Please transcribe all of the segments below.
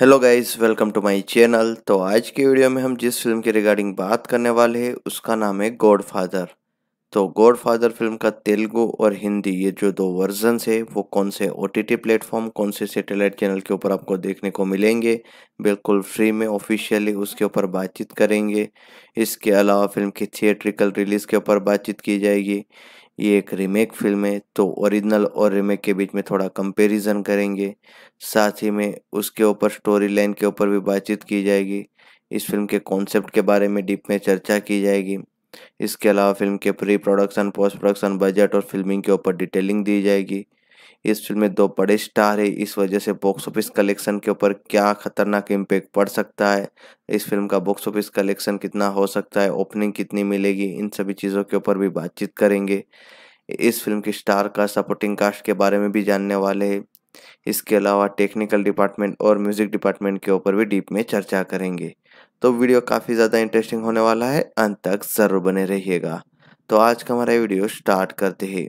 hello guys welcome to my channel तो आज के वीडियो में हम जिस फिल्म के रिगार्डिंग बात करने वाले हैं उसका नाम है गॉड फादर तो गॉड फादर फिल्म का तेलुगु और हिंदी ये जो दो वर्जनस है वो कौन से ओ टी टी प्लेटफॉर्म कौन से सैटेलाइट चैनल के ऊपर आपको देखने को मिलेंगे बिल्कुल फ्री में ऑफिशियली उसके ऊपर बातचीत करेंगे इसके अलावा फिल्म की थिएट्रिकल रिलीज़ के ऊपर बातचीत की जाएगी ये एक रीमेक फिल्म है तो ओरिजिनल और रीमेक के बीच में थोड़ा कंपैरिजन करेंगे साथ ही में उसके ऊपर स्टोरी लाइन के ऊपर भी बातचीत की जाएगी इस फिल्म के कॉन्सेप्ट के बारे में डीप में चर्चा की जाएगी इसके अलावा फिल्म के pre production post production budget और फिल्मिंग के ऊपर डिटेलिंग दी जाएगी इस फिल्म में दो बड़े स्टार है इस वजह से बॉक्स ऑफिस कलेक्शन के ऊपर क्या खतरनाक इम्पैक्ट पड़ सकता है इस फिल्म का बॉक्स ऑफिस कलेक्शन कितना हो सकता है ओपनिंग कितनी मिलेगी इन सभी चीज़ों के ऊपर भी बातचीत करेंगे इस फिल्म के स्टार का सपोर्टिंग कास्ट के बारे में भी जानने वाले हैं इसके अलावा टेक्निकल डिपार्टमेंट और म्यूज़िक डिपार्टमेंट के ऊपर भी डीप में चर्चा करेंगे तो वीडियो काफ़ी ज़्यादा इंटरेस्टिंग होने वाला है अंत तक ज़रूर बने रहिएगा तो आज का हमारा वीडियो स्टार्ट करते हैं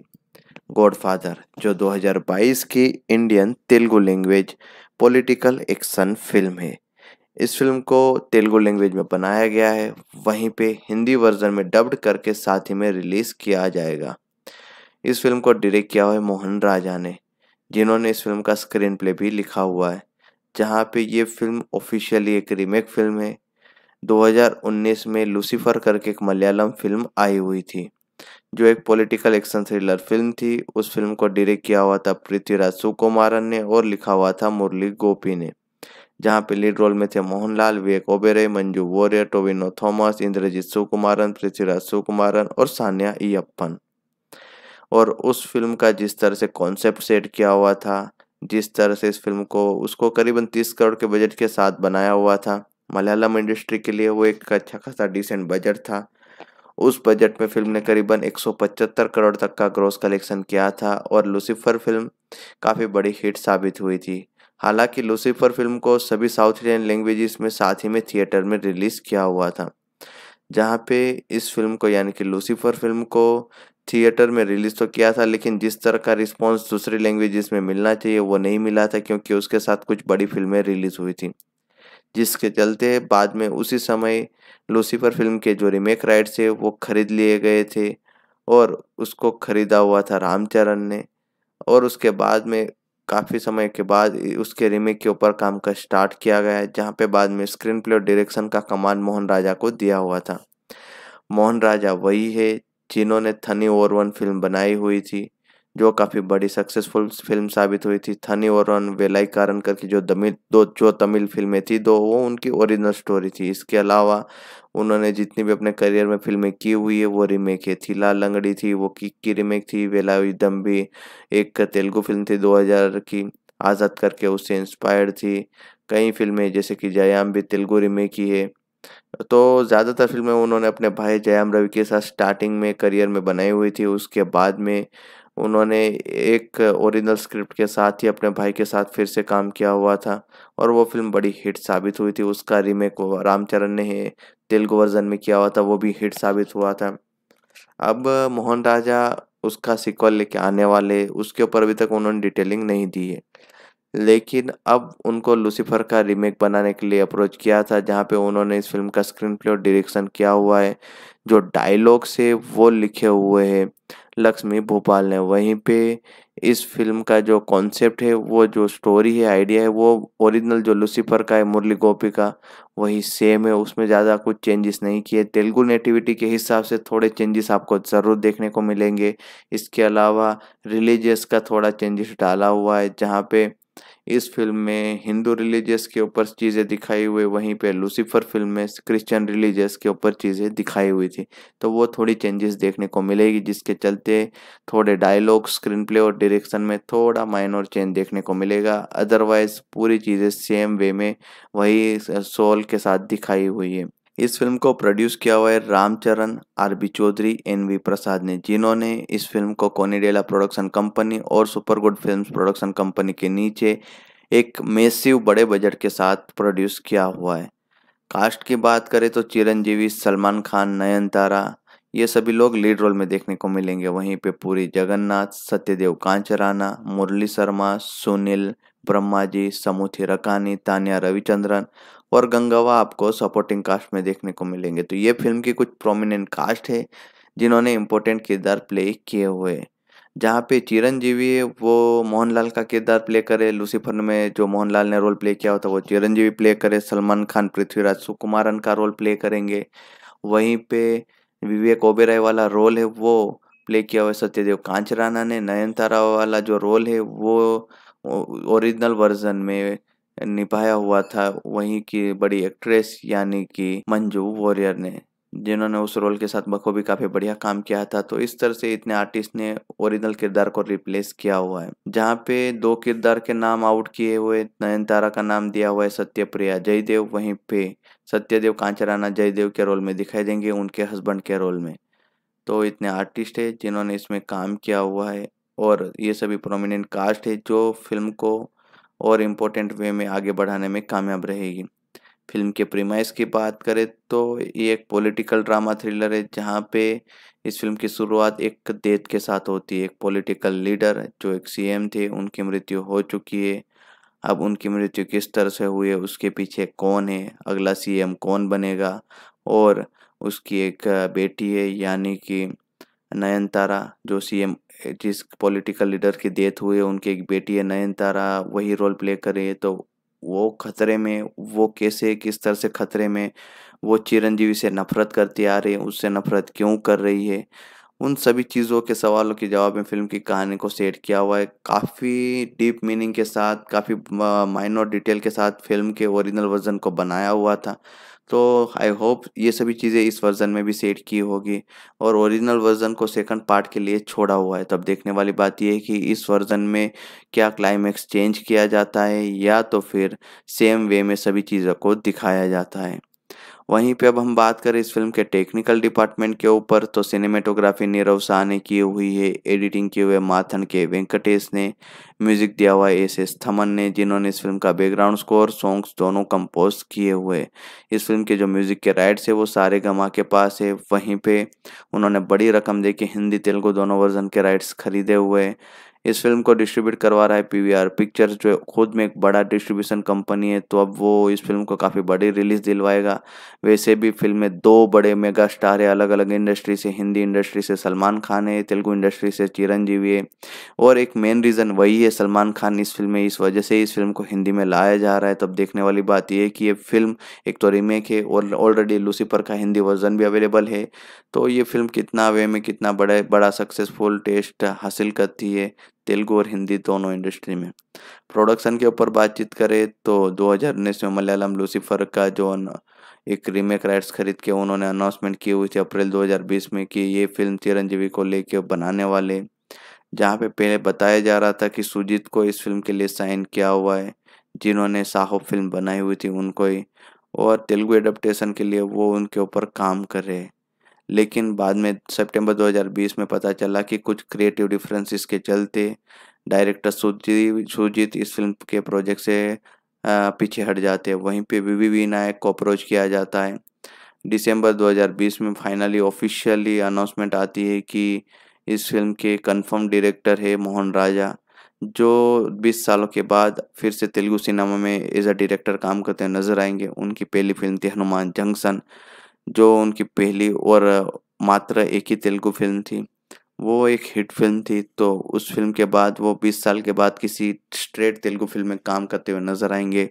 गॉडफादर जो 2022 की Indian Telugu language political action film है इस फिल्म को तेलुगु लैंग्वेज में बनाया गया है वहीं पे हिंदी वर्जन में डब्ड करके साथ ही में रिलीज़ किया जाएगा इस फिल्म को डायरेक्ट किया हुआ है मोहन राजा ने जिन्होंने इस फिल्म का स्क्रीन प्ले भी लिखा हुआ है जहाँ पे ये फिल्म ऑफिशियली एक रीमेक फिल्म है 2019 में लूसीफर करके एक मलयालम फिल्म आई हुई थी जो एक पॉलिटिकल एक्शन थ्रिलर फिल्म थी उस फिल्म को डायरेक्ट किया हुआ था पृथ्वीराज सुकुमारन ने और लिखा हुआ था मुरली गोपी ने जहाँ पे लीड रोल में थे मोहनलाल विवेक ओबेरे मंजू वॉरियर टोविनो थॉमस इंद्रजीत सुकुमारन पृथ्वीराज सुकुमारन और सानिया ईयप्पन और उस फिल्म का जिस तरह से कॉन्सेप्ट सेट किया हुआ था जिस तरह से इस फिल्म को उसको करीबन तीस करोड़ के बजट के साथ बनाया हुआ था मलयालम इंडस्ट्री के लिए वो एक अच्छा खासा डिसेंट बजट था उस बजट में फिल्म ने करीबन 175 करोड़ तक का ग्रॉस कलेक्शन किया था और लूसीफर फिल्म काफ़ी बड़ी हिट साबित हुई थी हालांकि लूसीफर फिल्म को सभी साउथ इंडियन लैंग्वेजेस में साथ ही में थिएटर में रिलीज़ किया हुआ था जहाँ पे इस फिल्म को यानी कि लूसीफर फिल्म को थिएटर में रिलीज़ तो किया था लेकिन जिस तरह का रिस्पॉन्स दूसरी लैंग्वेजेस में मिलना चाहिए वो नहीं मिला था क्योंकि उसके साथ कुछ बड़ी फिल्में रिलीज़ हुई थी जिसके चलते बाद में उसी समय लूसीफर फिल्म के जो रिमेक राइट्स थे वो खरीद लिए गए थे और उसको खरीदा हुआ था रामचरण ने और उसके बाद में काफ़ी समय के बाद उसके रिमेक के ऊपर काम का स्टार्ट किया गया जहाँ पे बाद में स्क्रीन प्ले और डायरेक्शन का कमान मोहन राजा को दिया हुआ था मोहन राजा वही है जिन्होंने थनी ओवर वन फिल्म बनाई हुई थी जो काफ़ी बड़ी सक्सेसफुल फिल्म साबित हुई थी थनी और वेलाई कारण करके जो दमिल दो जो तमिल फिल्में थी दो वो उनकी ओरिजिनल स्टोरी थी इसके अलावा उन्होंने जितनी भी अपने करियर में फिल्में की हुई है वो रीमेक है लाल लंगड़ी थी वो किक की रीमेक थी वेला भी एक तेलुगु फिल्म थी दो की आज़ाद करके उससे इंस्पायर्ड थी कई फिल्में जैसे कि जयाम भी तेलुगु रीमेक ही है तो ज़्यादातर फिल्में उन्होंने अपने भाई जयाम रवि के साथ स्टार्टिंग में करियर में बनाई हुई थी उसके बाद में उन्होंने एक ओरिजिनल स्क्रिप्ट के साथ ही अपने भाई के साथ फिर से काम किया हुआ था और वो फिल्म बड़ी हिट साबित हुई थी उसका रीमेक रामचरण ने तेलुगु वर्जन में किया हुआ था वो भी हिट साबित हुआ था अब मोहन राजा उसका सिक्वल लेके आने वाले उसके ऊपर अभी तक उन्होंने डिटेलिंग नहीं दी है लेकिन अब उनको लूसीफर का रीमेक बनाने के लिए अप्रोच किया था जहाँ पे उन्होंने इस फिल्म का स्क्रीन प्ले और डायरेक्शन किया हुआ है जो डायलॉग्स है वो लिखे हुए हैं लक्ष्मी भोपाल ने वहीं पे इस फिल्म का जो कॉन्सेप्ट है वो जो स्टोरी है आइडिया है वो ओरिजिनल जो लूसीफर का है मुरली गोपी का वही सेम है उसमें ज़्यादा कुछ चेंजेस नहीं किए तेलुगु नेटिविटी के हिसाब से थोड़े चेंजेस आपको ज़रूर देखने को मिलेंगे इसके अलावा रिलीजियस का थोड़ा चेंजेस डाला हुआ है जहाँ पे इस फिल्म में हिंदू रिलीजियस के ऊपर चीज़ें दिखाई हुई वहीं पे लूसीफर फिल्म में क्रिश्चियन रिलीजियस के ऊपर चीज़ें दिखाई हुई थी तो वो थोड़ी चेंजेस देखने को मिलेगी जिसके चलते थोड़े डायलॉग स्क्रीन प्ले और डायरेक्शन में थोड़ा माइनर चेंज देखने को मिलेगा अदरवाइज पूरी चीज़ें सेम वे में वही सोल के साथ दिखाई हुई है इस फिल्म को प्रोड्यूस किया हुआ है Ramcharan R B Choudhary N V Prasad ने जिन्होंने इस फिल्म को कोनीडेला प्रोडक्शन कंपनी और super good film production company के नीचे एक मेसिव बड़े बजट के साथ प्रोड्यूस किया हुआ है कास्ट की बात करें तो चिरंजीवी सलमान खान नयनतारा ये सभी लोग लीड रोल में देखने को मिलेंगे वहीं पे पूरी जगन्नाथ सत्यदेव कांचराना मुरली शर्मा सुनील ब्रह्मा जी समूथी रकानी तानिया रविचंद्रन और गंगावा आपको सपोर्टिंग कास्ट में देखने को मिलेंगे तो ये फिल्म की कुछ प्रोमिनेंट कास्ट है जिन्होंने इम्पोर्टेंट किरदार प्ले किए हुए जहाँ पे चिरंजीवी है वो मोहनलाल का किरदार प्ले करे लूसीफर में जो मोहनलाल ने रोल प्ले किया होता वो चिरंजीवी प्ले करे सलमान खान पृथ्वीराज सुकुमारन का रोल प्ले करेंगे वहीं पे विवेक ओबेराय वाला रोल है वो प्ले किया हुआ सत्यदेव कांचराना ने नयनतारा वाला जो रोल है वो ओरिजिनल वर्जन में निभाया हुआ था वहीं की बड़ी एक्ट्रेस यानी कि मंजू वॉरियर ने जिन्होंने उस रोल के साथ बखूबी काफ़ी बढ़िया काम किया था तो इस तरह से इतने आर्टिस्ट ने ओरिजिनल किरदार को रिप्लेस किया हुआ है जहाँ पे दो किरदार के नाम आउट किए हुए नयनतारा का नाम दिया हुआ है सत्यप्रिया जयदेव वहीं पे सत्यदेव कांचराना जयदेव के रोल में दिखाई देंगे उनके हस्बैंड के रोल में तो इतने आर्टिस्ट है जिन्होंने इसमें काम किया हुआ है और ये सभी प्रोमिनेंट कास्ट है जो फिल्म को और इम्पोर्टेंट वे में आगे बढ़ाने में कामयाब रहेगी फिल्म के प्रीमाइस की बात करें तो ये एक पॉलिटिकल ड्रामा थ्रिलर है जहाँ पे इस फिल्म की शुरुआत एक डेथ के साथ होती है एक पॉलिटिकल लीडर जो एक सीएम थे उनकी मृत्यु हो चुकी है अब उनकी मृत्यु किस तरह से हुई है उसके पीछे कौन है अगला सीएम कौन बनेगा और उसकी एक बेटी है यानी कि नयनतारा जो सीएम जिस पॉलिटिकल लीडर की डेथ हुई है उनकी एक बेटी है नयनतारा वही रोल प्ले करे तो वो खतरे में वो कैसे किस तरह से खतरे में वो चिरंजीवी से नफरत करती आ रही है उससे नफरत क्यों कर रही है उन सभी चीज़ों के सवालों के जवाब में फिल्म की कहानी को सेट किया हुआ है काफ़ी डीप मीनिंग के साथ काफ़ी माइनर डिटेल के साथ फिल्म के ओरिजिनल वर्जन को बनाया हुआ था तो आई होप ये सभी चीज़ें इस वर्ज़न में भी सेट की होगी और ओरिजिनल वर्ज़न को सेकंड पार्ट के लिए छोड़ा हुआ है तब देखने वाली बात यह है कि इस वर्ज़न में क्या क्लाइमैक्स चेंज किया जाता है या तो फिर सेम वे में सभी चीज़ों को दिखाया जाता है वहीं पे अब हम बात करें इस फिल्म के टेक्निकल डिपार्टमेंट के ऊपर तो सिनेमेटोग्राफी नीरव शाह ने की हुई है एडिटिंग की हुई माथन के वेंकटेश ने म्यूजिक दिया हुआ है एस एस थमन ने जिन्होंने इस फिल्म का बैकग्राउंड स्कोर सॉन्ग्स दोनों कंपोज किए हुए इस फिल्म के जो म्यूजिक के राइट्स है वो सारे गमा के पास है वहीं पे उन्होंने बड़ी रकम दे के हिंदी तेलुगु दोनों वर्जन के राइट्स खरीदे हुए इस फिल्म को डिस्ट्रीब्यूट करवा रहा है आर पिक्चर्स जो खुद में एक बड़ा डिस्ट्रीब्यूशन कंपनी है तो अब वो इस फिल्म को काफ़ी बड़ी रिलीज दिलवाएगा वैसे भी फिल्म में दो बड़े मेगा स्टार है अलग अलग इंडस्ट्री से हिंदी इंडस्ट्री से सलमान खान है तेलुगु इंडस्ट्री से चिरंजीवी है और एक मेन रीज़न वही है सलमान खान इस फिल्म में इस वजह से इस फिल्म को हिंदी में लाया जा रहा है तब देखने वाली बात यह है कि ये फिल्म एक तो रीमेक है और ऑलरेडी लूसीफर का हिंदी वर्जन भी अवेलेबल है तो ये फिल्म कितना वे में कितना बड़े बड़ा सक्सेसफुल टेस्ट हासिल करती है तेलुगू और हिंदी दोनों इंडस्ट्री में प्रोडक्शन के ऊपर बातचीत करें तो दो हज़ार उन्नीस में मलयालम लूसीफर का जो एक रीमेक राइट्स खरीद के उन्होंने अनाउंसमेंट की हुई थी अप्रैल 2020 में कि ये फिल्म चिरंजीवी को लेके बनाने वाले जहाँ पे पहले बताया जा रहा था कि सुजीत को इस फिल्म के लिए साइन किया हुआ है जिन्होंने साहो फिल्म बनाई हुई थी उनको ही और तेलुगु एडप्टेशन के लिए वो उनके ऊपर काम कर रहे हैं लेकिन बाद में सितंबर 2020 में पता चला कि कुछ क्रिएटिव डिफरेंसेस के चलते डायरेक्टर सुजीत सुजीत इस फिल्म के प्रोजेक्ट से पीछे हट जाते हैं वहीं पे वी वी नायक को अप्रोच किया जाता है दिसंबर 2020 में फाइनली ऑफिशियली अनाउंसमेंट आती है कि इस फिल्म के कंफर्म डायरेक्टर है मोहन राजा जो 20 सालों के बाद फिर से तेलुगु सिनेमा में एज अ डायरेक्टर काम करते नजर आएंगे उनकी पहली फिल्म थी हनुमान जंक्शन जो उनकी पहली और मात्र एक ही तेलुगु फिल्म थी वो एक हिट फिल्म थी तो उस फिल्म के बाद वो 20 साल के बाद किसी स्ट्रेट तेलुगु फिल्म में काम करते हुए नजर आएंगे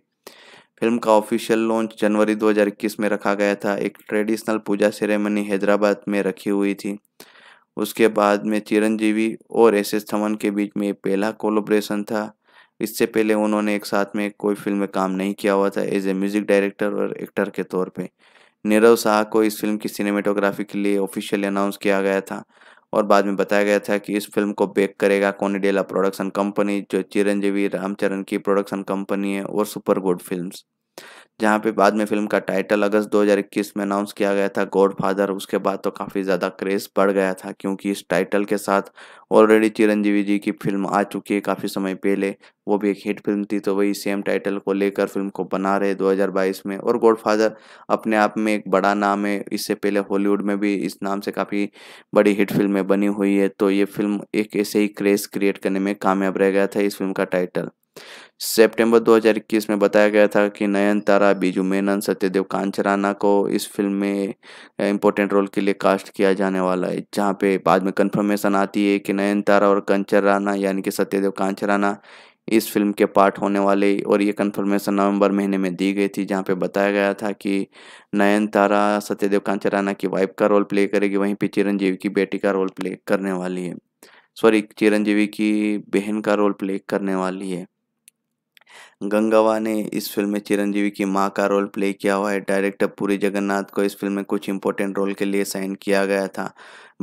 फिल्म का ऑफिशियल लॉन्च जनवरी 2021 में रखा गया था एक ट्रेडिशनल पूजा सेरेमनी हैदराबाद में रखी हुई थी उसके बाद में चिरंजीवी और एस एस थमन के बीच में पहला कोलोब्रेशन था इससे पहले उन्होंने एक साथ में कोई फिल्म में काम नहीं किया हुआ था एज ए म्यूजिक डायरेक्टर और एक्टर के तौर पे नीरव शाह को इस फिल्म की सिनेमेटोग्राफी के लिए ऑफिशियली अनाउंस किया गया था और बाद में बताया गया था कि इस फिल्म को बेक करेगा कोनिडेला प्रोडक्शन कंपनी जो चिरंजीवी रामचरण की प्रोडक्शन कंपनी है और सुपर गुड फिल्म्स जहाँ पे बाद में फिल्म का टाइटल अगस्त 2021 में अनाउंस किया गया था गॉड फादर उसके बाद तो काफ़ी ज़्यादा क्रेज बढ़ गया था क्योंकि इस टाइटल के साथ ऑलरेडी चिरंजीवी जी की फिल्म आ चुकी है काफ़ी समय पहले वो भी एक हिट फिल्म थी तो वही सेम टाइटल को लेकर फिल्म को बना रहे 2022 में और गॉड फादर अपने आप में एक बड़ा नाम है इससे पहले हॉलीवुड में भी इस नाम से काफ़ी बड़ी हिट फिल्में बनी हुई है तो ये फिल्म एक ऐसे ही क्रेज क्रिएट करने में कामयाब रह गया था इस फिल्म का टाइटल सितंबर 2021 में बताया गया था कि नयन तारा बीजू मेनन सत्यदेव कांचराना को इस फिल्म में इम्पोर्टेंट रोल के लिए कास्ट किया जाने वाला है जहाँ पे बाद में कंफर्मेशन आती है कि नयन तारा और कंचराना यानी कि सत्यदेव कांचराना इस फिल्म के पार्ट होने वाले और ये कंफर्मेशन नवंबर महीने में दी गई थी जहाँ पे बताया गया था कि नयन तारा सत्यदेव कांचराना की वाइफ का रोल प्ले करेगी वहीं पे चिरंजीवी की बेटी का रोल प्ले करने वाली है सॉरी चिरंजीवी की बहन का रोल प्ले करने वाली है गंगावा ने इस फिल्म में चिरंजीवी की माँ का रोल प्ले किया हुआ है डायरेक्टर पूरी जगन्नाथ को इस फिल्म में कुछ इंपॉर्टेंट रोल के लिए साइन किया गया था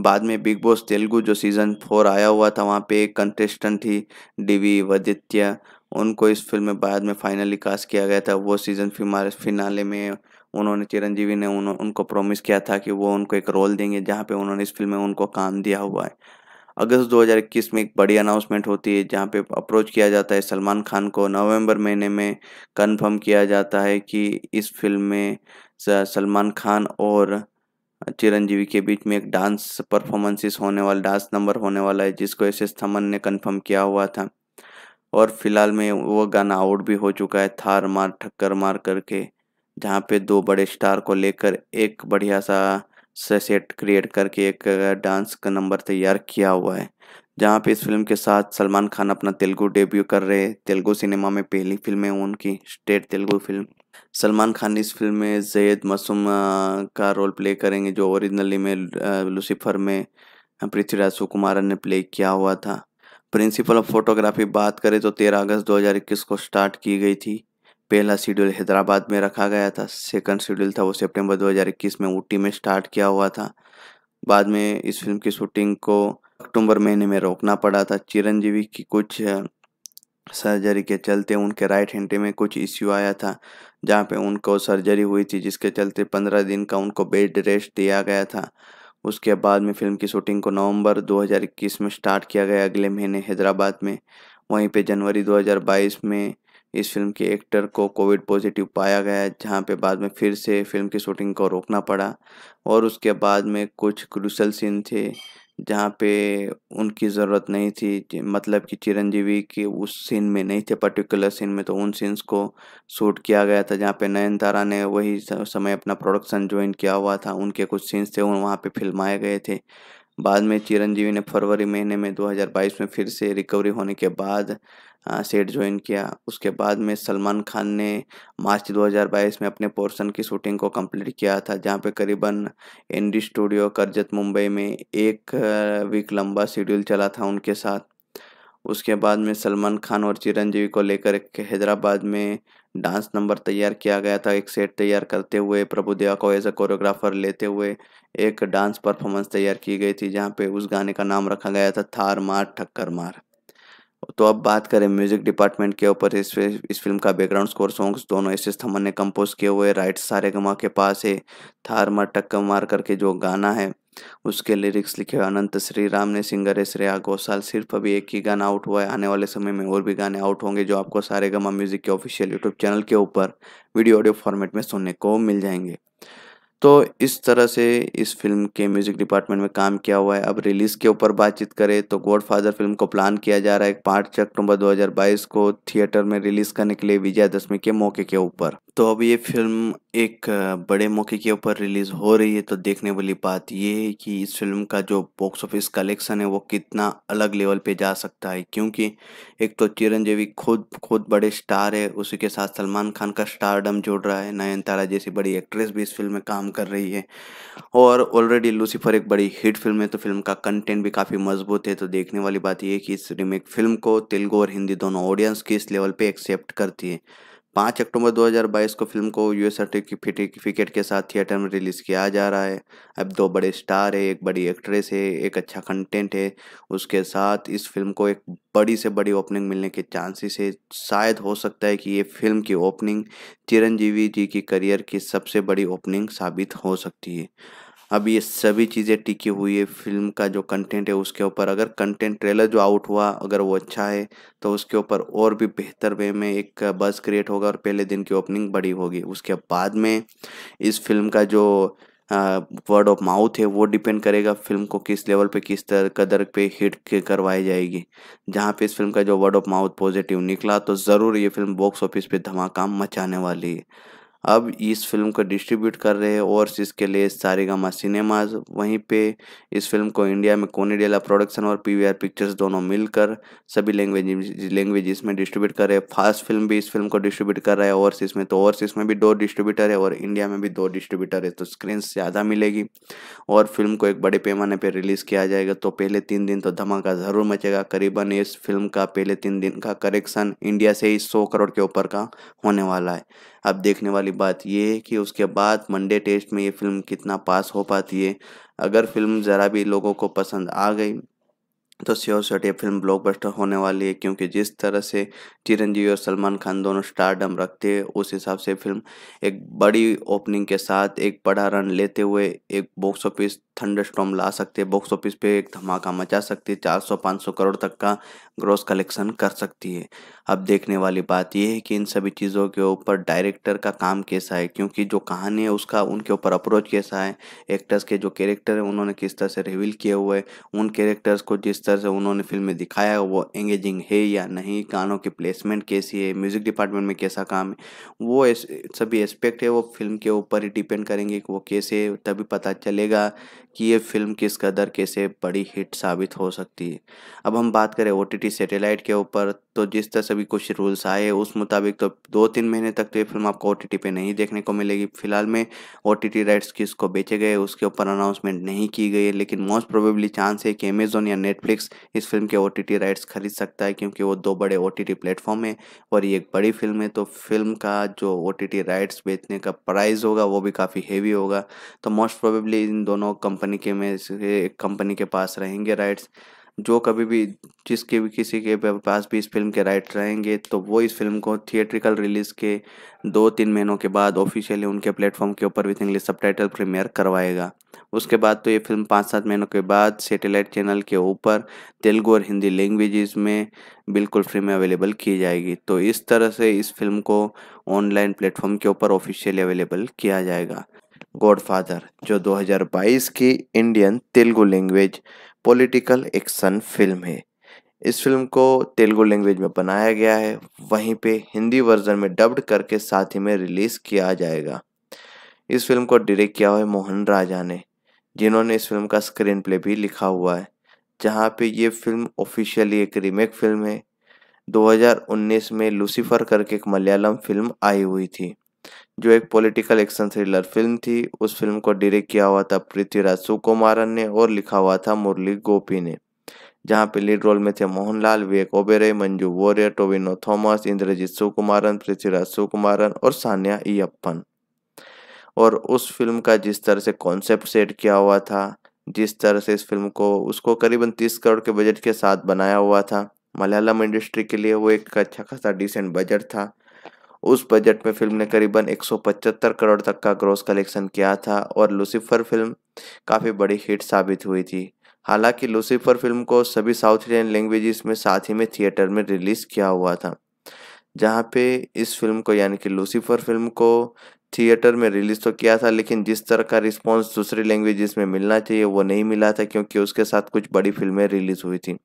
बाद में बिग बॉस तेलुगु जो सीज़न फोर आया हुआ था वहाँ पे एक कंटेस्टेंट थी डीवी वदित्य उनको इस फिल्म में बाद में फाइनली कास्ट किया गया था वो सीज़न फिनाले में उन्होंने चिरंजीवी ने उन, उनको प्रॉमिस किया था कि वो उनको एक रोल देंगे जहाँ पे उन्होंने इस फिल्म में उनको काम दिया हुआ है अगस्त 2021 में एक बड़ी अनाउंसमेंट होती है जहाँ पे अप्रोच किया जाता है सलमान खान को नवंबर महीने में कंफर्म किया जाता है कि इस फिल्म में सलमान खान और चिरंजीवी के बीच में एक डांस परफॉर्मेंसेस होने वाला डांस नंबर होने वाला है जिसको एस एस थमन ने कंफर्म किया हुआ था और फिलहाल में वो गाना आउट भी हो चुका है थार मार ठक्कर मार करके जहाँ पे दो बड़े स्टार को लेकर एक बढ़िया सा से सेट क्रिएट करके एक डांस का नंबर तैयार किया हुआ है जहाँ पे इस फिल्म के साथ सलमान खान अपना तेलुगु डेब्यू कर रहे हैं तेलुगु सिनेमा में पहली फिल्म है उनकी स्टेट तेलुगु फिल्म सलमान खान इस फिल्म में जैद मसूम का रोल प्ले करेंगे जो ओरिजिनली में लूसीफर में पृथ्वीराज सुकुमारन ने प्ले किया हुआ था प्रिंसिपल ऑफ फोटोग्राफी बात करें तो 13 अगस्त 2021 को स्टार्ट की गई थी पहला शेड्यूल हैदराबाद में रखा गया था सेकंड शेड्यूल था वो सितंबर 2021 में ऊटी में स्टार्ट किया हुआ था बाद में इस फिल्म की शूटिंग को अक्टूबर महीने में रोकना पड़ा था चिरंजीवी की कुछ सर्जरी के चलते उनके राइट हैंड में कुछ इश्यू आया था जहाँ पे उनको सर्जरी हुई थी जिसके चलते पंद्रह दिन का उनको बेड रेस्ट दिया गया था उसके बाद में फिल्म की शूटिंग को नवंबर 2021 में स्टार्ट किया गया अगले महीने हैदराबाद में वहीं पे जनवरी 2022 में इस फिल्म के एक्टर को कोविड पॉजिटिव पाया गया जहां पे बाद में फिर से फिल्म की शूटिंग को रोकना पड़ा और उसके बाद में कुछ क्रूसल सीन थे जहाँ पे उनकी ज़रूरत नहीं थी मतलब कि चिरंजीवी के उस सीन में नहीं थे पर्टिकुलर सीन में तो उन सीन्स को शूट किया गया था जहाँ पे नयनतारा ने वही समय अपना प्रोडक्शन ज्वाइन किया हुआ था उनके कुछ सीन्स थे वहाँ पे फिल्माए गए थे बाद में चिरंजीवी ने फरवरी महीने में 2022 में फिर से रिकवरी होने के बाद सेट ज्वाइन किया उसके बाद में सलमान खान ने मार्च 2022 में अपने पोर्शन की शूटिंग को कंप्लीट किया था जहां पे करीबन एनडी स्टूडियो करजत मुंबई में एक वीक लंबा शेड्यूल चला था उनके साथ उसके बाद में सलमान खान और चिरंजीवी को लेकर हैदराबाद में डांस नंबर तैयार किया गया था एक सेट तैयार करते हुए प्रभुदेवा को एज अ कोरियोग्राफर लेते हुए एक डांस परफॉर्मेंस तैयार की गई थी जहाँ पे उस गाने का नाम रखा गया था थार मार ठक्कर मार तो अब बात करें म्यूजिक डिपार्टमेंट के ऊपर इस इस फिल्म का बैकग्राउंड स्कोर सॉन्ग्स दोनों एस एस थमन ने कंपोज किए हुए राइट सारे गमा के पास है थार मार टक्कर मार करके जो गाना है उसके लिरिक्स लिखे हुए अनंत श्री राम ने सिंगर है श्रेया घोषाल सिर्फ अभी एक ही गाना आउट हुआ है आने वाले समय में और भी गाने आउट होंगे जो आपको सारे गमा म्यूजिक के ऑफिशियल यूट्यूब चैनल के ऊपर वीडियो ऑडियो फॉर्मेट में सुनने को मिल जाएंगे तो इस तरह से इस फिल्म के म्यूजिक डिपार्टमेंट में काम किया हुआ है अब रिलीज़ के ऊपर बातचीत करें तो गॉडफादर फिल्म को प्लान किया जा रहा है पाँच अक्टूबर 2022 को थिएटर में रिलीज़ करने के लिए विजयादशमी के मौके के ऊपर तो अब ये फ़िल्म एक बड़े मौके के ऊपर रिलीज़ हो रही है तो देखने वाली बात ये है कि इस फिल्म का जो बॉक्स ऑफिस कलेक्शन है वो कितना अलग लेवल पे जा सकता है क्योंकि एक तो चिरंजीवी खुद खुद बड़े स्टार है उसी के साथ सलमान खान का स्टारडम जोड़ रहा है नयनतारा जैसी बड़ी एक्ट्रेस भी इस फिल्म में काम कर रही है और ऑलरेडी लूसीफर एक बड़ी हिट फिल्म है तो फिल्म का कंटेंट भी काफ़ी मजबूत है तो देखने वाली बात यह है कि इस रीमेक फिल्म को तेलुगू और हिंदी दोनों ऑडियंस किस लेवल पर एक्सेप्ट करती है पाँच अक्टूबर 2022 को फिल्म को एस सर्टिफिकेट के साथ थिएटर में रिलीज़ किया जा रहा है अब दो बड़े स्टार है एक बड़ी एक्ट्रेस है एक अच्छा कंटेंट है उसके साथ इस फिल्म को एक बड़ी से बड़ी ओपनिंग मिलने के चांसेस है शायद हो सकता है कि ये फिल्म की ओपनिंग चिरंजीवी जी की करियर की सबसे बड़ी ओपनिंग साबित हो सकती है अब ये सभी चीज़ें टिकी हुई है फिल्म का जो कंटेंट है उसके ऊपर अगर कंटेंट ट्रेलर जो आउट हुआ अगर वो अच्छा है तो उसके ऊपर और भी बेहतर वे में एक बस क्रिएट होगा और पहले दिन की ओपनिंग बड़ी होगी उसके बाद में इस फिल्म का जो वर्ड ऑफ माउथ है वो डिपेंड करेगा फिल्म को किस लेवल पे किस तरह कदर पे हिट करवाई जाएगी जहाँ पे इस फिल्म का जो वर्ड ऑफ माउथ पॉजिटिव निकला तो ज़रूर ये फिल्म बॉक्स ऑफिस पे धमाका मचाने वाली है अब इस फिल्म को डिस्ट्रीब्यूट कर रहे हैं और इसके लिए सारेगामा सिनेमाज वहीं पे इस फिल्म को इंडिया में कोनीडेला प्रोडक्शन और पीवीआर पिक्चर्स दोनों मिलकर सभी लैंग्वेज लैंग्वेज में डिस्ट्रीब्यूट कर रहे हैं फास्ट फिल्म भी इस फिल्म को डिस्ट्रीब्यूट कर रहा है और इसमें तो और इसमें भी दो डिस्ट्रीब्यूटर है और इंडिया में भी दो डिस्ट्रीब्यूटर है तो स्क्रीन ज़्यादा मिलेगी और फिल्म को एक बड़े पैमाने पर रिलीज़ किया जाएगा तो पहले तीन दिन तो धमाका ज़रूर मचेगा करीबन इस फिल्म का पहले तीन दिन का करेक्शन इंडिया से ही सौ करोड़ के ऊपर का होने वाला है अब देखने वाली बात ये है कि उसके बाद मंडे टेस्ट में ये फिल्म कितना पास हो पाती है अगर फिल्म ज़रा भी लोगों को पसंद आ गई तो श्योर शर्ट ये फिल्म ब्लॉकबस्टर होने वाली है क्योंकि जिस तरह से चिरंजीवी और सलमान खान दोनों स्टारडम रखते हैं उस हिसाब से फिल्म एक बड़ी ओपनिंग के साथ एक बड़ा रन लेते हुए एक बॉक्स ऑफिस थंडर स्टॉम ला सकते हैं बॉक्स ऑफिस पे एक धमाका मचा सकती है पाँच सौ करोड़ तक का ग्रॉस कलेक्शन कर सकती है अब देखने वाली बात यह है कि इन सभी चीज़ों के ऊपर डायरेक्टर का काम कैसा है क्योंकि जो कहानी है उसका उनके ऊपर अप्रोच कैसा है एक्टर्स के जो कैरेक्टर हैं उन्होंने किस तरह से रिवील किए हुए उन कैरेक्टर्स को जिस तरह से उन्होंने फिल्म में दिखाया है वो एंगेजिंग है या नहीं गानों की प्लेसमेंट कैसी है म्यूज़िक डिपार्टमेंट में कैसा काम है वो सभी एस्पेक्ट है वो फिल्म के ऊपर ही डिपेंड करेंगे कि वो कैसे तभी पता चलेगा कि ये फिल्म किस कदर कैसे बड़ी हिट साबित हो सकती है अब हम बात करें ओ टी सैटेलाइट के ऊपर तो जिस तरह से भी कुछ रूल्स आए उस मुताबिक तो दो तीन महीने तक तो ये फिल्म आपको ओ टी टी नहीं देखने को मिलेगी फिलहाल में ओ टी टी राइट्स किसको बेचे गए उसके ऊपर अनाउंसमेंट नहीं की गई है लेकिन मोस्ट प्रोबेबली चांस है कि अमेजोन या नेटफ्लिक्स इस फिल्म के ओ टी टी राइट्स खरीद सकता है क्योंकि वो दो बड़े ओ टी टी प्लेटफॉर्म है और ये एक बड़ी फिल्म है तो फिल्म का जो ओ टी टी राइट्स बेचने का प्राइस होगा वो भी काफ़ी हेवी होगा तो मोस्ट प्रोबेबली इन दोनों कम कंपनी के में से एक कंपनी के पास रहेंगे राइट्स जो कभी भी जिसके भी किसी के पास भी इस फिल्म के राइट्स रहेंगे तो वो इस फिल्म को थिएट्रिकल रिलीज़ के दो तीन महीनों के बाद ऑफिशियली उनके प्लेटफॉर्म के ऊपर with English subtitle premiere करवाएगा उसके बाद तो ये फिल्म पाँच सात महीनों के बाद सेटेलाइट चैनल के ऊपर तेलुगु और हिंदी लैंग्वेजेस में बिल्कुल फ्री में अवेलेबल की जाएगी तो इस तरह से इस फिल्म को ऑनलाइन प्लेटफॉर्म के ऊपर ऑफिशियली अवेलेबल किया जाएगा गॉडफादर जो 2022 की Indian Telugu language political action film है इस फिल्म को तेलुगु लैंग्वेज में बनाया गया है वहीं पे हिंदी वर्जन में डब्ड करके साथ ही में रिलीज़ किया जाएगा इस फिल्म को डायरेक्ट किया हुआ है मोहन राजा ने जिन्होंने इस फिल्म का स्क्रीन प्ले भी लिखा हुआ है जहाँ पे ये फिल्म ऑफिशियली एक रीमेक फिल्म है 2019 में लूसीफर करके एक मलयालम फिल्म आई हुई थी जो एक पॉलिटिकल एक्शन थ्रिलर फिल्म थी उस फिल्म को डायरेक्ट किया हुआ था पृथ्वीराज सुकुमारन ने और लिखा हुआ था मुरली गोपी ने जहाँ पे लीड रोल में थे मोहनलाल विवेक ओबेरे मंजू वॉरियर टोविनो थॉमस इंद्रजीत सुकुमारन पृथ्वीराज सुकुमारन और सानिया ईयप्पन और उस फिल्म का जिस तरह से कॉन्सेप्ट सेट किया हुआ था जिस तरह से इस फिल्म को उसको करीबन तीस करोड़ के बजट के साथ बनाया हुआ था मलयालम इंडस्ट्री के लिए वो एक अच्छा खासा डिसेंट बजट था उस बजट में फिल्म ने करीबन 175 करोड़ तक का ग्रॉस कलेक्शन किया था और लूसीफर फिल्म काफ़ी बड़ी हिट साबित हुई थी हालांकि लूसीफर फिल्म को सभी साउथ इंडियन लैंग्वेजेस में साथ ही में थिएटर में रिलीज़ किया हुआ था जहाँ पे इस फिल्म को यानी कि लूसीफर फिल्म को थिएटर में रिलीज़ तो किया था लेकिन जिस तरह का रिस्पॉन्स दूसरी लैंग्वेजेस में मिलना चाहिए वो नहीं मिला था क्योंकि उसके साथ कुछ बड़ी फिल्में रिलीज़ हुई थी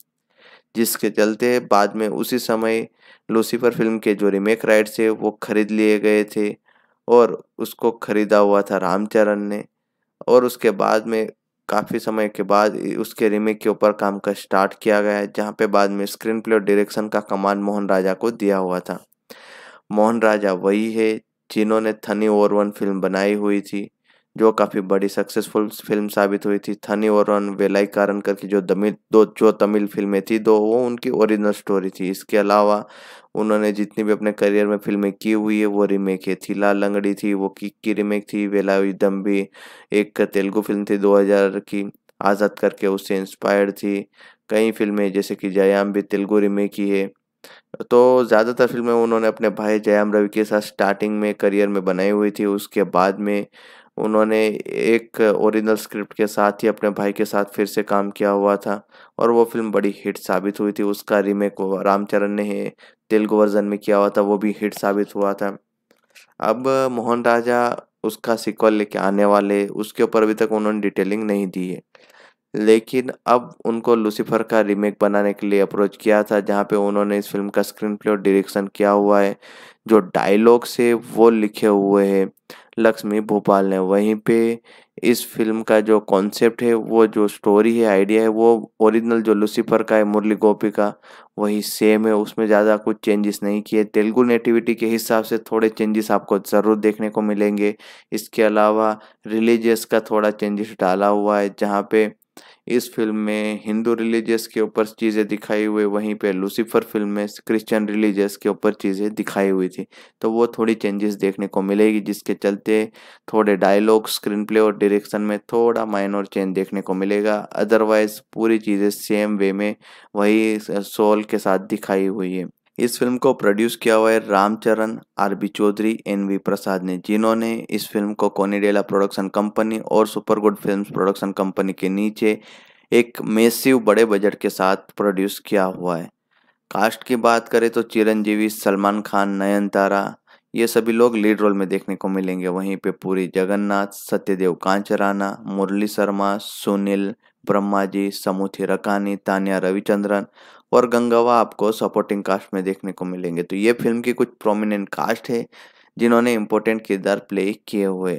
जिसके चलते बाद में उसी समय लूसीफर फिल्म के जो रिमेक राइट थे वो खरीद लिए गए थे और उसको खरीदा हुआ था रामचरण ने और उसके बाद में काफ़ी समय के बाद उसके रीमेक के ऊपर काम का स्टार्ट किया गया है जहाँ पे बाद में स्क्रीन प्ले और डायरेक्शन का कमान मोहन राजा को दिया हुआ था मोहन राजा वही है जिन्होंने थनी ओवर वन फिल्म बनाई हुई थी जो काफ़ी बड़ी सक्सेसफुल फिल्म साबित हुई थी थनी और वेलाई कारण करके जो दमिल दो जो तमिल फिल्में थी दो वो उनकी ओरिजिनल स्टोरी थी इसके अलावा उन्होंने जितनी भी अपने करियर में फिल्में की हुई है वो रीमेक है लाल लंगड़ी थी वो किक की रीमेक थी वेला भी एक तेलुगु फिल्म थी 2000 की आज़ाद करके उससे इंस्पायर्ड थी कई फिल्में जैसे कि जयाम भी तेलुगु रीमेक की है तो ज़्यादातर फिल्में उन्होंने अपने भाई जयाम रवि के साथ स्टार्टिंग में करियर में बनाई हुई थी उसके बाद में उन्होंने एक ओरिजिनल स्क्रिप्ट के साथ ही अपने भाई के साथ फिर से काम किया हुआ था और वो फिल्म बड़ी हिट साबित हुई थी उसका रीमेक रामचरण ने तेलुगु वर्जन में किया हुआ था वो भी हिट साबित हुआ था अब मोहन राजा उसका सिक्वल लेके आने वाले उसके ऊपर अभी तक उन्होंने डिटेलिंग नहीं दी है लेकिन अब उनको लूसीफर का रीमेक बनाने के लिए अप्रोच किया था जहाँ पे उन्होंने इस फिल्म का स्क्रीन प्ले और डायरेक्शन किया हुआ है जो डायलॉग्स है वो लिखे हुए हैं लक्ष्मी भोपाल ने वहीं पे इस फिल्म का जो कॉन्सेप्ट है वो जो स्टोरी है आइडिया है वो ओरिजिनल जो लूसीफर का है मुरली गोपी का वही सेम है उसमें ज़्यादा कुछ चेंजेस नहीं किए तेलुगु नेटिविटी के हिसाब से थोड़े चेंजेस आपको ज़रूर देखने को मिलेंगे इसके अलावा रिलीजियस का थोड़ा चेंजेस डाला हुआ है जहाँ पे इस फिल्म में हिंदू रिलीजियस के ऊपर चीज़ें दिखाई हुई वहीं पे लूसीफर फिल्म में क्रिश्चियन रिलीजियस के ऊपर चीज़ें दिखाई हुई थी तो वो थोड़ी चेंजेस देखने को मिलेगी जिसके चलते थोड़े डायलॉग स्क्रीन प्ले और डायरेक्शन में थोड़ा माइनर चेंज देखने को मिलेगा अदरवाइज पूरी चीज़ें सेम वे में वही सोल के साथ दिखाई हुई है इस फिल्म को प्रोड्यूस किया हुआ है Ramcharan R B Choudhary N V Prasad ने जिन्होंने इस फिल्म को कोनीडेला प्रोडक्शन कंपनी और super good film production company के नीचे एक मेसिव बड़े बजट के साथ प्रोड्यूस किया हुआ है कास्ट की बात करें तो चिरंजीवी सलमान खान नयनतारा ये सभी लोग लीड रोल में देखने को मिलेंगे वहीं पे पूरी जगन्नाथ सत्यदेव कांचराना मुरली शर्मा सुनील ब्रह्मा जी समूथी रकानी तानिया रविचंद्रन और गंगावा आपको सपोर्टिंग कास्ट में देखने को मिलेंगे तो ये फिल्म की कुछ प्रोमिनेंट कास्ट है जिन्होंने इम्पोर्टेंट किरदार प्ले किए हुए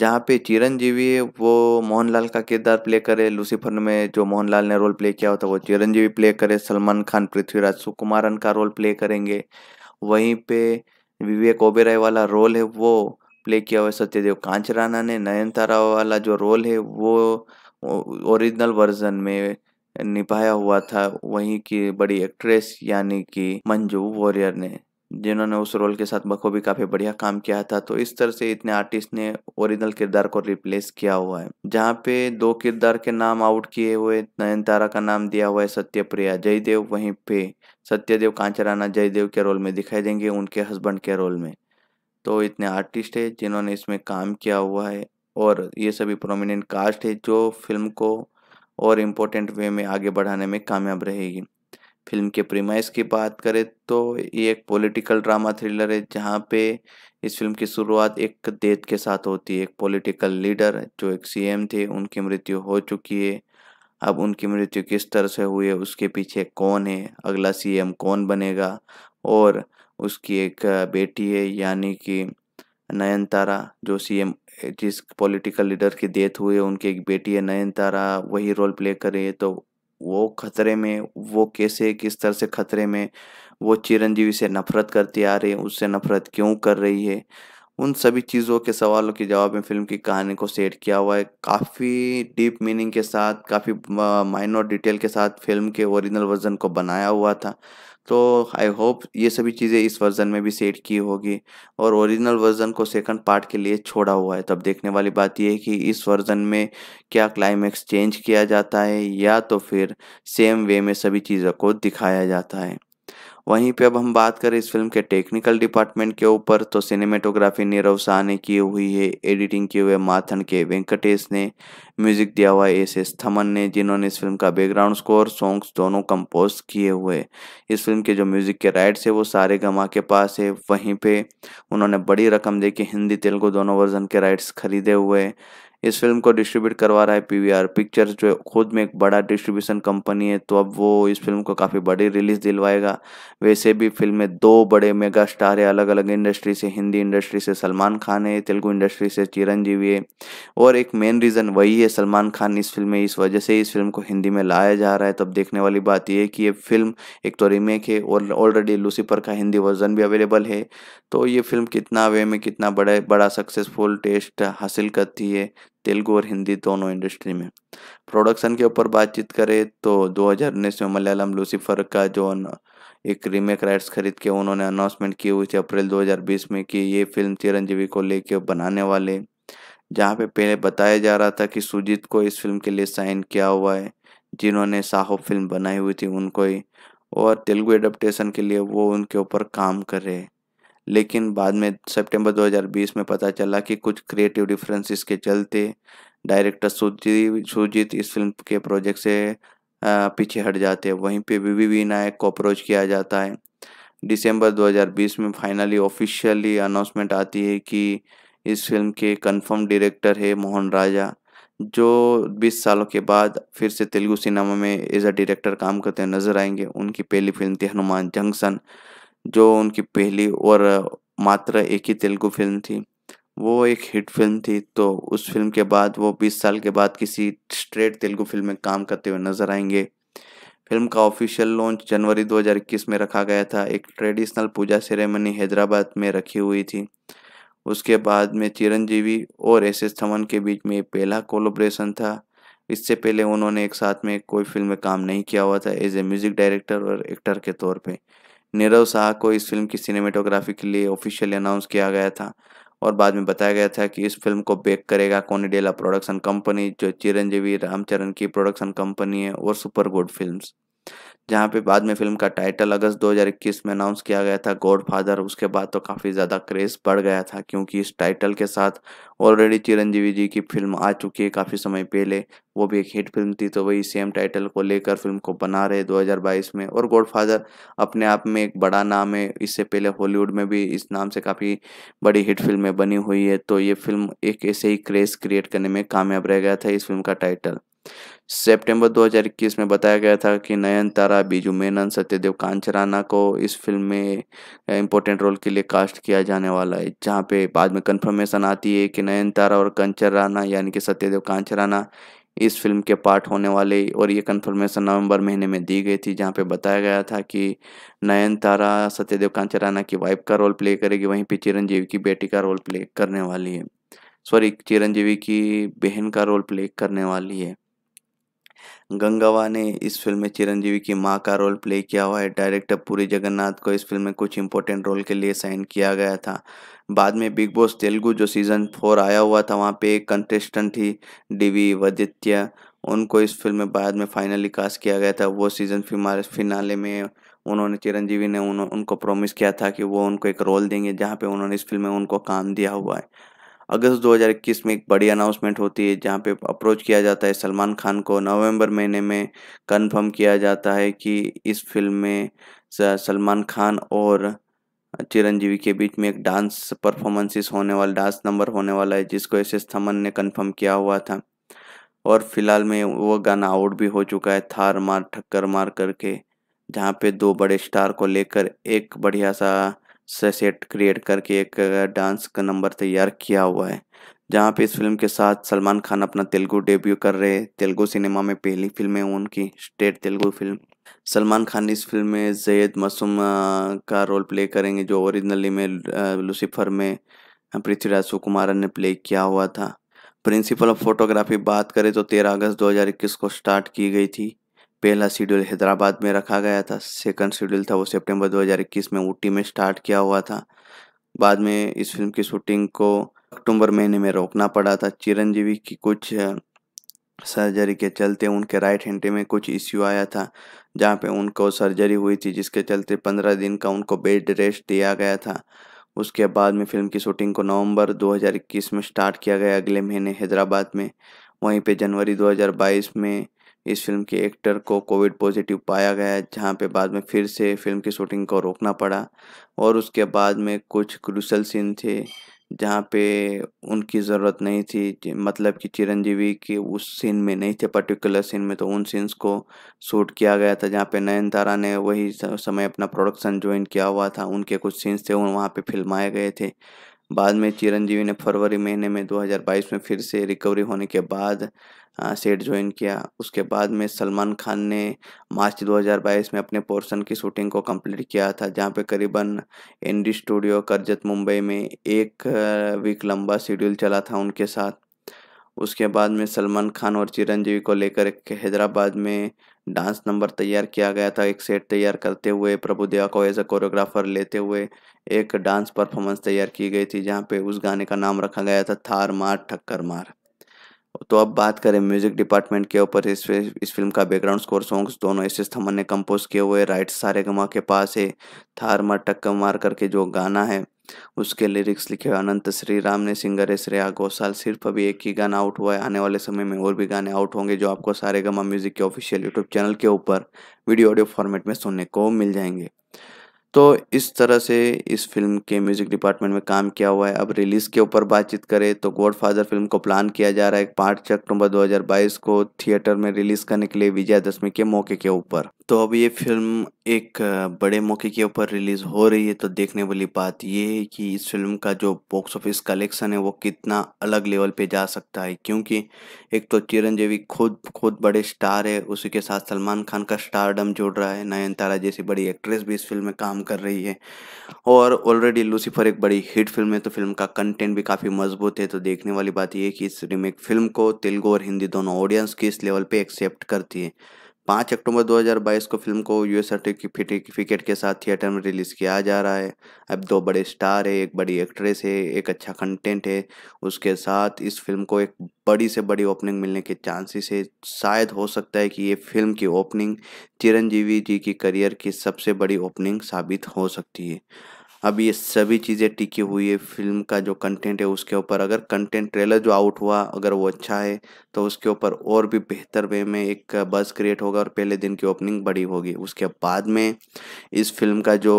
जहाँ पे चिरंजीवी है वो मोहनलाल का किरदार प्ले करे लूसीफर में जो मोहनलाल ने रोल प्ले किया होता वो चिरंजीवी प्ले करे सलमान खान पृथ्वीराज सुकुमारन का रोल प्ले करेंगे वहीं पे विवेक ओबेराय वाला रोल है वो प्ले किया हुआ सत्यदेव कांचराना ने नयनतारा वाला जो रोल है वो ओरिजिनल वर्जन में निभाया हुआ था वहीं की बड़ी एक्ट्रेस यानी कि मंजू वॉरियर ने जिन्होंने उस रोल के साथ बखूबी काफ़ी बढ़िया काम किया था तो इस तरह से इतने आर्टिस्ट ने ओरिजिनल किरदार को रिप्लेस किया हुआ है जहाँ पे दो किरदार के नाम आउट किए हुए नयनतारा का नाम दिया हुआ है सत्यप्रिया जयदेव वहीं पे सत्यदेव कांचराना जयदेव के रोल में दिखाई देंगे उनके हस्बैंड के रोल में तो इतने आर्टिस्ट है जिन्होंने इसमें काम किया हुआ है और ये सभी प्रोमिनेंट कास्ट है जो फिल्म को और इम्पोर्टेंट वे में आगे बढ़ाने में कामयाब रहेगी फिल्म के प्रीमाइस की बात करें तो ये एक पॉलिटिकल ड्रामा थ्रिलर है जहाँ पे इस फिल्म की शुरुआत एक डेथ के साथ होती है एक पॉलिटिकल लीडर जो एक सीएम थे उनकी मृत्यु हो चुकी है अब उनकी मृत्यु किस तरह से हुई है उसके पीछे कौन है अगला सीएम कौन बनेगा और उसकी एक बेटी है यानी कि नयनतारा जो सीएम जिस पॉलिटिकल लीडर की डेथ हुई है उनकी एक बेटी है नयनतारा वही रोल प्ले करे तो वो खतरे में वो कैसे किस तरह से खतरे में वो चिरंजीवी से नफरत करती आ रही है उससे नफरत क्यों कर रही है उन सभी चीज़ों के सवालों के जवाब में फिल्म की कहानी को सेट किया हुआ है काफ़ी डीप मीनिंग के साथ काफ़ी माइनर डिटेल के साथ फिल्म के ओरिजिनल वर्जन को बनाया हुआ था तो आई होप ये सभी चीज़ें इस वर्ज़न में भी सेट की होगी और ओरिजिनल वर्ज़न को सेकंड पार्ट के लिए छोड़ा हुआ है तब देखने वाली बात यह है कि इस वर्ज़न में क्या क्लाइमैक्स चेंज किया जाता है या तो फिर सेम वे में सभी चीज़ों को दिखाया जाता है वहीं पे अब हम बात करें इस फिल्म के टेक्निकल डिपार्टमेंट के ऊपर तो सिनेमेटोग्राफी नीरव शाह ने की हुई है एडिटिंग की हुई है माथन के वेंकटेश ने म्यूजिक दिया हुआ है एस एस थमन ने जिन्होंने इस फिल्म का बैकग्राउंड स्कोर सॉन्ग्स दोनों कंपोज किए हुए इस फिल्म के जो म्यूजिक के राइट्स है वो सारे गमा के पास है वहीं पे उन्होंने बड़ी रकम दे के हिंदी तेलुगु दोनों वर्जन के राइट्स खरीदे हुए इस फिल्म को डिस्ट्रीब्यूट करवा रहा है पीवीआर पिक्चर्स जो खुद में एक बड़ा डिस्ट्रीब्यूशन कंपनी है तो अब वो इस फिल्म को काफ़ी बड़ी रिलीज दिलवाएगा वैसे भी फिल्म में दो बड़े मेगा स्टार है अलग अलग इंडस्ट्री से हिंदी इंडस्ट्री से सलमान खान है तेलुगु इंडस्ट्री से चिरंजीवी है और एक मेन रीज़न वही है सलमान खान इस फिल्म में इस वजह से इस फिल्म को हिंदी में लाया जा रहा है तब देखने वाली बात यह है कि ये फिल्म एक तो रीमेक है और ऑलरेडी लूसीफर का हिंदी वर्जन भी अवेलेबल है तो ये फिल्म कितना वे में कितना बड़े बड़ा सक्सेसफुल टेस्ट हासिल करती है तेलुगु और हिंदी दोनों इंडस्ट्री में प्रोडक्शन के ऊपर बातचीत करें तो दो हज़ार उन्नीस में मलयालम लूसीफर का जो एक रीमेक राइट्स खरीद के उन्होंने अनाउंसमेंट की हुई थी अप्रैल 2020 में कि ये फिल्म चिरंजीवी को लेके बनाने वाले जहाँ पे पहले बताया जा रहा था कि सुजीत को इस फिल्म के लिए साइन किया हुआ है जिन्होंने साहो फिल्म बनाई हुई थी उनको ही और तेलुगु एडप्टेशन के लिए वो उनके ऊपर काम कर रहे हैं लेकिन बाद में सितंबर 2020 में पता चला कि कुछ क्रिएटिव डिफरेंसेस के चलते डायरेक्टर सुजीत सुजीत इस फिल्म के प्रोजेक्ट से पीछे हट जाते हैं वहीं पे वी वी नायक को अप्रोच किया जाता है दिसंबर 2020 में फाइनली ऑफिशियली अनाउंसमेंट आती है कि इस फिल्म के कंफर्म डायरेक्टर है मोहन राजा जो 20 सालों के बाद फिर से तेलुगु सिनेमा में एज अ डायरेक्टर काम करते नजर आएंगे उनकी पहली फिल्म थी हनुमान जंक्शन जो उनकी पहली और मात्र एक ही तेलुगु फिल्म थी वो एक हिट फिल्म थी तो उस फिल्म के बाद वो 20 साल के बाद किसी स्ट्रेट तेलुगु फिल्म में काम करते हुए नजर आएंगे फिल्म का ऑफिशियल लॉन्च जनवरी 2021 में रखा गया था एक ट्रेडिशनल पूजा सेरेमनी हैदराबाद में रखी हुई थी उसके बाद में चिरंजीवी और एस एस थमन के बीच में पहला कोलोब्रेशन था इससे पहले उन्होंने एक साथ में कोई फिल्म में काम नहीं किया हुआ था एज ए म्यूज़िक डायरेक्टर और एक्टर के तौर पर नीरव शाह को इस फिल्म की सिनेमेटोग्राफी के लिए ऑफिशियली अनाउंस किया गया था और बाद में बताया गया था कि इस फिल्म को बेक करेगा कोनीडेला प्रोडक्शन कंपनी जो चिरंजीवी रामचरण की प्रोडक्शन कंपनी है और सुपर गुड फिल्म्स जहाँ पे बाद में फिल्म का टाइटल अगस्त 2021 में अनाउंस किया गया था गॉड फादर उसके बाद तो काफ़ी ज़्यादा क्रेज बढ़ गया था क्योंकि इस टाइटल के साथ ऑलरेडी चिरंजीवी जी की फिल्म आ चुकी है काफ़ी समय पहले वो भी एक हिट फिल्म थी तो वही सेम टाइटल को लेकर फिल्म को बना रहे 2022 में और गॉड फादर अपने आप में एक बड़ा नाम है इससे पहले हॉलीवुड में भी इस नाम से काफ़ी बड़ी हिट फिल्में बनी हुई है तो ये फिल्म एक ऐसे ही क्रेज क्रिएट करने में कामयाब रह गया था इस फिल्म का टाइटल सितंबर 2021 में बताया गया था कि नयनतारा बीजू मेनन सत्यदेव कांचराना को इस फिल्म में इम्पोर्टेंट रोल के लिए कास्ट किया जाने वाला है जहाँ पे बाद में कंफर्मेशन आती है कि नयनतारा और कंचराना यानी कि सत्यदेव कांचराना इस फिल्म के पार्ट होने वाले और ये कंफर्मेशन नवंबर महीने में दी गई थी जहाँ पे बताया गया था कि नयनतारा सत्यदेव कांचराना की वाइफ का रोल प्ले करेगी वहीं पे चिरंजीवी की बेटी का रोल प्ले करने वाली है सॉरी चिरंजीवी की बहन का रोल प्ले करने वाली है गंगावा ने इस फिल्म में चिरंजीवी की माँ का रोल प्ले किया हुआ है डायरेक्टर पूरी जगन्नाथ को इस फिल्म में कुछ इंपॉर्टेंट रोल के लिए साइन किया गया था बाद में बिग बॉस तेलुगु जो सीज़न फोर आया हुआ था वहाँ पे एक कंटेस्टेंट थी डीवी वदित्य उनको इस फिल्म में बाद में फाइनली कास्ट किया गया था वो सीज़न फिनाले में उन्होंने चिरंजीवी ने उन, उनको प्रॉमिस किया था कि वो उनको एक रोल देंगे जहाँ पे उन्होंने इस फिल्म में उनको काम दिया हुआ है अगस्त 2021 में एक बड़ी अनाउंसमेंट होती है जहाँ पे अप्रोच किया जाता है सलमान खान को नवंबर महीने में कंफर्म किया जाता है कि इस फिल्म में सलमान खान और चिरंजीवी के बीच में एक डांस परफॉर्मेंसेस होने वाला डांस नंबर होने वाला है जिसको एस एस थमन ने कंफर्म किया हुआ था और फिलहाल में वो गाना आउट भी हो चुका है थार मार ठक्कर मार करके जहाँ पे दो बड़े स्टार को लेकर एक बढ़िया सा से सेट क्रिएट करके एक डांस का नंबर तैयार किया हुआ है जहाँ पे इस फिल्म के साथ सलमान खान अपना तेलुगु डेब्यू कर रहे हैं तेलुगु सिनेमा में पहली फिल्म है उनकी स्टेट तेलुगु फिल्म सलमान खान इस फिल्म में जैद मसूम का रोल प्ले करेंगे जो ओरिजिनली में लूसीफर में पृथ्वीराज सुकुमारन ने प्ले किया हुआ था प्रिंसिपल ऑफ फोटोग्राफी बात करें तो 13 अगस्त 2021 को स्टार्ट की गई थी पहला शेड्यूल हैदराबाद में रखा गया था सेकंड शेड्यूल था वो सितंबर 2021 में ऊटी में स्टार्ट किया हुआ था बाद में इस फिल्म की शूटिंग को अक्टूबर महीने में रोकना पड़ा था चिरंजीवी की कुछ सर्जरी के चलते उनके राइट हैंड में कुछ इश्यू आया था जहाँ पे उनको सर्जरी हुई थी जिसके चलते पंद्रह दिन का उनको बेड रेस्ट दिया गया था उसके बाद में फिल्म की शूटिंग को नवंबर 2021 में स्टार्ट किया गया अगले महीने हैदराबाद में वहीं पे जनवरी 2022 में इस फिल्म के एक्टर को कोविड पॉजिटिव पाया गया जहां पे बाद में फिर से फिल्म की शूटिंग को रोकना पड़ा और उसके बाद में कुछ क्रूसल सीन थे जहाँ पे उनकी ज़रूरत नहीं थी मतलब कि चिरंजीवी के उस सीन में नहीं थे पर्टिकुलर सीन में तो उन सीन्स को शूट किया गया था जहाँ पे नयनतारा ने वही समय अपना प्रोडक्शन ज्वाइन किया हुआ था उनके कुछ सीन्स थे वहाँ पे फिल्माए गए थे बाद में चिरंजीवी ने फरवरी महीने में 2022 में फिर से रिकवरी होने के बाद सेट ज्वाइन किया उसके बाद में सलमान खान ने मार्च 2022 में अपने पोर्शन की शूटिंग को कंप्लीट किया था जहां पे करीबन एनडी स्टूडियो करजत मुंबई में एक वीक लंबा शेड्यूल चला था उनके साथ उसके बाद में सलमान खान और चिरंजीवी को लेकर हैदराबाद में डांस नंबर तैयार किया गया था एक सेट तैयार करते हुए प्रभुदेवा को एज अ कोरियोग्राफर लेते हुए एक डांस परफॉर्मेंस तैयार की गई थी जहाँ पे उस गाने का नाम रखा गया था थार मार ठक्कर मार तो अब बात करें म्यूजिक डिपार्टमेंट के ऊपर इस इस फिल्म का बैकग्राउंड स्कोर सॉन्ग्स दोनों एस एस थमन ने कंपोज किए हुए राइट सारे गमा के पास है थार मार टक्कर मार करके जो गाना है उसके लिरिक्स लिखे हुए अनंत श्री राम ने सिंगर है श्रेया घोषाल सिर्फ अभी एक ही गाना आउट हुआ है आने वाले समय में और भी गाने आउट होंगे जो आपको सारे गमा म्यूजिक के ऑफिशियल यूट्यूब चैनल के ऊपर वीडियो ऑडियो फॉर्मेट में सुनने को मिल जाएंगे तो इस तरह से इस फिल्म के म्यूज़िक डिपार्टमेंट में काम किया हुआ है अब रिलीज़ के ऊपर बातचीत करें तो गॉडफादर फिल्म को प्लान किया जा रहा है पांच अक्टूबर 2022 को थिएटर में रिलीज़ करने के लिए विजयादशमी के मौके के ऊपर तो अब ये फिल्म एक बड़े मौके के ऊपर रिलीज़ हो रही है तो देखने वाली बात ये है कि इस फिल्म का जो बॉक्स ऑफिस कलेक्शन है वो कितना अलग लेवल पे जा सकता है क्योंकि एक तो चिरंजीवी खुद खुद बड़े स्टार है उसी के साथ सलमान खान का स्टारडम जुड़ रहा है नयनतारा जैसी बड़ी एक्ट्रेस भी इस फिल्म में काम कर रही है और ऑलरेडी लूसीफर एक बड़ी हिट फिल्म है तो फिल्म का कंटेंट भी काफ़ी मजबूत है तो देखने वाली बात यह है कि इस रिमेक फिल्म को तेलुगु और हिंदी दोनों ऑडियंस किस लेवल पर एक्सेप्ट करती है पाँच अक्टूबर 2022 को फिल्म को यूएस सर्टिफिकेट के साथ थिएटर में रिलीज़ किया जा रहा है अब दो बड़े स्टार है एक बड़ी एक्ट्रेस है एक अच्छा कंटेंट है उसके साथ इस फिल्म को एक बड़ी से बड़ी ओपनिंग मिलने के चांसेस है शायद हो सकता है कि ये फिल्म की ओपनिंग चिरंजीवी जी की करियर की सबसे बड़ी ओपनिंग साबित हो सकती है अब ये सभी चीज़ें टिकी हुई है फिल्म का जो कंटेंट है उसके ऊपर अगर कंटेंट ट्रेलर जो आउट हुआ अगर वो अच्छा है तो उसके ऊपर और भी बेहतर वे में एक बस क्रिएट होगा और पहले दिन की ओपनिंग बड़ी होगी उसके बाद में इस फिल्म का जो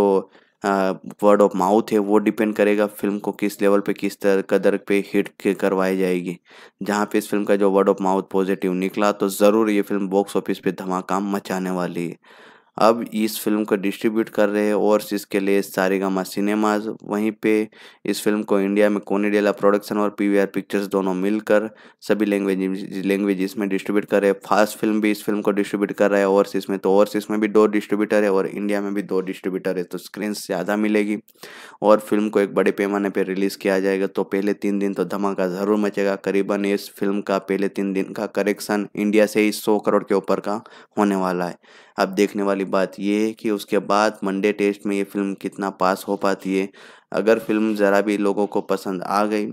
वर्ड ऑफ माउथ है वो डिपेंड करेगा फिल्म को किस लेवल पे किस तरह कदर पे हिट करवाई जाएगी जहाँ पे इस फिल्म का जो वर्ड ऑफ माउथ पॉजिटिव निकला तो ज़रूर ये फिल्म बॉक्स ऑफिस पे धमाका मचाने वाली है अब इस फिल्म को डिस्ट्रीब्यूट कर रहे हैं और इसके लिए सारेगामा सिनेमाज वहीं पे इस फिल्म को इंडिया में कोनीडेला प्रोडक्शन और पीवीआर पिक्चर्स दोनों मिलकर सभी लैंग्वेज लैंग्वेज में डिस्ट्रीब्यूट कर रहे हैं फास्ट फिल्म भी इस फिल्म को डिस्ट्रीब्यूट कर रहा है और इसमें तो और इसमें भी दो डिस्ट्रीब्यूटर है और इंडिया में भी दो डिस्ट्रीब्यूटर है तो स्क्रीन ज़्यादा मिलेगी और फिल्म को एक बड़े पैमाने पर रिलीज़ किया जाएगा तो पहले तीन दिन तो धमाका ज़रूर मचेगा करीबन इस फिल्म का पहले तीन दिन का करेक्शन इंडिया से ही सौ करोड़ के ऊपर का होने वाला है अब देखने वाली बात यह है कि उसके बाद मंडे टेस्ट में ये फिल्म कितना पास हो पाती है अगर फिल्म ज़रा भी लोगों को पसंद आ गई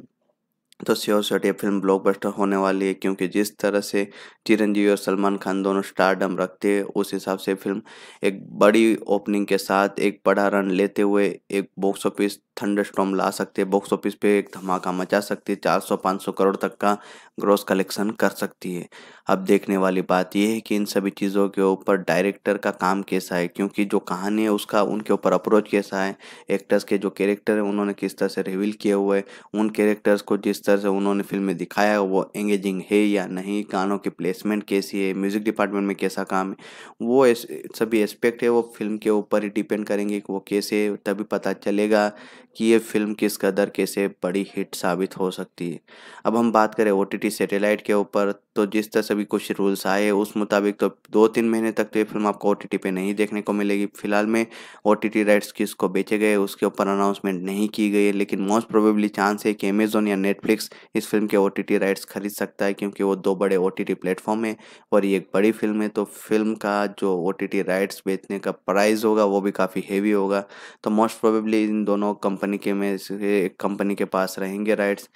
तो श्योर शर्ट ये फिल्म ब्लॉकबस्टर होने वाली है क्योंकि जिस तरह से चिरंजीवी और सलमान खान दोनों स्टारडम रखते हैं उस हिसाब से फिल्म एक बड़ी ओपनिंग के साथ एक बड़ा रन लेते हुए एक बॉक्स ऑफिस थंडर स्टॉम ला सकते हैं बॉक्स ऑफिस पे एक धमाका मचा सकती है 400-500 करोड़ तक का ग्रोस कलेक्शन कर सकती है अब देखने वाली बात यह है कि इन सभी चीज़ों के ऊपर डायरेक्टर का काम कैसा है क्योंकि जो कहानी है उसका उनके ऊपर अप्रोच कैसा है एक्टर्स के जो कैरेक्टर हैं उन्होंने किस तरह से रिवील किए हुए उन कैरेक्टर्स को जिस तरह से उन्होंने फिल्म में दिखाया है वो एंगेजिंग है या नहीं गानों की प्लेसमेंट कैसी है म्यूज़िक डिपार्टमेंट में कैसा काम है वो सभी एस्पेक्ट है वो फिल्म के ऊपर ही डिपेंड करेंगे कि वो कैसे तभी पता चलेगा कि ये फिल्म किस कदर कैसे बड़ी हिट साबित हो सकती है अब हम बात करें ओ टी सैटेलाइट के ऊपर तो जिस तरह से भी कुछ रूल्स आए उस मुताबिक तो दो तीन महीने तक तो ये फिल्म आपको ओ टी पे नहीं देखने को मिलेगी फिलहाल में ओ टी राइट्स किसको बेचे गए उसके ऊपर अनाउंसमेंट नहीं की गई है लेकिन मोस्ट प्रोबेबली चांस है कि अमेजोन या नेटफ्लिक्स इस फिल्म के ओ टी राइट्स खरीद सकता है क्योंकि वो दो बड़े ओ टी टी प्लेटफॉर्म है और ये एक बड़ी फिल्म है तो फिल्म का जो ओ टी टी राइट्स बेचने का प्राइस होगा वो भी काफ़ी हेवी होगा तो मोस्ट प्रोबेबली इन दोनों कंपनी कंपनी के में से एक कंपनी के पास रहेंगे राइट्स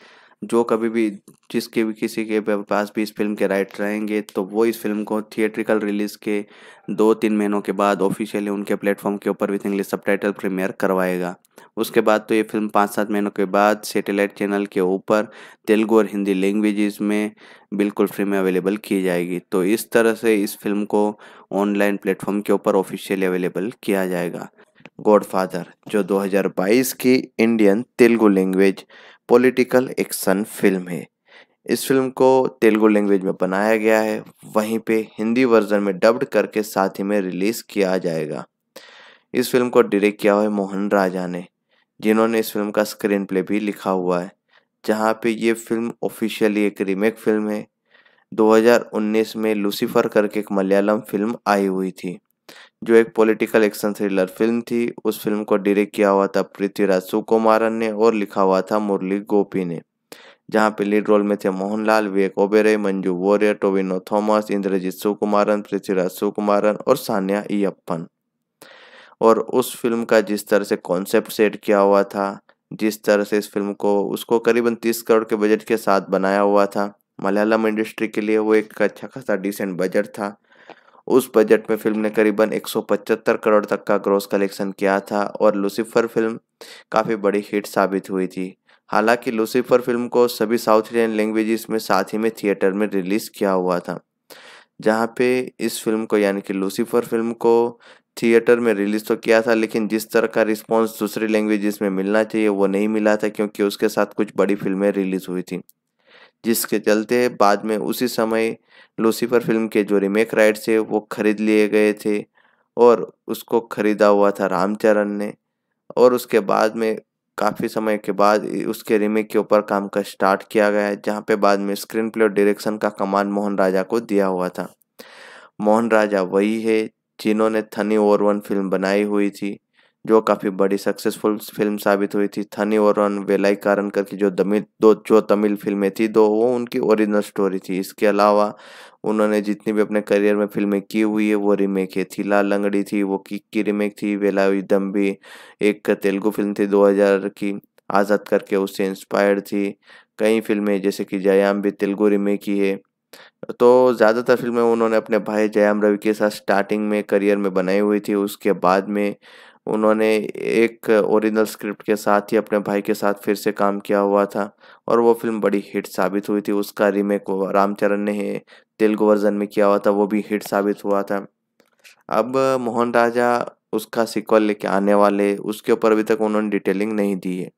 जो कभी भी जिसके भी किसी के पास भी इस फिल्म के राइट रहेंगे तो वो इस फिल्म को थिएट्रिकल रिलीज़ के दो तीन महीनों के बाद ऑफिशियली उनके प्लेटफॉर्म के ऊपर with English subtitle premiere करवाएगा उसके बाद तो ये फिल्म पाँच सात महीनों के बाद सैटेलाइट चैनल के ऊपर तेलुगु और हिंदी लैंग्वेजेस में बिल्कुल फ्री में अवेलेबल की जाएगी तो इस तरह से इस फिल्म को ऑनलाइन प्लेटफॉर्म के ऊपर ऑफिशियली अवेलेबल किया जाएगा गॉडफादर जो 2022 की Indian Telugu language political action film है इस फिल्म को तेलुगु लैंग्वेज में बनाया गया है वहीं पे हिंदी वर्जन में डब्ड करके साथ ही में रिलीज़ किया जाएगा इस फिल्म को डायरेक्ट किया हुआ है मोहन राजा ने जिन्होंने इस फिल्म का स्क्रीन प्ले भी लिखा हुआ है जहाँ पे ये फिल्म ऑफिशियली एक रीमेक फिल्म है 2019 में लूसीफर करके एक मलयालम फिल्म आई हुई थी जो एक पॉलिटिकल एक्शन थ्रिलर फिल्म थी उस फिल्म को डायरेक्ट किया हुआ था पृथ्वीराज सुकुमारन ने और लिखा हुआ था मुरली गोपी ने जहाँ पे लीड रोल में थे मोहनलाल विवेक ओबेरे मंजू वॉरियर टोविनो थॉमस इंद्रजीत सुकुमारन पृथ्वीराज सुकुमारन और सानिया ईयप्पन और उस फिल्म का जिस तरह से कॉन्सेप्ट सेट किया हुआ था जिस तरह से इस फिल्म को उसको करीबन तीस करोड़ के बजट के साथ बनाया हुआ था मलयालम इंडस्ट्री के लिए वो एक अच्छा खासा डिसेंट बजट था उस बजट में फिल्म ने करीबन 175 करोड़ तक का ग्रॉस कलेक्शन किया था और लूसीफर फिल्म काफ़ी बड़ी हिट साबित हुई थी हालांकि लूसीफर फिल्म को सभी साउथ इंडियन लैंग्वेजेस में साथ ही में थिएटर में रिलीज़ किया हुआ था जहाँ पे इस फिल्म को यानी कि लूसीफर फिल्म को थिएटर में रिलीज़ तो किया था लेकिन जिस तरह का रिस्पॉन्स दूसरी लैंग्वेजेस में मिलना चाहिए वो नहीं मिला था क्योंकि उसके साथ कुछ बड़ी फिल्में रिलीज़ हुई थी जिसके चलते बाद में उसी समय लूसीफर फिल्म के जो रिमेक राइट्स थे वो खरीद लिए गए थे और उसको खरीदा हुआ था रामचरण ने और उसके बाद में काफ़ी समय के बाद उसके रीमेक के ऊपर काम का स्टार्ट किया गया है जहाँ पे बाद में स्क्रीन प्ले और डायरेक्शन का कमान मोहन राजा को दिया हुआ था मोहन राजा वही है जिन्होंने थनी ओवर वन फिल्म बनाई हुई थी जो काफ़ी बड़ी सक्सेसफुल फिल्म साबित हुई थी थनी और वेलाई कारण करके जो दमिल दो जो तमिल फिल्में थी दो वो उनकी ओरिजिनल स्टोरी थी इसके अलावा उन्होंने जितनी भी अपने करियर में फिल्में की हुई है वो रीमेक है थी लाल लंगड़ी थी वो किक की रीमेक थी वेला दम्बी एक तेलुगु फिल्म थी दो की आज़ाद करके उससे इंस्पायर्ड थी कई फिल्में जैसे कि जयाम भी तेलुगु रीमेक की है तो ज़्यादातर फिल्में उन्होंने अपने भाई जयाम रवि के साथ स्टार्टिंग में करियर में बनाई हुई थी उसके बाद में उन्होंने एक ओरिजिनल स्क्रिप्ट के साथ ही अपने भाई के साथ फिर से काम किया हुआ था और वो फिल्म बड़ी हिट साबित हुई थी उसका रीमेक रामचरण ने तेलुगु वर्जन में किया हुआ था वो भी हिट साबित हुआ था अब मोहन राजा उसका सिक्वल लेके आने वाले उसके ऊपर अभी तक उन्होंने डिटेलिंग नहीं दी है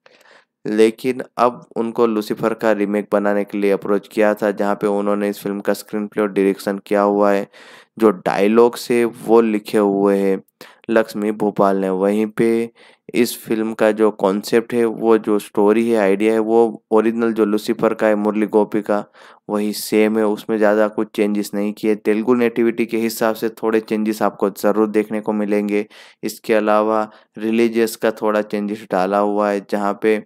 लेकिन अब उनको लूसीफर का रीमेक बनाने के लिए अप्रोच किया था जहाँ पे उन्होंने इस फिल्म का स्क्रीन प्ले और डायरेक्शन किया हुआ है जो डायलॉग्स है वो लिखे हुए हैं लक्ष्मी भोपाल ने वहीं पे इस फिल्म का जो कॉन्सेप्ट है वो जो स्टोरी है आइडिया है वो ओरिजिनल जो लूसीफर का है मुरली गोपी का वही सेम है उसमें ज़्यादा कुछ चेंजेस नहीं किए तेलुगु नेटिविटी के हिसाब से थोड़े चेंजेस आपको ज़रूर देखने को मिलेंगे इसके अलावा रिलीजियस का थोड़ा चेंजेस डाला हुआ है जहाँ पे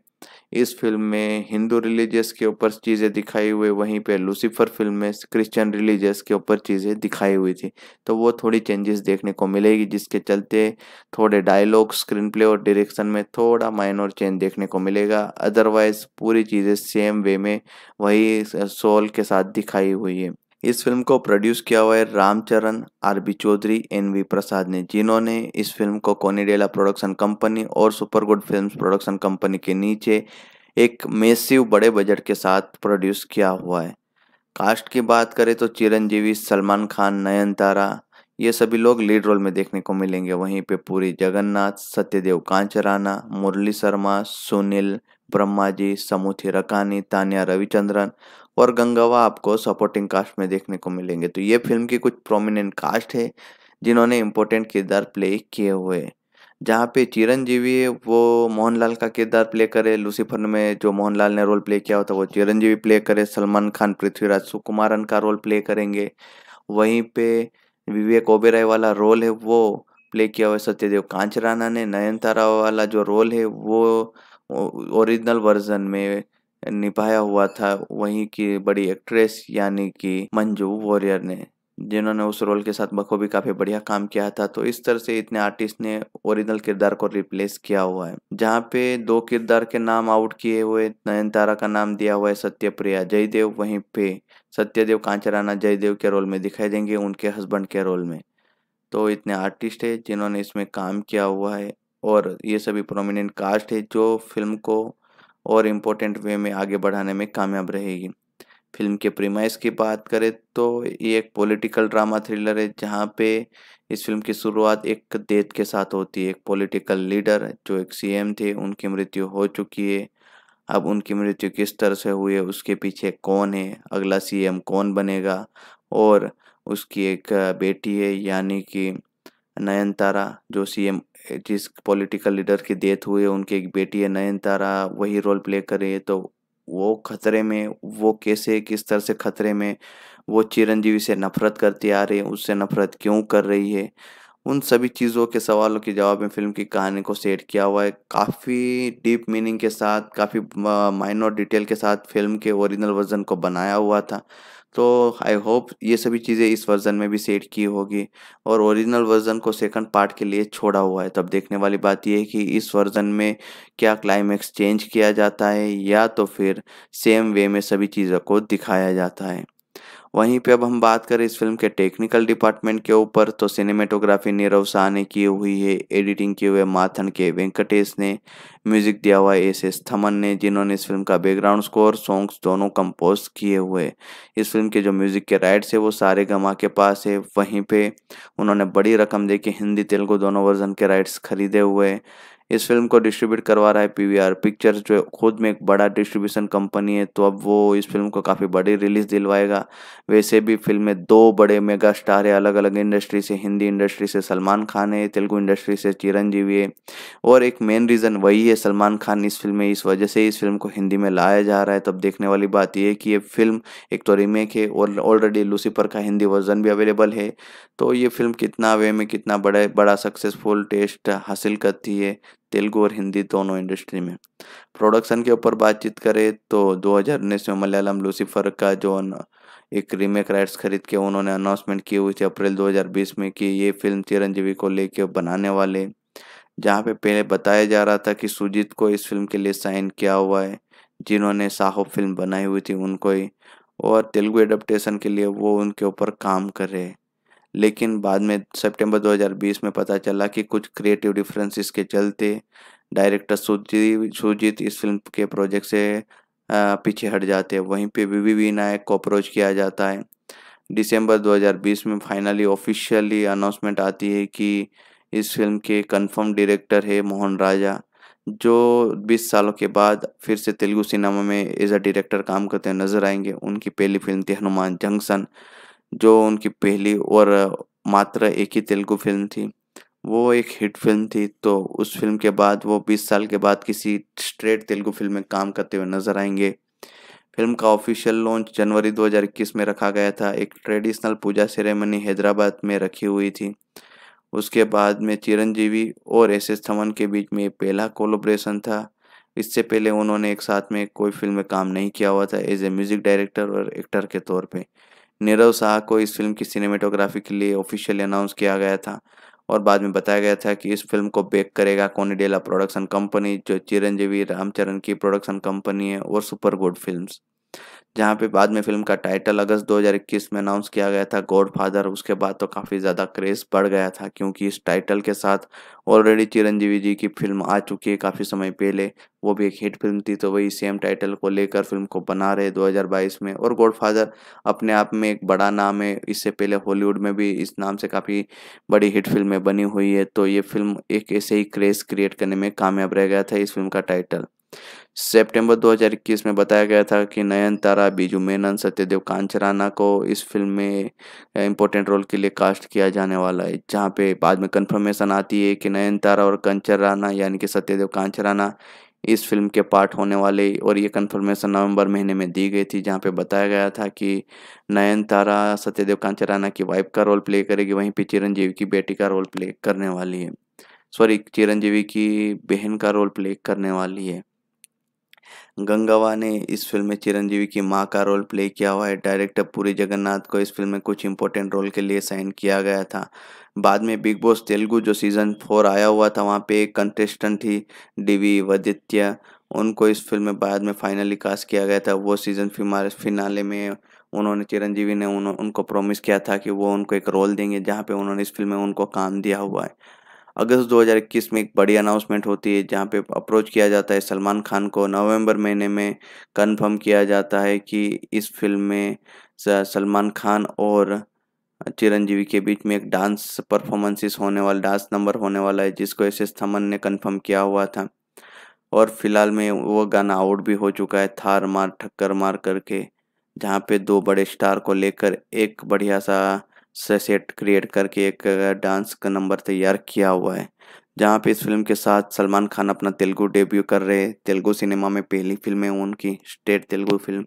इस फिल्म में हिंदू रिलीजियस के ऊपर चीज़ें दिखाई हुई वहीं पे लूसीफर फिल्म में क्रिश्चियन रिलीजियस के ऊपर चीज़ें दिखाई हुई थी तो वो थोड़ी चेंजेस देखने को मिलेगी जिसके चलते थोड़े डायलॉग स्क्रीन प्ले और डायरेक्शन में थोड़ा माइनर चेंज देखने को मिलेगा अदरवाइज पूरी चीज़ें सेम वे में वही सोल के साथ दिखाई हुई है इस फिल्म को प्रोड्यूस किया हुआ है Ramcharan R B Choudhary N V Prasad ने जिन्होंने इस फिल्म को कोनीडेला प्रोडक्शन कंपनी और super good film production company के नीचे एक मेसिव बड़े बजट के साथ प्रोड्यूस किया हुआ है कास्ट की बात करें तो चिरंजीवी सलमान खान नयनतारा ये सभी लोग लीड रोल में देखने को मिलेंगे वहीं पे पूरी जगन्नाथ सत्यदेव कांचराना मुरली शर्मा सुनील ब्रह्मा जी समूथी रकानी तानिया रविचंद्रन और गंगावा आपको सपोर्टिंग कास्ट में देखने को मिलेंगे तो ये फिल्म की कुछ प्रोमिनेंट कास्ट है जिन्होंने इम्पोर्टेंट किरदार प्ले किए हुए जहाँ पे चिरंजीवी है वो मोहनलाल का किरदार प्ले करे लूसीफर में जो मोहनलाल ने रोल प्ले किया होता वो चिरंजीवी प्ले करे सलमान खान पृथ्वीराज सुकुमारन का रोल प्ले करेंगे वहीं पे विवेक ओबेराय वाला रोल है वो प्ले किया हुआ सत्यदेव कांचराना ने नयनतारा वाला जो रोल है वो ओरिजिनल वर्जन में निभाया हुआ था वहीं की बड़ी एक्ट्रेस यानी कि मंजू वॉरियर ने जिन्होंने उस रोल के साथ बखूबी काफ़ी बढ़िया काम किया था तो इस तरह से इतने आर्टिस्ट ने ओरिजिनल किरदार को रिप्लेस किया हुआ है जहाँ पे दो किरदार के नाम आउट किए हुए नयनतारा का नाम दिया हुआ है सत्यप्रिया जयदेव वहीं पे सत्यदेव कांचराना जयदेव के रोल में दिखाई देंगे उनके हस्बैंड के रोल में तो इतने आर्टिस्ट है जिन्होंने इसमें काम किया हुआ है और ये सभी प्रोमिनेंट कास्ट है जो फिल्म को और इम्पोर्टेंट वे में आगे बढ़ाने में कामयाब रहेगी फिल्म के प्रीमाइस की बात करें तो ये एक पॉलिटिकल ड्रामा थ्रिलर है जहाँ पे इस फिल्म की शुरुआत एक देत के साथ होती है एक पॉलिटिकल लीडर जो एक सीएम थे उनकी मृत्यु हो चुकी है अब उनकी मृत्यु किस तरह से हुई है उसके पीछे कौन है अगला सीएम कौन बनेगा और उसकी एक बेटी है यानी कि नयनतारा जो सीएम जिस पॉलिटिकल लीडर की डेथ हुई है उनकी एक बेटी है नयनतारा वही रोल प्ले करे तो वो खतरे में वो कैसे किस तरह से खतरे में वो चिरंजीवी से नफरत करती आ रही है उससे नफरत क्यों कर रही है उन सभी चीज़ों के सवालों के जवाब में फिल्म की कहानी को सेट किया हुआ है काफ़ी डीप मीनिंग के साथ काफ़ी माइनर डिटेल के साथ फिल्म के ओरिजिनल वर्जन को बनाया हुआ था तो आई होप ये सभी चीज़ें इस वर्ज़न में भी सेट की होगी और ओरिजिनल वर्ज़न को सेकंड पार्ट के लिए छोड़ा हुआ है तब देखने वाली बात यह है कि इस वर्ज़न में क्या क्लाइमैक्स चेंज किया जाता है या तो फिर सेम वे में सभी चीज़ों को दिखाया जाता है वहीं पे अब हम बात करें इस फिल्म के टेक्निकल डिपार्टमेंट के ऊपर तो सिनेमेटोग्राफी नीरव शाह ने की हुई है एडिटिंग की हुई है माथन के वेंकटेश ने म्यूजिक दिया हुआ एस एस थमन ने जिन्होंने इस फिल्म का बैकग्राउंड स्कोर सॉन्ग्स दोनों कंपोज किए हुए इस फिल्म के जो म्यूजिक के राइट्स है वो सारे गमा के पास है वहीं पे उन्होंने बड़ी रकम दे के हिंदी तेलुगु दोनों वर्जन के राइट्स खरीदे हुए इस फिल्म को डिस्ट्रीब्यूट करवा रहा है पीवीआर पिक्चर्स जो खुद में एक बड़ा डिस्ट्रीब्यूशन कंपनी है तो अब वो इस फिल्म को काफ़ी बड़ी रिलीज दिलवाएगा वैसे भी फिल्म में दो बड़े मेगा स्टार है अलग अलग इंडस्ट्री से हिंदी इंडस्ट्री से सलमान खान है तेलुगु इंडस्ट्री से चिरंजीवी है और एक मेन रीज़न वही है सलमान खान इस फिल्म में इस वजह से इस फिल्म को हिंदी में लाया जा रहा है तब देखने वाली बात यह है कि ये फिल्म एक तो रीमेक है और ऑलरेडी लूसीफर का हिंदी वर्जन भी अवेलेबल है तो ये फिल्म कितना वे में कितना बड़े बड़ा सक्सेसफुल टेस्ट हासिल करती है तेलुगु और हिंदी दोनों इंडस्ट्री में प्रोडक्शन के ऊपर बातचीत करें तो दो हज़ार उन्नीस में मलयालम लूसीफर का जो एक रीमेक राइट्स खरीद के उन्होंने अनाउंसमेंट की हुई थी अप्रैल 2020 में कि ये फिल्म चिरंजीवी को लेकर बनाने वाले जहाँ पे पहले बताया जा रहा था कि सुजीत को इस फिल्म के लिए साइन किया हुआ है जिन्होंने साहो फिल्म बनाई हुई थी उनको ही और तेलुगु एडप्टेशन के लिए वो उनके ऊपर काम कर रहे हैं लेकिन बाद में सितंबर 2020 में पता चला कि कुछ क्रिएटिव डिफरेंसेस के चलते डायरेक्टर सुजीत सुजीत इस फिल्म के प्रोजेक्ट से पीछे हट जाते हैं वहीं पे वी वी नायक को अप्रोच किया जाता है दिसंबर 2020 में फाइनली ऑफिशियली अनाउंसमेंट आती है कि इस फिल्म के कंफर्म डायरेक्टर है मोहन राजा जो 20 सालों के बाद फिर से तेलुगु सिनेमा में एज अ डायरेक्टर काम करते नजर आएंगे उनकी पहली फिल्म थी हनुमान जंक्शन जो उनकी पहली और मात्र एक ही तेलुगु फिल्म थी वो एक हिट फिल्म थी तो उस फिल्म के बाद वो 20 साल के बाद किसी स्ट्रेट तेलुगु फिल्म में काम करते हुए नजर आएंगे फिल्म का ऑफिशियल लॉन्च जनवरी 2021 में रखा गया था एक ट्रेडिशनल पूजा सेरेमनी हैदराबाद में रखी हुई थी उसके बाद में चिरंजीवी और एस एस थमन के बीच में पहला कोलोब्रेशन था इससे पहले उन्होंने एक साथ में कोई फिल्म में काम नहीं किया हुआ था एज ए म्यूज़िक डायरेक्टर और एक्टर के तौर पर नीरव शाह को इस फिल्म की सिनेमेटोग्राफी के लिए ऑफिशियली अनाउंस किया गया था और बाद में बताया गया था कि इस फिल्म को बेक करेगा कोनीडेला प्रोडक्शन कंपनी जो चिरंजीवी रामचरण की प्रोडक्शन कंपनी है और सुपर गुड फिल्म्स जहाँ पे बाद में फिल्म का टाइटल अगस्त 2021 में अनाउंस किया गया था गॉड फादर उसके बाद तो काफ़ी ज़्यादा क्रेज बढ़ गया था क्योंकि इस टाइटल के साथ ऑलरेडी चिरंजीवी जी की फिल्म आ चुकी है काफ़ी समय पहले वो भी एक हिट फिल्म थी तो वही सेम टाइटल को लेकर फिल्म को बना रहे 2022 में और गॉड फादर अपने आप में एक बड़ा नाम है इससे पहले हॉलीवुड में भी इस नाम से काफ़ी बड़ी हिट फिल्में बनी हुई है तो ये फिल्म एक ऐसे ही क्रेज क्रिएट करने में कामयाब रह गया था इस फिल्म का टाइटल सितंबर 2021 में बताया गया था कि नयन तारा बीजू मेनन सत्यदेव कांचराना को इस फिल्म में इम्पोर्टेंट रोल के लिए कास्ट किया जाने वाला है जहाँ पे बाद में कंफर्मेशन आती है कि नयन तारा और कंचराना यानी कि सत्यदेव कांचराना इस फिल्म के पार्ट होने वाले और ये कंफर्मेशन नवंबर महीने में दी गई थी जहाँ पे बताया गया था कि नयन तारा सत्यदेव कांचराना की वाइफ का रोल प्ले करेगी वहीं पे चिरंजीवी की बेटी का रोल प्ले करने वाली है सॉरी चिरंजीवी की बहन का रोल प्ले करने वाली है गंगावा ने इस फिल्म में चिरंजीवी की मां का रोल प्ले किया हुआ है डायरेक्टर पूरी जगन्नाथ को इस फिल्म में कुछ इंपॉर्टेंट रोल के लिए साइन किया गया था बाद में बिग बॉस तेलुगु जो सीज़न फोर आया हुआ था वहाँ पे एक कंटेस्टेंट थी डीवी वदित्य उनको इस फिल्म में बाद में फाइनली कास्ट किया गया था वो सीज़न फिनाले में उन्होंने चिरंजीवी ने उन, उनको प्रॉमिस किया था कि वो उनको एक रोल देंगे जहाँ पे उन्होंने इस फिल्म में उनको काम दिया हुआ है अगस्त 2021 में एक बड़ी अनाउंसमेंट होती है जहाँ पे अप्रोच किया जाता है सलमान खान को नवंबर महीने में कंफर्म किया जाता है कि इस फिल्म में सलमान खान और चिरंजीवी के बीच में एक डांस परफॉर्मेंसेस होने वाला डांस नंबर होने वाला है जिसको एस एस थमन ने कंफर्म किया हुआ था और फिलहाल में वो गाना आउट भी हो चुका है थार मार ठक्कर मार करके जहाँ पे दो बड़े स्टार को लेकर एक बढ़िया सा से सेट क्रिएट करके एक डांस का नंबर तैयार किया हुआ है जहाँ पे इस फिल्म के साथ सलमान खान अपना तेलुगु डेब्यू कर रहे हैं तेलुगु सिनेमा में पहली फिल्म है उनकी स्टेट तेलुगु फिल्म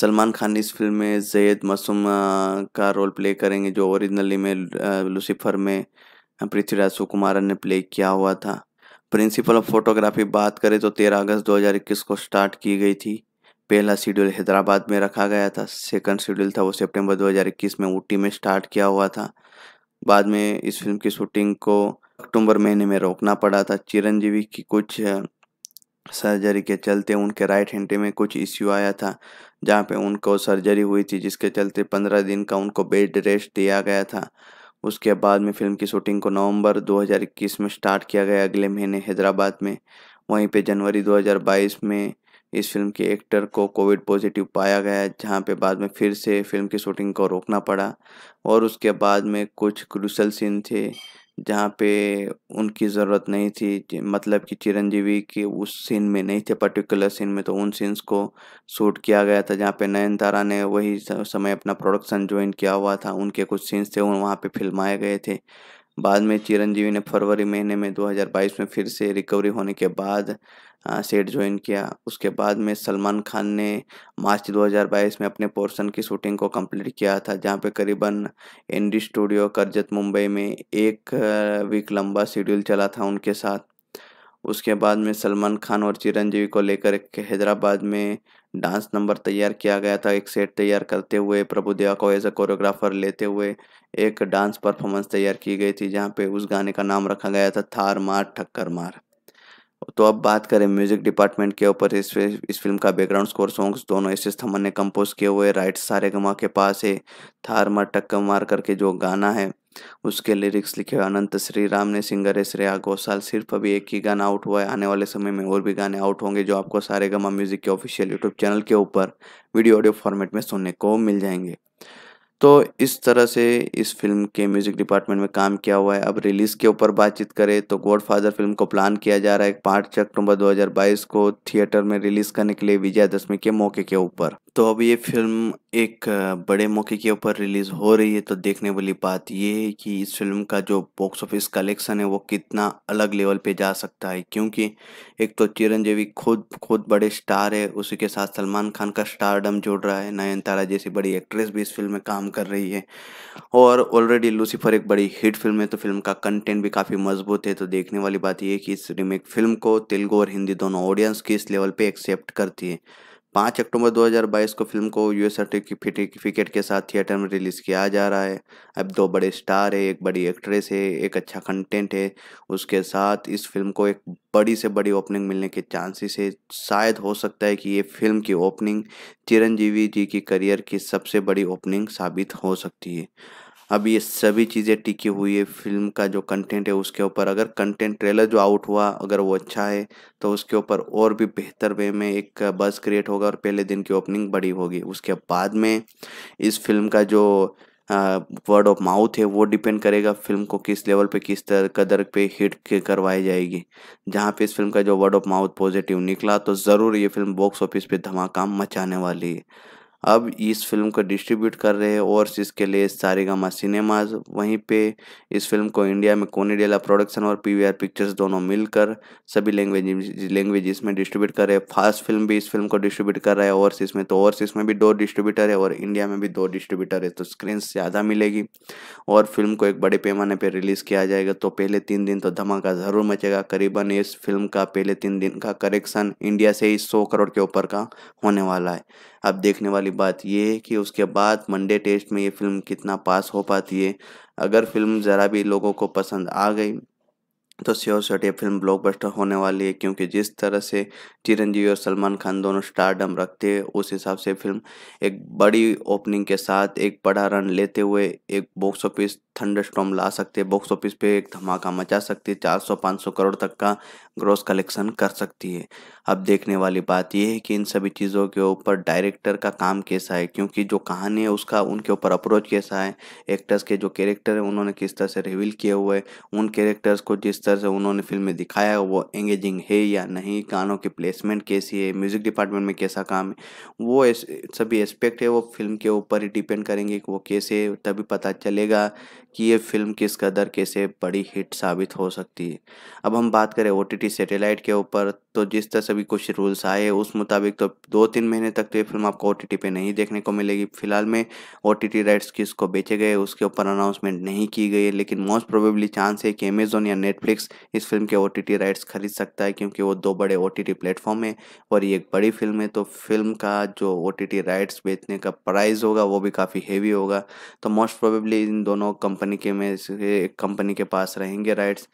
सलमान खान इस फिल्म में जैद मसूम का रोल प्ले करेंगे जो ओरिजिनली में लूसीफर में पृथ्वीराज सुकुमारन ने प्ले किया हुआ था प्रिंसिपल ऑफ फोटोग्राफी बात करें तो 13 अगस्त 2021 को स्टार्ट की गई थी पहला शेड्यूल हैदराबाद में रखा गया था सेकंड शेड्यूल था वो सितंबर 2021 में ऊटी में स्टार्ट किया हुआ था बाद में इस फिल्म की शूटिंग को अक्टूबर महीने में रोकना पड़ा था चिरंजीवी की कुछ सर्जरी के चलते उनके राइट हैंड में कुछ इश्यू आया था जहाँ पे उनको सर्जरी हुई थी जिसके चलते पंद्रह दिन का उनको बेड रेस्ट दिया गया था उसके बाद में फिल्म की शूटिंग को नवंबर 2021 में स्टार्ट किया गया अगले महीने हैदराबाद में वहीं पे जनवरी 2022 में इस फिल्म के एक्टर को कोविड पॉजिटिव पाया गया जहां पे बाद में फिर से फिल्म की शूटिंग को रोकना पड़ा और उसके बाद में कुछ क्रूशल सीन थे जहाँ पे उनकी ज़रूरत नहीं थी मतलब कि चिरंजीवी के उस सीन में नहीं थे पर्टिकुलर सीन में तो उन सीन्स को शूट किया गया था जहाँ पे नयनतारा ने वही समय अपना प्रोडक्शन ज्वाइन किया हुआ था उनके कुछ सीन्स थे वहाँ पे फिल्माए गए थे बाद में चिरंजीवी ने फरवरी महीने में 2022 में फिर से रिकवरी होने के बाद सेट ज्वाइन किया उसके बाद में सलमान खान ने मार्च 2022 में अपने पोर्शन की शूटिंग को कंप्लीट किया था जहां पे करीबन एनडी स्टूडियो करजत मुंबई में एक वीक लंबा शेड्यूल चला था उनके साथ उसके बाद में सलमान खान और चिरंजीवी को लेकर हैदराबाद में डांस नंबर तैयार किया गया था एक सेट तैयार करते हुए प्रभुदेवा को एज अ कोरियोग्राफर लेते हुए एक डांस परफॉर्मेंस तैयार की गई थी जहाँ पे उस गाने का नाम रखा गया था थार मार ठक्कर मार तो अब बात करें म्यूजिक डिपार्टमेंट के ऊपर इस इस फिल्म का बैकग्राउंड स्कोर सॉन्ग्स दोनों एस एस थमन ने कंपोज किए हुए राइट्स सारे गमा के पास है थार मार टक्कर मार करके जो गाना है उसके लिरिक्स लिखे हुए अनंत श्री राम ने सिंगर है श्रेया घोषाल सिर्फ अभी एक ही गाना आउट हुआ है आने वाले समय में और भी गाने आउट होंगे जो आपको सारे गमा म्यूजिक के ऑफिशियल यूट्यूब चैनल के ऊपर वीडियो ऑडियो फॉर्मेट में सुनने को मिल जाएंगे तो इस तरह से इस फिल्म के म्यूज़िक डिपार्टमेंट में काम किया हुआ है अब रिलीज़ के ऊपर बातचीत करें तो गॉड फादर फिल्म को प्लान किया जा रहा है पांच अक्टूबर 2022 को थिएटर में रिलीज़ करने के लिए विजयादशमी के मौके के ऊपर तो अब ये फ़िल्म एक बड़े मौके के ऊपर रिलीज़ हो रही है तो देखने वाली बात ये है कि इस फ़िल्म का जो बॉक्स ऑफिस कलेक्शन है वो कितना अलग लेवल पे जा सकता है क्योंकि एक तो चिरंजीवी खुद खुद बड़े स्टार है उसी के साथ सलमान खान का स्टारडम जोड़ रहा है नयनतारा जैसी बड़ी एक्ट्रेस भी इस फिल्म में काम कर रही है और ऑलरेडी लूसीफर एक बड़ी हिट फिल्म है तो फिल्म का कंटेंट भी काफ़ी मजबूत है तो देखने वाली बात यह है कि इस रिमेक फिल्म को तेलुगू और हिंदी दोनों ऑडियंस किस लेवल पर एक्सेप्ट करती है पाँच अक्टूबर 2022 को फिल्म को यूएस सर्टिफिकेट के साथ थिएटर में रिलीज़ किया जा रहा है अब दो बड़े स्टार है एक बड़ी एक्ट्रेस है एक अच्छा कंटेंट है उसके साथ इस फिल्म को एक बड़ी से बड़ी ओपनिंग मिलने के चांसेस है शायद हो सकता है कि ये फिल्म की ओपनिंग चिरंजीवी जी की करियर की सबसे बड़ी ओपनिंग साबित हो सकती है अब ये सभी चीज़ें टिकी हुई है फिल्म का जो कंटेंट है उसके ऊपर अगर कंटेंट ट्रेलर जो आउट हुआ अगर वो अच्छा है तो उसके ऊपर और भी बेहतर वे में एक बस क्रिएट होगा और पहले दिन की ओपनिंग बड़ी होगी उसके बाद में इस फिल्म का जो वर्ड ऑफ माउथ है वो डिपेंड करेगा फिल्म को किस लेवल पे किस तरह कदर पे हिट करवाई जाएगी जहाँ पे इस फिल्म का जो वर्ड ऑफ माउथ पॉजिटिव निकला तो ज़रूर ये फिल्म बॉक्स ऑफिस पे धमाका मचाने वाली है अब इस फिल्म को डिस्ट्रीब्यूट कर रहे हैं और इसके लिए सारेगामा सिनेमाज वहीं पे इस फिल्म को इंडिया में कोनीडेला प्रोडक्शन और पीवीआर पिक्चर्स दोनों मिलकर सभी लैंग्वेज लैंग्वेज में डिस्ट्रीब्यूट कर रहे हैं फास्ट फिल्म भी इस फिल्म को डिस्ट्रीब्यूट कर रहा है और इसमें तो और इसमें भी दो डिस्ट्रीब्यूटर है और इंडिया में भी दो डिस्ट्रीब्यूटर है तो स्क्रीन ज़्यादा मिलेगी और फिल्म को एक बड़े पैमाने पर रिलीज़ किया जाएगा तो पहले तीन दिन तो धमाका ज़रूर मचेगा करीबन इस फिल्म का पहले तीन दिन का करेक्शन इंडिया से ही सौ करोड़ के ऊपर का होने वाला है अब देखने वाली वाली बात ये है कि उसके बाद मंडे टेस्ट में ये फिल्म कितना पास हो पाती है अगर फिल्म ज़रा भी लोगों को पसंद आ गई तो श्योर शर्ट ये फिल्म ब्लॉकबस्टर होने वाली है क्योंकि जिस तरह से चिरंजीवी और सलमान खान दोनों स्टारडम रखते हैं उस हिसाब से फिल्म एक बड़ी ओपनिंग के साथ एक बड़ा रन लेते हुए एक बॉक्स ऑफिस थंडर स्टॉम ला सकती है बॉक्स ऑफिस पे एक धमाका मचा सकती है 400-500 करोड़ तक का ग्रोस कलेक्शन कर सकती है अब देखने वाली बात यह है कि इन सभी चीज़ों के ऊपर डायरेक्टर का काम कैसा है क्योंकि जो कहानी है उसका उनके ऊपर अप्रोच कैसा है एक्टर्स के जो कैरेक्टर हैं उन्होंने किस तरह से रिवील किए हुए उन कैरेक्टर्स को जिस तरह से उन्होंने फिल्म में दिखाया है वो एंगेजिंग है या नहीं गानों की प्लेसमेंट कैसी है म्यूज़िक डिपार्टमेंट में कैसा काम है वो सभी एस्पेक्ट है वो फिल्म के ऊपर ही डिपेंड करेंगे कि वो कैसे तभी पता चलेगा कि ये फिल्म किस कदर कैसे बड़ी हिट साबित हो सकती है अब हम बात करें ओ टी सैटेलाइट के ऊपर तो जिस तरह से भी कुछ रूल्स आए उस मुताबिक तो दो तीन महीने तक तो ये फिल्म आपको ओ टी पे नहीं देखने को मिलेगी फिलहाल में ओ टी राइट्स किसको बेचे गए उसके ऊपर अनाउंसमेंट नहीं की गई है लेकिन मोस्ट प्रोबेबली चांस है कि अमेजोन या नेटफ्लिक्स इस फिल्म के ओ टी राइट्स खरीद सकता है क्योंकि वो दो बड़े ओ टी टी प्लेटफॉर्म है और ये एक बड़ी फिल्म है तो फिल्म का जो ओ टी टी राइट्स बेचने का प्राइस होगा वो भी काफ़ी हेवी होगा तो मोस्ट प्रोबेबली इन दोनों कंपनी कंपनी के में से एक कंपनी के पास रहेंगे राइट्स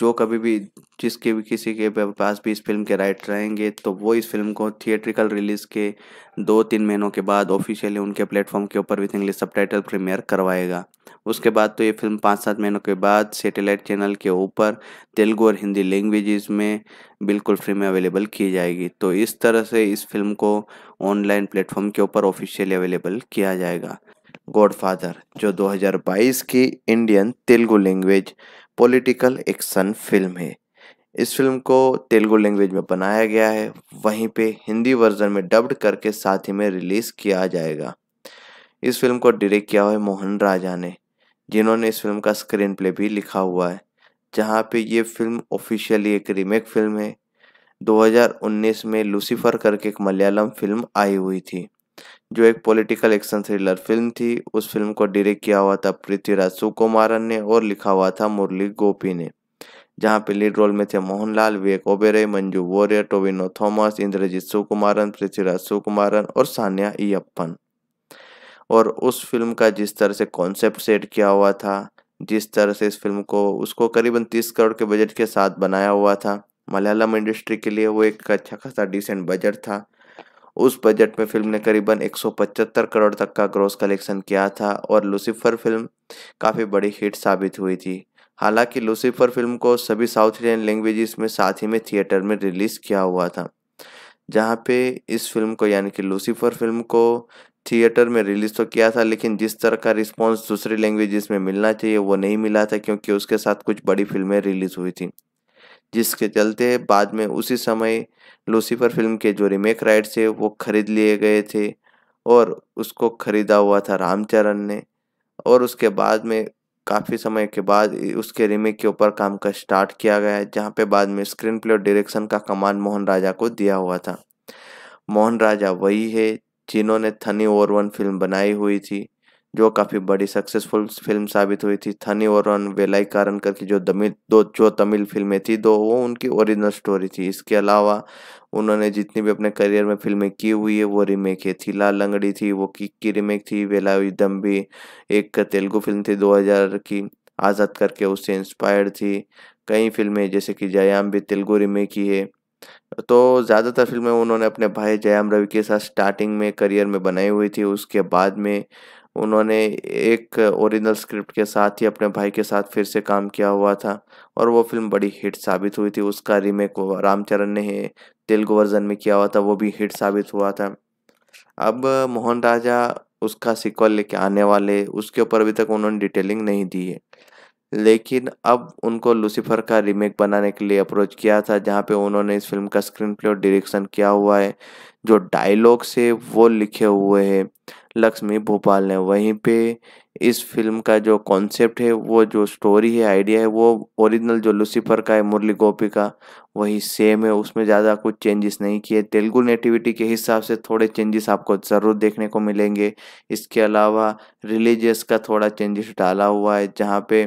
जो कभी भी जिसके भी किसी के पास भी इस फिल्म के राइट रहेंगे तो वो इस फिल्म को थिएट्रिकल रिलीज़ के दो तीन महीनों के बाद ऑफिशियली उनके प्लेटफॉर्म के ऊपर with English subtitle premiere करवाएगा उसके बाद तो ये फिल्म पाँच सात महीनों के बाद सैटेलाइट चैनल के ऊपर तेलुगू और हिंदी लैंग्वेजेस में बिल्कुल फ्री में अवेलेबल की जाएगी तो इस तरह से इस फिल्म को ऑनलाइन प्लेटफॉर्म के ऊपर ऑफिशियली अवेलेबल किया जाएगा गॉडफादर जो 2022 की Indian Telugu language political action film है इस फिल्म को तेलुगु लैंग्वेज में बनाया गया है वहीं पे हिंदी वर्जन में डब्ड करके साथ ही में रिलीज़ किया जाएगा इस फिल्म को डायरेक्ट किया हुआ है मोहन राजा ने जिन्होंने इस फिल्म का स्क्रीन प्ले भी लिखा हुआ है जहाँ पे ये फिल्म ऑफिशियली एक रीमेक फिल्म है 2019 में लूसीफर करके एक मलयालम फिल्म आई हुई थी जो एक पॉलिटिकल एक्शन थ्रिलर फिल्म थी उस फिल्म को डायरेक्ट किया हुआ था पृथ्वीराज सुकुमारन ने और लिखा हुआ था मुरली गोपी ने जहाँ पे लीड रोल में थे मोहनलाल विवेक ओबेरे मंजू वॉरियर टोविनो थॉमस इंद्रजीत सुकुमारन पृथ्वीराज सुकुमारन और सान्या ईयप्पन और उस फिल्म का जिस तरह से कॉन्सेप्ट सेट किया हुआ था जिस तरह से इस फिल्म को उसको करीबन तीस करोड़ के बजट के साथ बनाया हुआ था मलयालम इंडस्ट्री के लिए वो एक अच्छा खासा डिसेंट बजट था उस बजट में फिल्म ने करीबन 175 करोड़ तक का ग्रॉस कलेक्शन किया था और लूसीफर फिल्म काफ़ी बड़ी हिट साबित हुई थी हालांकि लूसीफर फिल्म को सभी साउथ इंडियन लैंग्वेजेस में साथ ही में थिएटर में रिलीज़ किया हुआ था जहाँ पे इस फिल्म को यानी कि लूसीफर फिल्म को थिएटर में रिलीज़ तो किया था लेकिन जिस तरह का रिस्पॉन्स दूसरी लैंग्वेजेस में मिलना चाहिए वो नहीं मिला था क्योंकि उसके साथ कुछ बड़ी फिल्में रिलीज़ हुई थी जिसके चलते बाद में उसी समय लूसीफर फिल्म के जो रिमेक राइट्स थे वो खरीद लिए गए थे और उसको ख़रीदा हुआ था रामचरण ने और उसके बाद में काफ़ी समय के बाद उसके रीमेक के ऊपर काम का स्टार्ट किया गया है जहाँ पे बाद में स्क्रीन प्ले और डायरेक्शन का कमान मोहन राजा को दिया हुआ था मोहन राजा वही है जिन्होंने थनी ओवर वन फिल्म बनाई हुई थी जो काफ़ी बड़ी सक्सेसफुल फिल्म साबित हुई थी थनी और वेलाई कारण करके जो दमिल दो जो तमिल फिल्में थी दो वो उनकी ओरिजिनल स्टोरी थी इसके अलावा उन्होंने जितनी भी अपने करियर में फिल्में की हुई है वो रीमेक है थी लाल लंगड़ी थी वो किक की रीमेक थी वेला दम्बी एक तेलुगु फिल्म थी दो की आज़ाद करके उससे इंस्पायर्ड थी कई फिल्में जैसे कि जयाम भी तेलुगु रीमेक की है तो ज़्यादातर फिल्में उन्होंने अपने भाई जयाम रवि के साथ स्टार्टिंग में करियर में बनाई हुई थी उसके बाद में उन्होंने एक ओरिजिनल स्क्रिप्ट के साथ ही अपने भाई के साथ फिर से काम किया हुआ था और वो फिल्म बड़ी हिट साबित हुई थी उसका रीमेक रामचरण ने तेलुगु वर्जन में किया हुआ था वो भी हिट साबित हुआ था अब मोहन राजा उसका सिक्वल लेके आने वाले उसके ऊपर अभी तक उन्होंने डिटेलिंग नहीं दी है लेकिन अब उनको लूसीफर का रीमेक बनाने के लिए अप्रोच किया था जहाँ पे उन्होंने इस फिल्म का स्क्रीन प्ले और डायरेक्शन किया हुआ है जो डायलॉग से वो लिखे हुए हैं लक्ष्मी भोपाल ने वहीं पे इस फिल्म का जो कॉन्सेप्ट है वो जो स्टोरी है आइडिया है वो ओरिजिनल जो लूसीफर का है मुरली गोपी का वही सेम है उसमें ज़्यादा कुछ चेंजेस नहीं किए तेलुगु नेटिविटी के हिसाब से थोड़े चेंजेस आपको ज़रूर देखने को मिलेंगे इसके अलावा रिलीजियस का थोड़ा चेंजेस डाला हुआ है जहाँ पे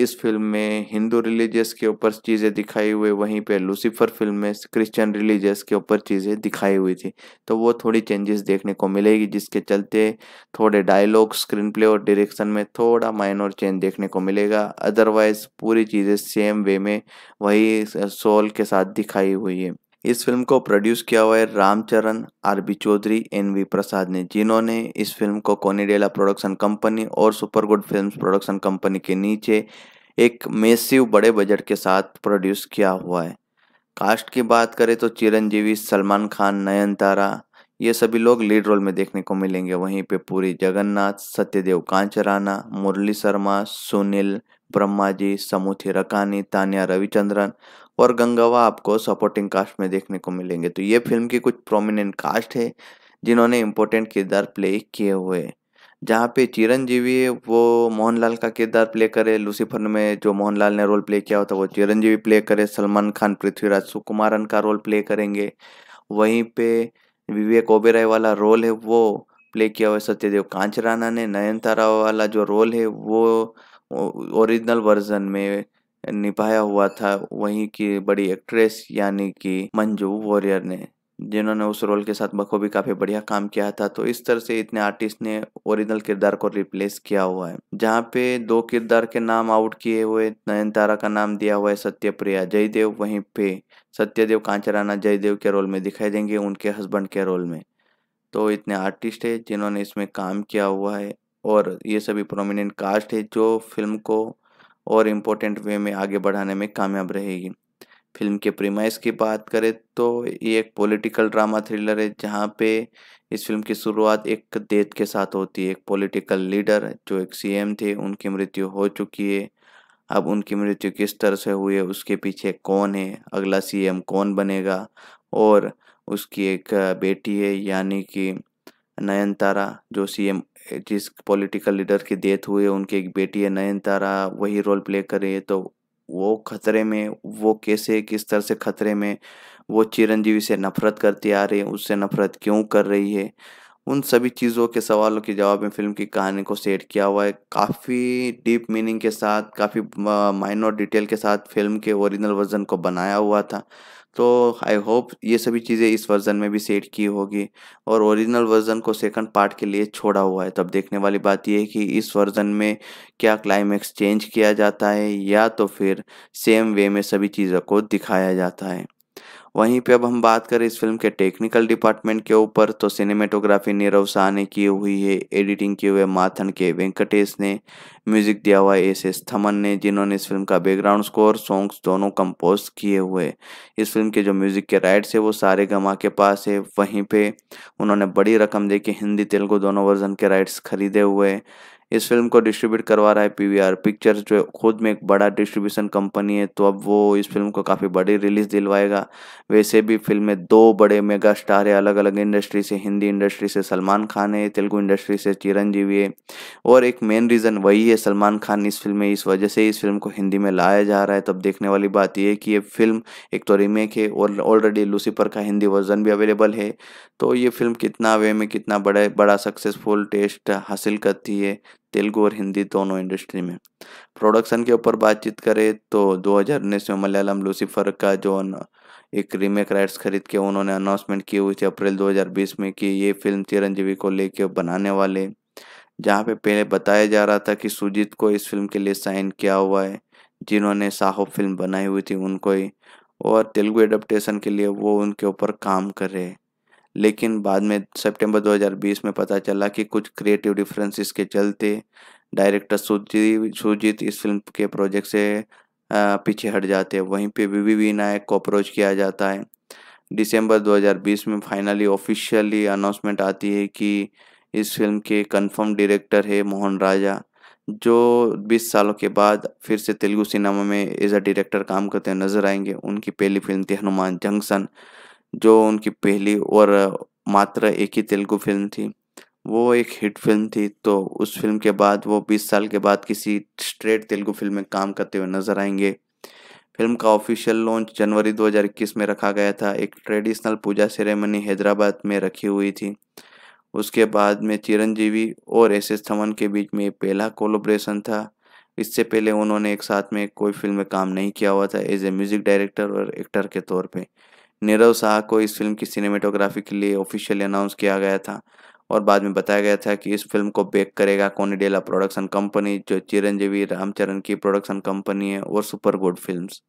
इस फिल्म में हिंदू रिलीजियस के ऊपर चीज़ें दिखाई हुई वहीं पे लूसीफर फिल्म में क्रिश्चियन रिलीजियस के ऊपर चीज़ें दिखाई हुई थी तो वो थोड़ी चेंजेस देखने को मिलेगी जिसके चलते थोड़े डायलॉग स्क्रीन प्ले और डायरेक्शन में थोड़ा माइनर चेंज देखने को मिलेगा अदरवाइज पूरी चीज़ें सेम वे में वही सोल के साथ दिखाई हुई है इस फिल्म को प्रोड्यूस किया हुआ है Ramcharan B Choudhary N V Prasad ने जिन्होंने इस फिल्म को कोनीडेला प्रोडक्शन कंपनी और super good film production company के नीचे एक मेसिव बड़े बजट के साथ प्रोड्यूस किया हुआ है कास्ट की बात करें तो चिरंजीवी सलमान खान नयनतारा ये सभी लोग लीड रोल में देखने को मिलेंगे वहीं पे पूरी जगन्नाथ सत्यदेव कांचराना मुरली शर्मा सुनील ब्रह्मा जी समूथी रकानी तानिया रविचंद्रन और गंगावा आपको सपोर्टिंग कास्ट में देखने को मिलेंगे तो ये फिल्म की कुछ प्रोमिनेंट कास्ट है जिन्होंने इम्पोर्टेंट किरदार प्ले किए हुए जहाँ पे चिरंजीवी है वो मोहनलाल का किरदार प्ले करे लूसीफर में जो मोहनलाल ने रोल प्ले किया होता वो चिरंजीवी प्ले करे सलमान खान पृथ्वीराज सुकुमारन का रोल प्ले करेंगे वहीं पे विवेक ओबेराय वाला रोल है वो प्ले किया हुआ सत्यदेव कांचराना ने नयनतारा वाला जो रोल है वो ओरिजिनल वर्जन में निभाया हुआ था वहीं की बड़ी एक्ट्रेस यानी कि मंजू वॉरियर ने जिन्होंने उस रोल के साथ बखूबी काफ़ी बढ़िया काम किया था तो इस तरह से इतने आर्टिस्ट ने ओरिजिनल किरदार को रिप्लेस किया हुआ है जहाँ पे दो किरदार के नाम आउट किए हुए नयनतारा का नाम दिया हुआ है सत्यप्रिया जयदेव वहीं पे सत्यदेव कांचराना जयदेव के रोल में दिखाई देंगे उनके हस्बैंड के रोल में तो इतने आर्टिस्ट है जिन्होंने इसमें काम किया हुआ है और ये सभी प्रोमिनेंट कास्ट है जो फिल्म को और इम्पोर्टेंट वे में आगे बढ़ाने में कामयाब रहेगी फिल्म के प्रीमाइस की बात करें तो ये एक पॉलिटिकल ड्रामा थ्रिलर है जहाँ पे इस फिल्म की शुरुआत एक डेथ के साथ होती है एक पॉलिटिकल लीडर जो एक सीएम थे उनकी मृत्यु हो चुकी है अब उनकी मृत्यु किस तरह से हुई है उसके पीछे कौन है अगला सीएम कौन बनेगा और उसकी एक बेटी है यानी कि नयनतारा जो सीएम जिस पॉलिटिकल लीडर की डेथ हुई है उनकी एक बेटी है नयनतारा वही रोल प्ले करे तो वो खतरे में वो कैसे किस तरह से खतरे में वो चिरंजीवी से नफरत करती आ रही है उससे नफरत क्यों कर रही है उन सभी चीज़ों के सवालों के जवाब में फिल्म की कहानी को सेट किया हुआ है काफ़ी डीप मीनिंग के साथ काफ़ी माइनर डिटेल के साथ फिल्म के ओरिजिनल वर्जन को बनाया हुआ था तो आई होप ये सभी चीज़ें इस वर्ज़न में भी सेट की होगी और ओरिजिनल वर्ज़न को सेकंड पार्ट के लिए छोड़ा हुआ है तब देखने वाली बात यह है कि इस वर्ज़न में क्या क्लाइमेक्स चेंज किया जाता है या तो फिर सेम वे में सभी चीज़ों को दिखाया जाता है वहीं पे अब हम बात करें इस फिल्म के टेक्निकल डिपार्टमेंट के ऊपर तो सिनेमेटोग्राफी नीरव शाह ने की हुई है एडिटिंग किए हुए माथन के वेंकटेश ने म्यूजिक दिया हुआ एस एस थमन ने जिन्होंने इस फिल्म का बैकग्राउंड स्कोर सॉन्ग्स दोनों कंपोज किए हुए इस फिल्म के जो म्यूजिक के राइट्स है वो सारे गमा के पास है वहीं पे उन्होंने बड़ी रकम दे के हिंदी तेलुगु दोनों वर्जन के राइट्स खरीदे हुए इस फिल्म को डिस्ट्रीब्यूट करवा रहा है पीवीआर पिक्चर्स जो खुद में एक बड़ा डिस्ट्रीब्यूशन कंपनी है तो अब वो इस फिल्म को काफ़ी बड़ी रिलीज दिलवाएगा वैसे भी फिल्म में दो बड़े मेगा स्टार है अलग अलग इंडस्ट्री से हिंदी इंडस्ट्री से सलमान खान है तेलुगु इंडस्ट्री से चिरंजीवी है और एक मेन रीज़न वही है सलमान खान इस फिल्म में इस वजह से इस फिल्म को हिंदी में लाया जा रहा है तब देखने वाली बात यह है कि ये फिल्म एक तो रीमेक है और ऑलरेडी लूसीफर का हिंदी वर्जन भी अवेलेबल है तो ये फिल्म कितना वे में कितना बड़े बड़ा सक्सेसफुल टेस्ट हासिल करती है तेलुगु और हिंदी दोनों इंडस्ट्री में प्रोडक्शन के ऊपर बातचीत करें तो दो हज़ार उन्नीस में मलयालम लूसीफर का जो एक रीमेक राइट्स खरीद के उन्होंने अनाउंसमेंट की हुई थी अप्रैल 2020 में कि ये फिल्म चिरंजीवी को लेकर बनाने वाले जहाँ पे पहले बताया जा रहा था कि सुजीत को इस फिल्म के लिए साइन किया हुआ है जिन्होंने साहो फिल्म बनाई हुई थी उनको ही और तेलुगु एडप्टेशन के लिए वो उनके ऊपर काम कर रहे हैं लेकिन बाद में सितंबर 2020 में पता चला कि कुछ क्रिएटिव डिफरेंसेस के चलते डायरेक्टर सुजीत सुजीत इस फिल्म के प्रोजेक्ट से पीछे हट जाते हैं वहीं पे वी वी नायक को अप्रोच किया जाता है दिसंबर 2020 में फाइनली ऑफिशियली अनाउंसमेंट आती है कि इस फिल्म के कंफर्म डायरेक्टर है मोहन राजा जो 20 सालों के बाद फिर से तेलुगु सिनेमा में एज अ डायरेक्टर काम करते नजर आएंगे उनकी पहली फिल्म थी हनुमान जंक्शन जो उनकी पहली और मात्र एक ही तेलुगु फिल्म थी वो एक हिट फिल्म थी तो उस फिल्म के बाद वो 20 साल के बाद किसी स्ट्रेट तेलुगु फिल्म में काम करते हुए नजर आएंगे फिल्म का ऑफिशियल लॉन्च जनवरी 2021 में रखा गया था एक ट्रेडिशनल पूजा सेरेमनी हैदराबाद में रखी हुई थी उसके बाद में चिरंजीवी और एस एस थमन के बीच में पहला कोलोब्रेशन था इससे पहले उन्होंने एक साथ में कोई फिल्म में काम नहीं किया हुआ था एज ए म्यूज़िक डायरेक्टर और एक्टर के तौर पर नीरव शाह को इस फिल्म की सिनेमेटोग्राफी के लिए ऑफिशियली अनाउंस किया गया था और बाद में बताया गया था कि इस फिल्म को बेक करेगा कोनीडेला प्रोडक्शन कंपनी जो चिरंजीवी रामचरण की प्रोडक्शन कंपनी है और सुपर गुड फिल्म्स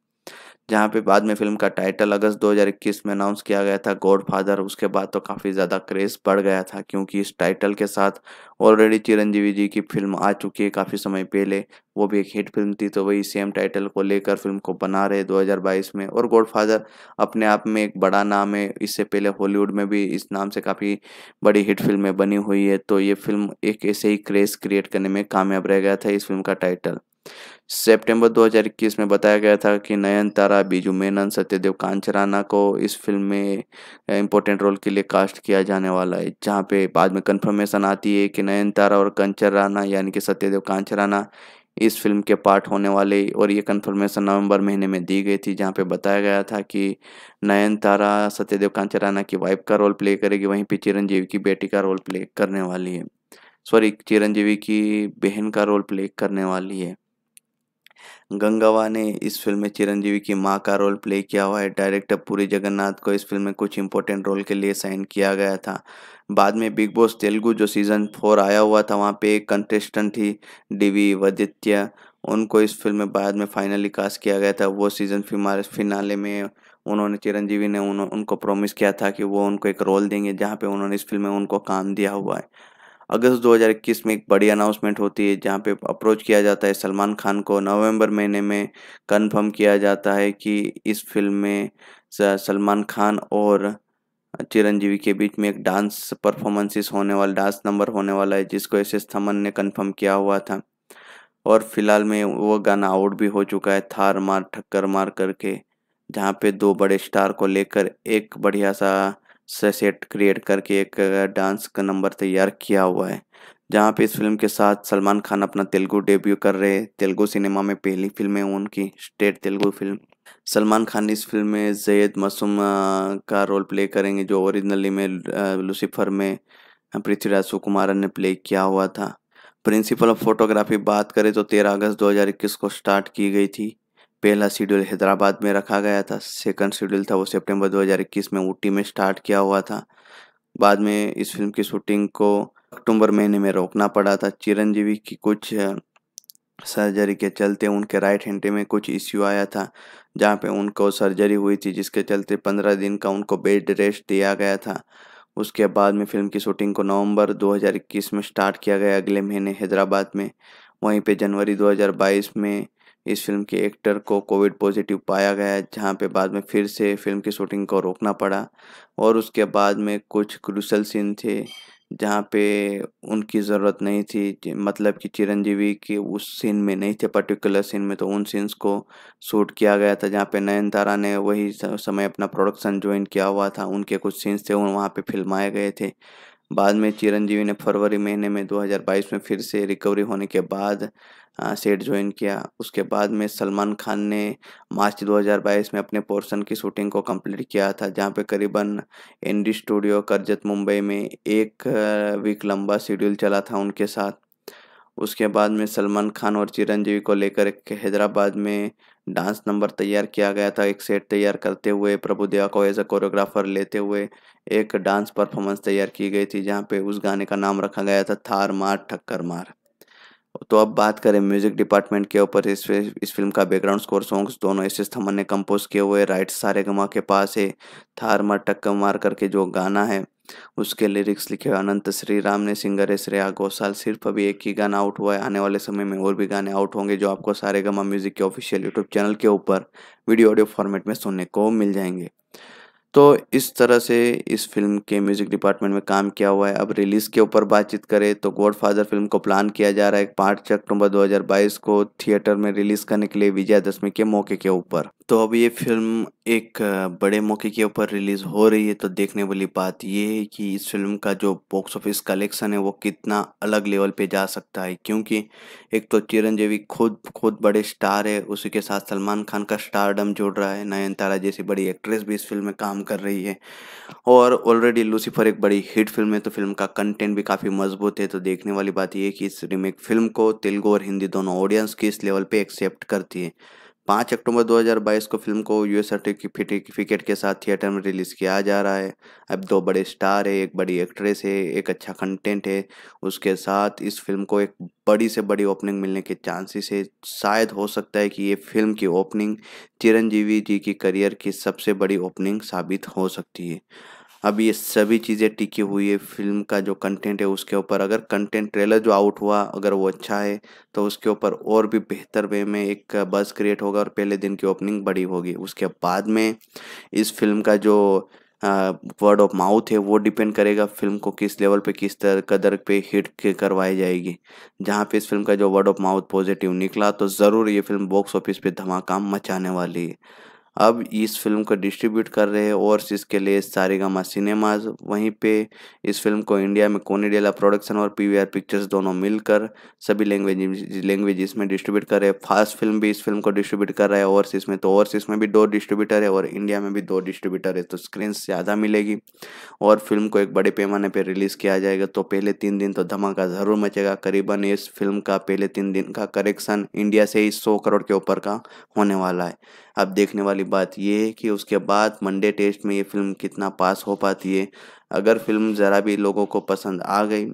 जहाँ पे बाद में फिल्म का टाइटल अगस्त 2021 में अनाउंस किया गया था गॉड फादर उसके बाद तो काफ़ी ज़्यादा क्रेज़ बढ़ गया था क्योंकि इस टाइटल के साथ ऑलरेडी चिरंजीवी जी की फिल्म आ चुकी है काफ़ी समय पहले वो भी एक हिट फिल्म थी तो वही सेम टाइटल को लेकर फिल्म को बना रहे 2022 में और गॉड फादर अपने आप में एक बड़ा नाम है इससे पहले हॉलीवुड में भी इस नाम से काफ़ी बड़ी हिट फिल्में बनी हुई है तो ये फिल्म एक ऐसे ही क्रेज़ क्रिएट करने में कामयाब रह गया था इस फिल्म का टाइटल सितंबर 2021 में बताया गया था कि नयनतारा बीजू मेनन सत्यदेव कांचराना को इस फिल्म में इम्पोर्टेंट रोल के लिए कास्ट किया जाने वाला है जहाँ पे बाद में कंफर्मेशन आती है कि नयनतारा और कंचराना यानी कि सत्यदेव कांचराना इस फिल्म के पार्ट होने वाले और ये कंफर्मेशन नवंबर महीने में दी गई थी जहाँ पे बताया गया था कि नयनतारा सत्यदेव कांचराना की वाइफ का रोल प्ले करेगी वहीं पे चिरंजीवी की बेटी का रोल प्ले करने वाली है सॉरी चिरंजीवी की बहन का रोल प्ले करने वाली है गंगावा ने इस फिल्म में चिरंजीवी की माँ का रोल प्ले किया हुआ है डायरेक्टर पूरी जगन्नाथ को इस फिल्म में कुछ इंपॉर्टेंट रोल के लिए साइन किया गया था बाद में बिग बॉस तेलुगु जो सीज़न फोर आया हुआ था वहाँ पे एक कंटेस्टेंट थी डीवी वदित्य उनको इस फिल्म में बाद में फाइनली कास्ट किया गया था वो सीज़न फिनाले में उन्होंने चिरंजीवी ने उन, उनको प्रोमिस किया था कि वो उनको एक रोल देंगे जहाँ पे उन्होंने इस फिल्म में उनको काम दिया हुआ है अगस्त 2021 में एक बड़ी अनाउंसमेंट होती है जहां पे अप्रोच किया जाता है सलमान खान को नवंबर महीने में कंफर्म किया जाता है कि इस फिल्म में सलमान खान और चिरंजीवी के बीच में एक डांस परफॉर्मेंसेस होने वाला डांस नंबर होने वाला है जिसको एस एस थमन ने कंफर्म किया हुआ था और फिलहाल में वो गाना आउट भी हो चुका है थार मार ठक्कर मार करके जहाँ पे दो बड़े स्टार को लेकर एक बढ़िया सा से सेट क्रिएट करके एक डांस का नंबर तैयार किया हुआ है जहाँ पे इस फिल्म के साथ सलमान खान अपना तेलुगु डेब्यू कर रहे हैं तेलुगु सिनेमा में पहली फिल्म है उनकी स्टेट तेलुगु फिल्म सलमान खान इस फिल्म में जैद मसूम का रोल प्ले करेंगे जो ओरिजिनली में लूसीफर में पृथ्वीराज सुकुमारन ने प्ले किया हुआ था प्रिंसिपल ऑफ फोटोग्राफी बात करें तो 13 अगस्त 2021 को स्टार्ट की गई थी पहला शेड्यूल हैदराबाद में रखा गया था सेकंड शेड्यूल था वो सितंबर 2021 में ऊटी में स्टार्ट किया हुआ था बाद में इस फिल्म की शूटिंग को अक्टूबर महीने में रोकना पड़ा था चिरंजीवी की कुछ सर्जरी के चलते उनके राइट हैंडे में कुछ इश्यू आया था जहाँ पे उनको सर्जरी हुई थी जिसके चलते पंद्रह दिन का उनको बेड रेस्ट दिया गया था उसके बाद में फिल्म की शूटिंग को नवंबर 2021 में स्टार्ट किया गया अगले महीने हैदराबाद में वहीं पे जनवरी 2022 में इस फिल्म के एक्टर को कोविड पॉजिटिव पाया गया जहां पे बाद में फिर से फिल्म की शूटिंग को रोकना पड़ा और उसके बाद में कुछ क्रूसल सीन थे जहाँ पे उनकी ज़रूरत नहीं थी मतलब कि चिरंजीवी के उस सीन में नहीं थे पर्टिकुलर सीन में तो उन सीन्स को शूट किया गया था जहाँ पे नयनतारा ने वही समय अपना प्रोडक्शन ज्वाइन किया हुआ था उनके कुछ सीन्स थे वहाँ पे फिल्माए गए थे बाद में चिरंजीवी ने फरवरी महीने में 2022 में फिर से रिकवरी होने के बाद सेट ज्वाइन किया उसके बाद में सलमान खान ने मार्च 2022 में अपने पोर्शन की शूटिंग को कंप्लीट किया था जहां पे करीबन एनडी स्टूडियो करजत मुंबई में एक वीक लंबा शेड्यूल चला था उनके साथ उसके बाद में सलमान खान और चिरंजीवी को लेकर हैदराबाद में डांस नंबर तैयार किया गया था एक सेट तैयार करते हुए प्रभुदेवा को एज अ कोरियोग्राफर लेते हुए एक डांस परफॉर्मेंस तैयार की गई थी जहाँ पे उस गाने का नाम रखा गया था थार मार ठक्कर मार तो अब बात करें म्यूजिक डिपार्टमेंट के ऊपर इस इस फिल्म का बैकग्राउंड स्कोर सॉन्ग्स दोनों एस एस थमन ने कंपोज किए हुए राइट्स सारे गमा के पास है थार मार टक्कर मार करके जो गाना है उसके लिरिक्स लिखे हुए अनंत श्री राम ने सिंगर है श्रेया घोषाल सिर्फ अभी एक ही गाना आउट हुआ है आने वाले समय में और भी गाने आउट होंगे जो आपको सारे गमा म्यूजिक के ऑफिशियल यूट्यूब चैनल के ऊपर वीडियो ऑडियो फॉर्मेट में सुनने को मिल जाएंगे तो इस तरह से इस फिल्म के म्यूज़िक डिपार्टमेंट में काम किया हुआ है अब रिलीज़ के ऊपर बातचीत करें तो गॉडफादर फिल्म को प्लान किया जा रहा है पांच अक्टूबर 2022 को थिएटर में रिलीज़ करने के लिए विजयादशमी के मौके के ऊपर तो अब ये फिल्म एक बड़े मौके के ऊपर रिलीज़ हो रही है तो देखने वाली बात ये है कि इस फिल्म का जो बॉक्स ऑफिस कलेक्शन है वो कितना अलग लेवल पे जा सकता है क्योंकि एक तो चिरंजीवी खुद खुद बड़े स्टार है उसी के साथ सलमान खान का स्टारडम जुड़ रहा है नयनतारा जैसी बड़ी एक्ट्रेस भी इस फिल्म में काम कर रही है और ऑलरेडी लूसीफर एक बड़ी हिट फिल्म है तो फिल्म का कंटेंट भी काफ़ी मजबूत है तो देखने वाली बात यह है कि इस रीमेक फिल्म को तेलुगु और हिंदी दोनों ऑडियंस किस लेवल पे एक्सेप्ट करती है पाँच अक्टूबर 2022 को फिल्म को यूएस सर्टिफिकेट के साथ थिएटर में रिलीज़ किया जा रहा है अब दो बड़े स्टार है एक बड़ी एक्ट्रेस है एक अच्छा कंटेंट है उसके साथ इस फिल्म को एक बड़ी से बड़ी ओपनिंग मिलने के चांसेस है शायद हो सकता है कि ये फिल्म की ओपनिंग चिरंजीवी जी की करियर की सबसे बड़ी ओपनिंग साबित हो सकती है अब ये सभी चीज़ें टिकी हुई है फिल्म का जो कंटेंट है उसके ऊपर अगर कंटेंट ट्रेलर जो आउट हुआ अगर वो अच्छा है तो उसके ऊपर और भी बेहतर वे में एक बस क्रिएट होगा और पहले दिन की ओपनिंग बड़ी होगी उसके बाद में इस फिल्म का जो वर्ड ऑफ माउथ है वो डिपेंड करेगा फिल्म को किस लेवल पे किस तरह कदर पे हिट करवाई जाएगी जहाँ पे इस फिल्म का जो वर्ड ऑफ माउथ पॉजिटिव निकला तो ज़रूर ये फिल्म बॉक्स ऑफिस पे धमाका मचाने वाली है अब इस फिल्म को डिस्ट्रीब्यूट कर रहे हैं और इसके लिए सारेगामा सिनेमाज वहीं पे इस फिल्म को इंडिया में कोनीडेला प्रोडक्शन और पीवीआर पिक्चर्स दोनों मिलकर सभी लैंग्वेज लैंग्वेज में डिस्ट्रीब्यूट कर रहे हैं फास्ट फिल्म भी इस फिल्म को डिस्ट्रीब्यूट कर रहा है और इसमें तो और इसमें भी दो डिस्ट्रीब्यूटर है और इंडिया में भी दो डिस्ट्रीब्यूटर है तो स्क्रीन ज़्यादा मिलेगी और फिल्म को एक बड़े पैमाने पर रिलीज़ किया जाएगा तो पहले तीन दिन तो धमाका ज़रूर मचेगा करीबन इस फिल्म का पहले तीन दिन का करेक्शन इंडिया से ही सौ करोड़ के ऊपर का होने वाला है अब देखने वाली बात यह है कि उसके बाद मंडे टेस्ट में ये फिल्म कितना पास हो पाती है अगर फिल्म ज़रा भी लोगों को पसंद आ गई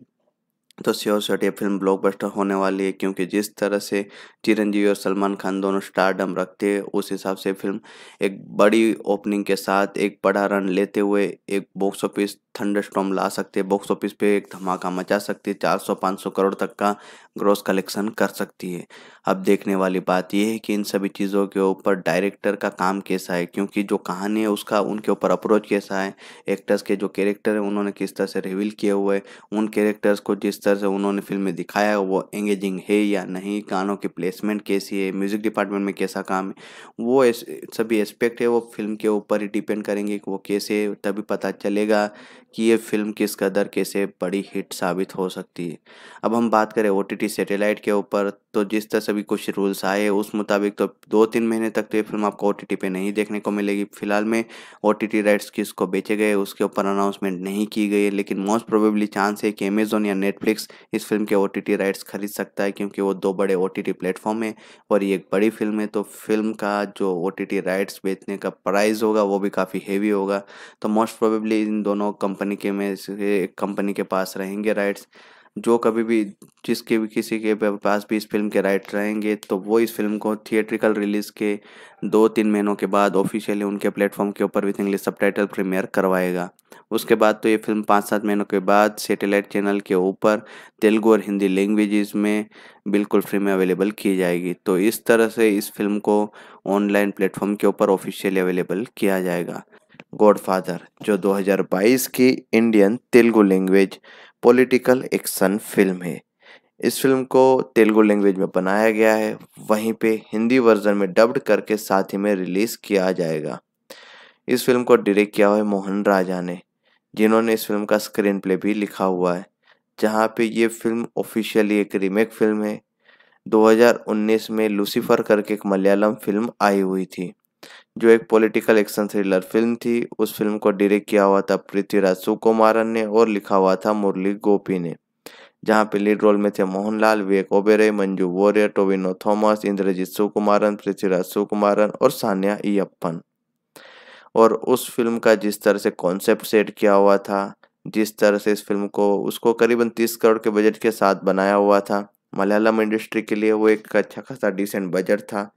तो श्योर शॉट ये फिल्म ब्लॉकबस्टर होने वाली है क्योंकि जिस तरह से चिरंजीवी और सलमान खान दोनों स्टारडम रखते हैं उस हिसाब से फिल्म एक बड़ी ओपनिंग के साथ एक बड़ा रन लेते हुए एक बॉक्स ऑफिस थंडर स्टॉम ला सकती है बॉक्स ऑफिस पे एक धमाका मचा सकती है 400-500 करोड़ तक का ग्रॉस कलेक्शन कर सकती है अब देखने वाली बात यह है कि इन सभी चीज़ों के ऊपर डायरेक्टर का काम कैसा है क्योंकि जो कहानी है उसका उनके ऊपर अप्रोच कैसा है एक्टर्स के जो कैरेक्टर हैं उन्होंने किस तरह से रिवील किए हुए उन कैरेक्टर्स को जिस तरह से उन्होंने फिल्म में दिखाया है वो एंगेजिंग है या नहीं गानों की प्लेसमेंट कैसी है म्यूज़िक डिपार्टमेंट में कैसा काम है वो सभी एस्पेक्ट है वो फिल्म के ऊपर ही डिपेंड करेंगे कि वो कैसे तभी पता चलेगा कि ये फिल्म किस कदर कैसे बड़ी हिट साबित हो सकती है अब हम बात करें ओ टी सैटेलाइट के ऊपर तो जिस तरह से भी कुछ रूल्स आए उस मुताबिक तो दो तीन महीने तक तो ये फिल्म आपको ओ टी पे नहीं देखने को मिलेगी फिलहाल में ओ टी राइट्स को बेचे गए उसके ऊपर अनाउंसमेंट नहीं की गई है लेकिन मोस्ट प्रोबेबली चांस है कि अमेजोन या नेटफ्लिक्स इस फिल्म के ओ राइट्स खरीद सकता है क्योंकि वो दो बड़े ओ टी प्लेटफॉर्म है और ये एक बड़ी फिल्म है तो फिल्म का जो ओ राइट्स बेचने का प्राइस होगा वो भी काफ़ी हेवी होगा तो मोस्ट प्रोबेबली इन दोनों कंपनी कंपनी के में से कंपनी के पास रहेंगे राइट्स जो कभी भी जिसके भी किसी के पास भी इस फिल्म के राइट रहेंगे तो वो इस फिल्म को थिएट्रिकल रिलीज़ के दो तीन महीनों के बाद ऑफिशियली उनके प्लेटफॉर्म के ऊपर with English subtitle premiere करवाएगा उसके बाद तो ये फिल्म पाँच सात महीनों के बाद सैटेलाइट चैनल के ऊपर तेलुगु और हिंदी लैंग्वेजेस में बिल्कुल फ्री में अवेलेबल की जाएगी तो इस तरह से इस फिल्म को ऑनलाइन प्लेटफॉर्म के ऊपर ऑफिशियली अवेलेबल किया जाएगा गॉडफादर जो 2022 की Indian Telugu language political action film है इस फिल्म को तेलुगु लैंग्वेज में बनाया गया है वहीं पे हिंदी वर्जन में डब्ड करके साथ ही में रिलीज़ किया जाएगा इस फिल्म को डायरेक्ट किया हुआ है मोहन राजा ने जिन्होंने इस फिल्म का स्क्रीन प्ले भी लिखा हुआ है जहाँ पे ये फिल्म ऑफिशियली एक रीमेक फिल्म है 2019 में लूसीफर करके एक मलयालम फिल्म आई हुई थी जो एक पॉलिटिकल एक्शन थ्रिलर फिल्म थी उस फिल्म को डायरेक्ट किया हुआ था पृथ्वीराज सुकुमारन ने और लिखा हुआ था मुरली गोपी ने जहाँ पे लीड रोल में थे मोहनलाल विवेक ओबेरे मंजू वॉरियर टोविनो थॉमस इंद्रजीत सुकुमारन पृथ्वीराज सुकुमारन और सान्या ईयप्पन और उस फिल्म का जिस तरह से कॉन्सेप्ट सेट किया हुआ था जिस तरह से इस फिल्म को उसको करीबन तीस करोड़ के बजट के साथ बनाया हुआ था मलयालम इंडस्ट्री के लिए वो एक अच्छा खासा डिसेंट बजट था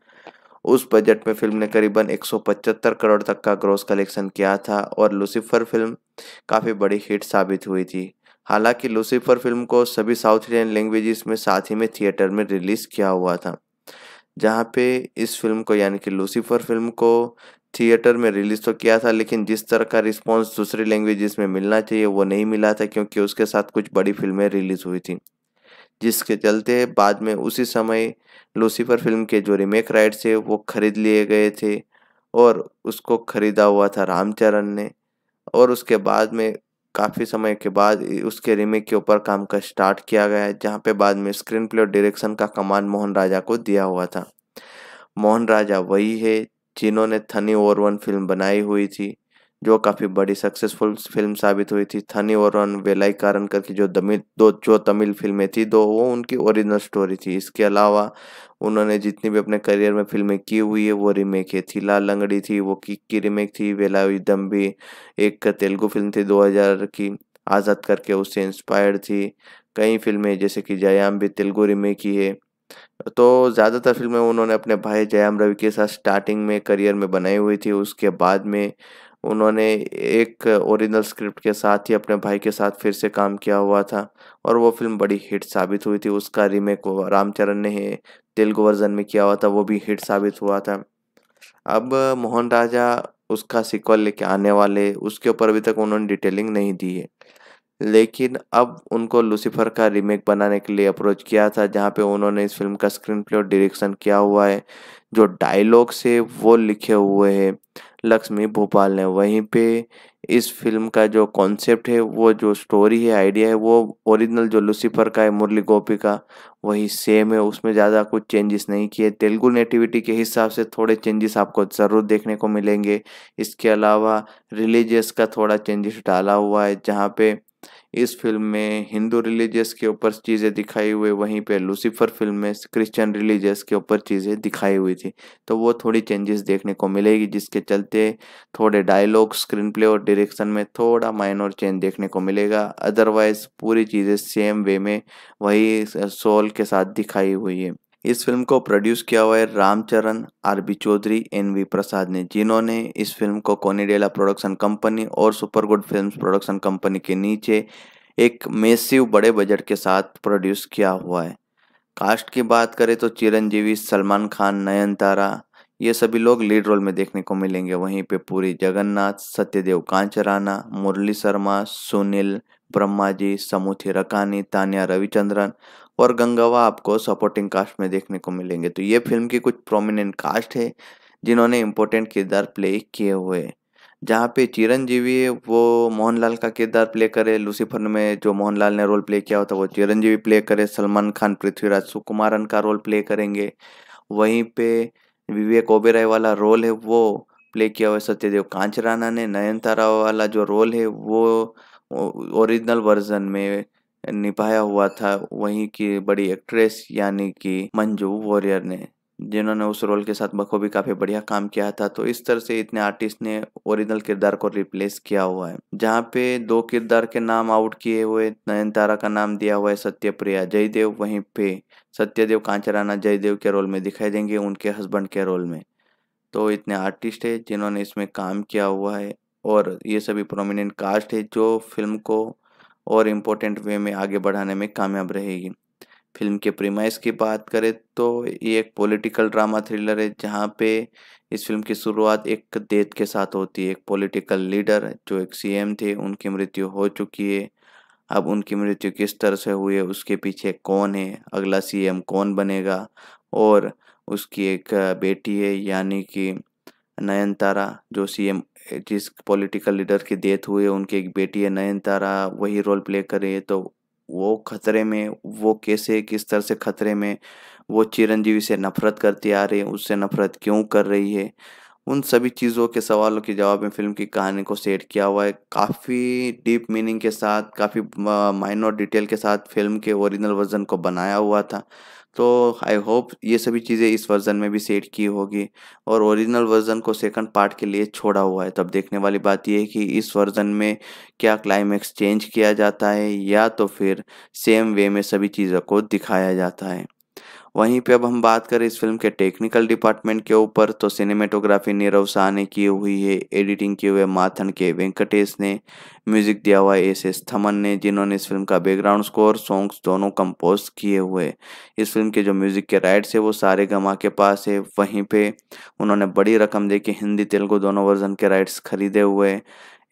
उस बजट में फिल्म ने करीबन 175 करोड़ तक का ग्रॉस कलेक्शन किया था और लूसीफर फिल्म काफ़ी बड़ी हिट साबित हुई थी हालांकि लूसीफर फिल्म को सभी साउथ इंडियन लैंग्वेजेस में साथ ही में थिएटर में रिलीज़ किया हुआ था जहाँ पे इस फिल्म को यानी कि लूसीफर फिल्म को थिएटर में रिलीज़ तो किया था लेकिन जिस तरह का रिस्पॉन्स दूसरी लैंग्वेजेस में मिलना चाहिए वो नहीं मिला था क्योंकि उसके साथ कुछ बड़ी फिल्में रिलीज़ हुई थी जिसके चलते बाद में उसी समय लूसीफर फिल्म के जो रिमेक राइट्स थे वो खरीद लिए गए थे और उसको ख़रीदा हुआ था रामचरण ने और उसके बाद में काफ़ी समय के बाद उसके रीमेक के ऊपर काम का स्टार्ट किया गया है जहाँ पे बाद में स्क्रीन प्ले और डायरेक्शन का कमान मोहन राजा को दिया हुआ था मोहन राजा वही है जिन्होंने थनी ओवर वन फिल्म बनाई हुई थी जो काफ़ी बड़ी सक्सेसफुल फिल्म साबित हुई थी थनी और वेलाई कारण करके जो दमिल दो जो तमिल फिल्में थी दो वो उनकी ओरिजिनल स्टोरी थी इसके अलावा उन्होंने जितनी भी अपने करियर में फिल्में की हुई है वो रीमेक है थी लाल लंगड़ी थी वो किक की रीमेक थी वेला दम्बी एक तेलुगु फिल्म थी 2000 की आज़ाद करके उससे इंस्पायर्ड थी कई फिल्में जैसे कि जयाम भी तेलुगु रीमेक की है तो ज़्यादातर फिल्में उन्होंने अपने भाई जयाम रवि के साथ स्टार्टिंग में करियर में बनाई हुई थी उसके बाद में उन्होंने एक ओरिजिनल स्क्रिप्ट के साथ ही अपने भाई के साथ फिर से काम किया हुआ था और वो फिल्म बड़ी हिट साबित हुई थी उसका रीमेक रामचरण ने तेलुगु वर्जन में किया हुआ था वो भी हिट साबित हुआ था अब मोहन राजा उसका सिक्वल लेके आने वाले उसके ऊपर अभी तक उन्होंने डिटेलिंग नहीं दी है लेकिन अब उनको लूसीफर का रीमेक बनाने के लिए अप्रोच किया था जहाँ पे उन्होंने इस फिल्म का स्क्रीन प्ले और डायरेक्शन किया हुआ है जो डायलॉग्स है वो लिखे हुए हैं लक्ष्मी भोपाल ने वहीं पे इस फिल्म का जो कॉन्सेप्ट है वो जो स्टोरी है आइडिया है वो ओरिजिनल जो लूसीफर का है मुरली गोपी का वही सेम है उसमें ज़्यादा कुछ चेंजेस नहीं किए तेलुगु नेटिविटी के हिसाब से थोड़े चेंजेस आपको ज़रूर देखने को मिलेंगे इसके अलावा रिलीजियस का थोड़ा चेंजेस डाला हुआ है जहाँ पे इस फिल्म में हिंदू रिलीजियस के ऊपर चीज़ें दिखाई हुई वहीं पे लूसीफर फिल्म में क्रिश्चियन रिलीजियस के ऊपर चीज़ें दिखाई हुई थी तो वो थोड़ी चेंजेस देखने को मिलेगी जिसके चलते थोड़े डायलॉग स्क्रीन प्ले और डायरेक्शन में थोड़ा माइनर चेंज देखने को मिलेगा अदरवाइज पूरी चीज़ें सेम वे में वही सोल के साथ दिखाई हुई है इस फिल्म को प्रोड्यूस किया हुआ है Ramcharan R B Choudhary N V Prasad ने जिन्होंने इस फिल्म को कोनीडेला प्रोडक्शन कंपनी और super good film production company के नीचे एक मेसिव बड़े बजट के साथ प्रोड्यूस किया हुआ है कास्ट की बात करें तो चिरंजीवी सलमान खान नयनतारा ये सभी लोग लीड रोल में देखने को मिलेंगे वहीं पे पूरी जगन्नाथ सत्यदेव कांचराना मुरली शर्मा सुनील ब्रह्मा जी समूथी रकानी तानिया रविचंद्रन और गंगावा आपको सपोर्टिंग कास्ट में देखने को मिलेंगे तो ये फिल्म की कुछ प्रोमिनेंट कास्ट है जिन्होंने इम्पोर्टेंट किरदार प्ले किए हुए जहाँ पे चिरंजीवी है वो मोहनलाल का किरदार प्ले करे लूसीफर में जो मोहनलाल ने रोल प्ले किया होता वो चिरंजीवी प्ले करे सलमान खान पृथ्वीराज सुकुमारन का रोल प्ले करेंगे वहीं पे विवेक ओबेराय वाला रोल है वो प्ले किया हुआ है सत्यदेव कांचराना ने नयनतारा वाला जो रोल है वो ओरिजिनल वर्जन में निभाया हुआ था वहीं की बड़ी एक्ट्रेस यानी कि मंजू वॉरियर ने जिन्होंने उस रोल के साथ बखूबी काफ़ी बढ़िया काम किया था तो इस तरह से इतने आर्टिस्ट ने ओरिजिनल किरदार को रिप्लेस किया हुआ है जहाँ पे दो किरदार के नाम आउट किए हुए नयनतारा का नाम दिया हुआ है सत्यप्रिया जयदेव वहीं पे सत्यदेव कांचराना जयदेव के रोल में दिखाई देंगे उनके हस्बैंड के रोल में तो इतने आर्टिस्ट है जिन्होंने इसमें काम किया हुआ है और ये सभी प्रोमिनेंट कास्ट है जो फिल्म को और इम्पोर्टेंट वे में आगे बढ़ाने में कामयाब रहेगी फिल्म के प्रीमाइस की बात करें तो ये एक पॉलिटिकल ड्रामा थ्रिलर है जहाँ पे इस फिल्म की शुरुआत एक देत के साथ होती है एक पॉलिटिकल लीडर जो एक सीएम थे उनकी मृत्यु हो चुकी है अब उनकी मृत्यु किस तरह से हुई है उसके पीछे कौन है अगला सीएम कौन बनेगा और उसकी एक बेटी है यानी कि नयनतारा जो सीएम जिस पॉलिटिकल लीडर की डेथ हुई है उनकी एक बेटी है नयनतारा वही रोल प्ले कर रही है तो वो खतरे में वो कैसे किस तरह से खतरे में वो चिरंजीवी से नफरत करती आ रही है उससे नफरत क्यों कर रही है उन सभी चीज़ों के सवालों के जवाब में फिल्म की कहानी को सेट किया हुआ है काफ़ी डीप मीनिंग के साथ काफ़ी माइनर डिटेल के साथ फिल्म के ओरिजिनल वर्जन को बनाया हुआ था तो आई होप ये सभी चीज़ें इस वर्ज़न में भी सेट की होगी और ओरिजिनल वर्ज़न को सेकंड पार्ट के लिए छोड़ा हुआ है तब देखने वाली बात यह है कि इस वर्ज़न में क्या क्लाइमेक्स चेंज किया जाता है या तो फिर सेम वे में सभी चीज़ों को दिखाया जाता है वहीं पे अब हम बात करें इस फिल्म के टेक्निकल डिपार्टमेंट के ऊपर तो सिनेमेटोग्राफी नीरव शाह ने की हुई है एडिटिंग किए हुए माथन के वेंकटेश ने म्यूजिक दिया हुआ एस एस थमन ने जिन्होंने इस फिल्म का बैकग्राउंड स्कोर सॉन्ग्स दोनों कंपोज किए हुए इस फिल्म के जो म्यूजिक के राइट्स है वो सारे गमा के पास है वहीं पे उन्होंने बड़ी रकम दे के हिंदी तेलुगु दोनों वर्जन के राइट्स खरीदे हुए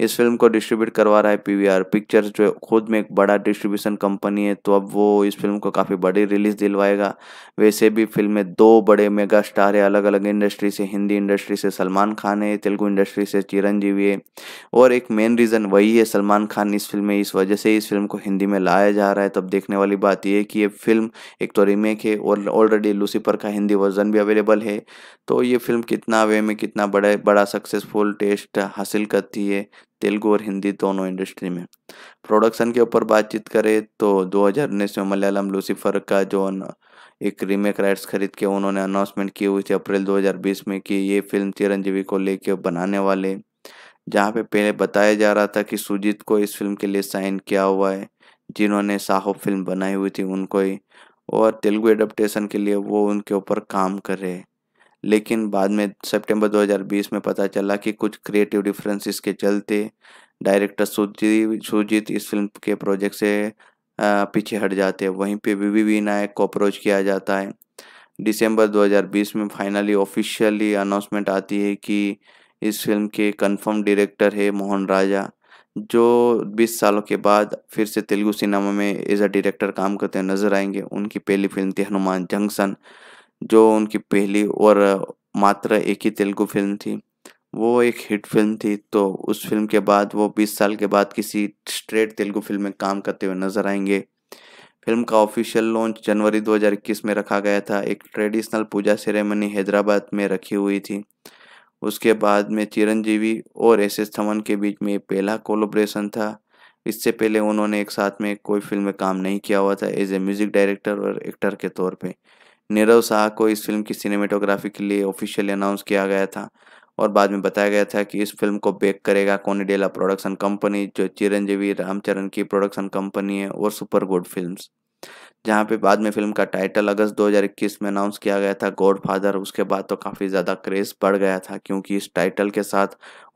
इस फिल्म को डिस्ट्रीब्यूट करवा रहा है पीवीआर पिक्चर्स जो खुद में एक बड़ा डिस्ट्रीब्यूशन कंपनी है तो अब वो इस फिल्म को काफ़ी बड़ी रिलीज दिलवाएगा वैसे भी फिल्म में दो बड़े मेगा स्टार है अलग अलग इंडस्ट्री से हिंदी इंडस्ट्री से सलमान खान है तेलुगु इंडस्ट्री से चिरंजीवी है और एक मेन रीज़न वही है सलमान खान इस फिल्म में इस वजह से इस फिल्म को हिंदी में लाया जा रहा है तब देखने वाली बात यह है कि ये फिल्म एक तो रीमेक है और ऑलरेडी लूसीफर का हिंदी वर्जन भी अवेलेबल है तो ये फिल्म कितना वे में कितना बड़े बड़ा सक्सेसफुल टेस्ट हासिल करती है तेलुगु और हिंदी दोनों इंडस्ट्री में प्रोडक्शन के ऊपर बातचीत करें तो दो हज़ार उन्नीस में मलयालम लूसीफर का जो एक रीमेक राइट्स खरीद के उन्होंने अनाउंसमेंट की हुई थी अप्रैल 2020 में कि ये फिल्म चिरंजीवी को लेकर बनाने वाले जहाँ पे पहले बताया जा रहा था कि सुजीत को इस फिल्म के लिए साइन किया हुआ है जिन्होंने साहो फिल्म बनाई हुई थी उनको ही और तेलुगु एडप्टेशन के लिए वो उनके ऊपर काम कर रहे हैं लेकिन बाद में सितंबर 2020 में पता चला कि कुछ क्रिएटिव डिफरेंसेस के चलते डायरेक्टर सुजीत सुजीत इस फिल्म के प्रोजेक्ट से पीछे हट जाते हैं वहीं पे वी विनायक को अप्रोच किया जाता है दिसंबर 2020 में फाइनली ऑफिशियली अनाउंसमेंट आती है कि इस फिल्म के कंफर्म डायरेक्टर है मोहन राजा जो 20 सालों के बाद फिर से तेलुगु सिनेमा में एज अ डायरेक्टर काम करते नजर आएंगे उनकी पहली फिल्म थी हनुमान जंक्शन जो उनकी पहली और मात्र एक ही तेलुगु फिल्म थी वो एक हिट फिल्म थी तो उस फिल्म के बाद वो 20 साल के बाद किसी स्ट्रेट तेलुगु फिल्म में काम करते हुए नजर आएंगे फिल्म का ऑफिशियल लॉन्च जनवरी 2021 में रखा गया था एक ट्रेडिशनल पूजा सेरेमनी हैदराबाद में रखी हुई थी उसके बाद में चिरंजीवी और एस एस थमन के बीच में पहला कोलोब्रेशन था इससे पहले उन्होंने एक साथ में कोई फिल्म में काम नहीं किया हुआ था एज ए म्यूज़िक डायरेक्टर और एक्टर के तौर पर नीरव शाह को इस फिल्म की सिनेमेटोग्राफी के लिए ऑफिशियली अनाउंस किया गया था और बाद में बताया गया था कि इस फिल्म को बेक करेगा कोनीडेला प्रोडक्शन कंपनी जो चिरंजीवी रामचरण की प्रोडक्शन कंपनी है और सुपर गुड फिल्म्स जहाँ पे बाद में फिल्म का टाइटल अगस्त 2021 में अनाउंस किया गया था गॉड फादर उसके बाद तो काफ़ी ज़्यादा क्रेज़ बढ़ गया था क्योंकि इस टाइटल के साथ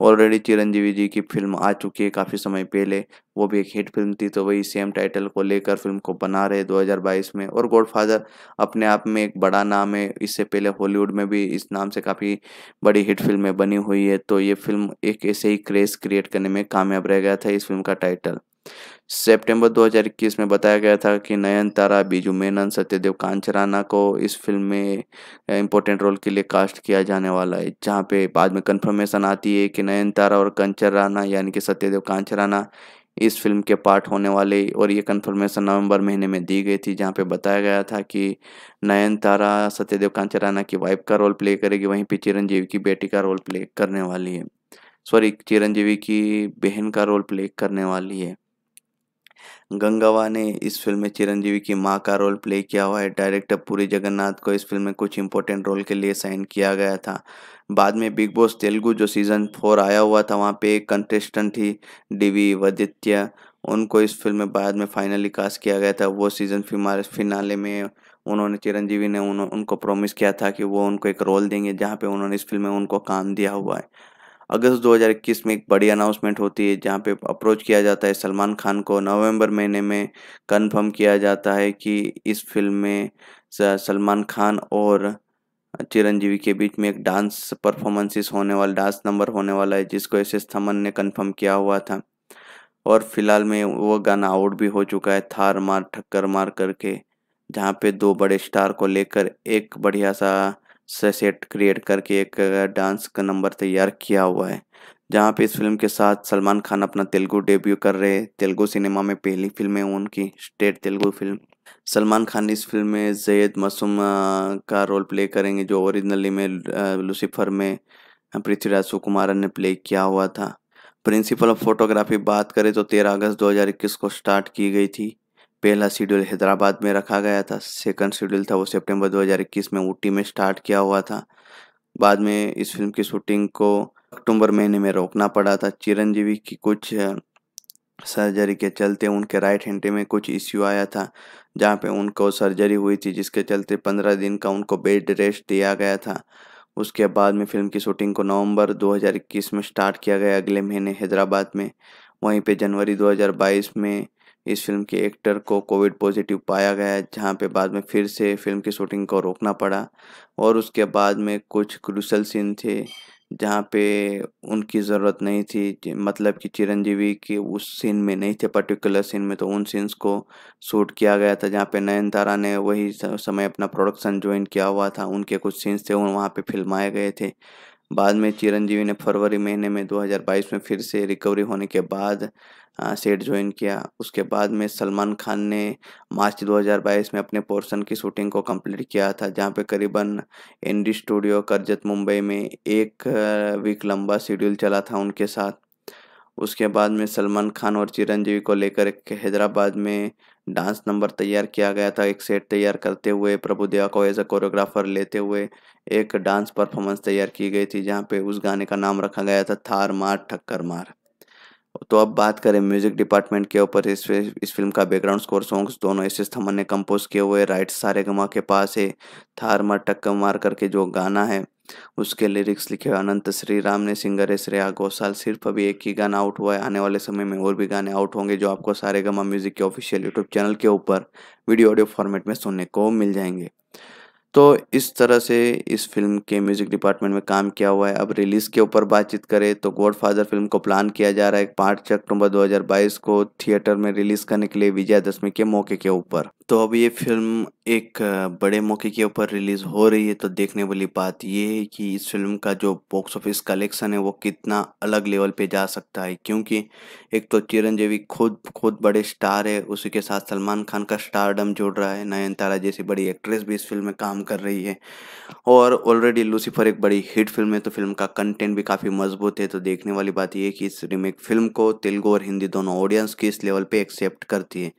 ऑलरेडी चिरंजीवी जी की फिल्म आ चुकी है काफ़ी समय पहले वो भी एक हिट फिल्म थी तो वही सेम टाइटल को लेकर फिल्म को बना रहे 2022 में और गॉड फादर अपने आप में एक बड़ा नाम है इससे पहले हॉलीवुड में भी इस नाम से काफ़ी बड़ी हिट फिल्में बनी हुई है तो ये फिल्म एक ऐसे ही क्रेज़ क्रिएट करने में कामयाब रह गया था इस फिल्म का टाइटल सितंबर 2021 में बताया गया था कि नयनतारा बीजू मेनन सत्यदेव कांचराना को इस फिल्म में इम्पोर्टेंट रोल के लिए कास्ट किया जाने वाला है जहाँ पे बाद में कंफर्मेशन आती है कि नयनतारा और कंचराना यानी कि सत्यदेव कांचराना इस फिल्म के पार्ट होने वाले और ये कंफर्मेशन नवंबर महीने में दी गई थी जहाँ पे बताया गया था कि नयन तारा सत्यदेव कांचराना की वाइफ का रोल प्ले करेगी वहीं पे चिरंजीवी की बेटी का रोल प्ले करने वाली है सॉरी चिरंजीवी की बहन का रोल प्ले करने वाली है गंगावा ने इस फिल्म में चिरंजीवी की माँ का रोल प्ले किया हुआ है डायरेक्टर पूरी जगन्नाथ को इस फिल्म में कुछ इंपॉर्टेंट रोल के लिए साइन किया गया था बाद में बिग बॉस तेलुगु जो सीज़न फोर आया हुआ था वहाँ पे एक कंटेस्टेंट थी डीवी वदित्य उनको इस फिल्म में बाद में फाइनली कास्ट किया गया था वो सीज़न फिनाले में उन्होंने चिरंजीवी ने उन, उनको प्रोमिस किया था कि वो उनको एक रोल देंगे जहाँ पे उन्होंने इस फिल्म में उनको काम दिया हुआ है अगस्त 2021 में एक बड़ी अनाउंसमेंट होती है जहाँ पे अप्रोच किया जाता है सलमान खान को नवंबर महीने में कंफर्म किया जाता है कि इस फिल्म में सलमान खान और चिरंजीवी के बीच में एक डांस परफॉर्मेंसेस होने वाला डांस नंबर होने वाला है जिसको एस एस थमन ने कंफर्म किया हुआ था और फिलहाल में वो गाना आउट भी हो चुका है थार मार ठक्कर मार करके जहाँ पे दो बड़े स्टार को लेकर एक बढ़िया सा से सेट क्रिएट करके एक डांस का नंबर तैयार किया हुआ है जहाँ पे इस फिल्म के साथ सलमान खान अपना तेलुगु डेब्यू कर रहे हैं तेलुगु सिनेमा में पहली फिल्म है उनकी स्टेट तेलुगु फिल्म सलमान खान इस फिल्म में जैद मासूम का रोल प्ले करेंगे जो ओरिजिनली में लूसीफर में पृथ्वीराज सुकुमारन ने प्ले किया हुआ था प्रिंसिपल ऑफ फोटोग्राफी बात करें तो तेरह अगस्त 2021 को स्टार्ट की गई थी पहला शेड्यूल हैदराबाद में रखा गया था सेकंड शेड्यूल था वो सितंबर 2021 में ऊटी में स्टार्ट किया हुआ था बाद में इस फिल्म की शूटिंग को अक्टूबर महीने में रोकना पड़ा था चिरंजीवी की कुछ सर्जरी के चलते उनके राइट हैंडे में कुछ इश्यू आया था जहाँ पे उनको सर्जरी हुई थी जिसके चलते पंद्रह दिन का उनको बेड रेस्ट दिया गया था उसके बाद में फिल्म की शूटिंग को नवंबर 2021 में स्टार्ट किया गया अगले महीने हैदराबाद में वहीं पे जनवरी 2022 में इस फिल्म के एक्टर को कोविड पॉजिटिव पाया गया जहां पे बाद में फिर से फिल्म की शूटिंग को रोकना पड़ा और उसके बाद में कुछ क्रूशल सीन थे जहाँ पे उनकी ज़रूरत नहीं थी मतलब कि चिरंजीवी के उस सीन में नहीं थे पर्टिकुलर सीन में तो उन सीन्स को शूट किया गया था जहाँ पे नयनतारा ने वही समय अपना प्रोडक्शन ज्वाइन किया हुआ था उनके कुछ सीन्स थे वहाँ पे फिल्माए गए थे बाद में चिरंजीवी ने फरवरी महीने में 2022 में फिर से रिकवरी होने के बाद सेट ज्वाइन किया उसके बाद में सलमान खान ने मार्च 2022 में अपने पोर्शन की शूटिंग को कंप्लीट किया था जहां पे करीबन एनडी स्टूडियो करजत मुंबई में एक वीक लंबा शेड्यूल चला था उनके साथ उसके बाद में सलमान खान और चिरंजीवी को लेकर हैदराबाद में डांस नंबर तैयार किया गया था एक सेट तैयार करते हुए प्रभुदेवा को एज अ कोरियोग्राफर लेते हुए एक डांस परफॉर्मेंस तैयार की गई थी जहाँ पे उस गाने का नाम रखा गया था थार मार ठक्कर मार तो अब बात करें म्यूजिक डिपार्टमेंट के ऊपर इस इस फिल्म का बैकग्राउंड स्कोर सॉन्ग्स दोनों एस एस थमन ने कंपोज किए हुए राइट सारे गमा के पास है थार मार टक्कर मार करके जो गाना है उसके लिरिक्स लिखे अनंत श्री राम ने सिंगर है श्रेया घोषाल सिर्फ अभी एक ही गाना आउट हुआ है आने वाले समय में और भी गाने आउट होंगे जो आपको सारे गमा म्यूजिक के ऑफिशियल यूट्यूब चैनल के ऊपर वीडियो ऑडियो फॉर्मेट में सुनने को मिल जाएंगे तो इस तरह से इस फिल्म के म्यूज़िक डिपार्टमेंट में काम किया हुआ है अब रिलीज़ के ऊपर बातचीत करें तो गॉडफादर फिल्म को प्लान किया जा रहा है पाँच अक्टूबर 2022 को थिएटर में रिलीज़ करने के लिए विजयादशमी के मौके के ऊपर तो अब ये फ़िल्म एक बड़े मौके के ऊपर रिलीज़ हो रही है तो देखने वाली बात ये है कि इस फिल्म का जो बॉक्स ऑफिस कलेक्शन है वो कितना अलग लेवल पे जा सकता है क्योंकि एक तो चिरंजीवी खुद खुद बड़े स्टार है उसी के साथ सलमान खान का स्टारडम जुड़ रहा है नयनतारा जैसी बड़ी एक्ट्रेस भी इस फिल्म में काम कर रही है और ऑलरेडी लूसीफर एक बड़ी हिट फिल्म है तो फिल्म का कंटेंट भी काफ़ी मजबूत है तो देखने वाली बात यह है कि इस रीमेक फिल्म को तेलुगू और हिंदी दोनों ऑडियंस किस लेवल पर एक्सेप्ट करती है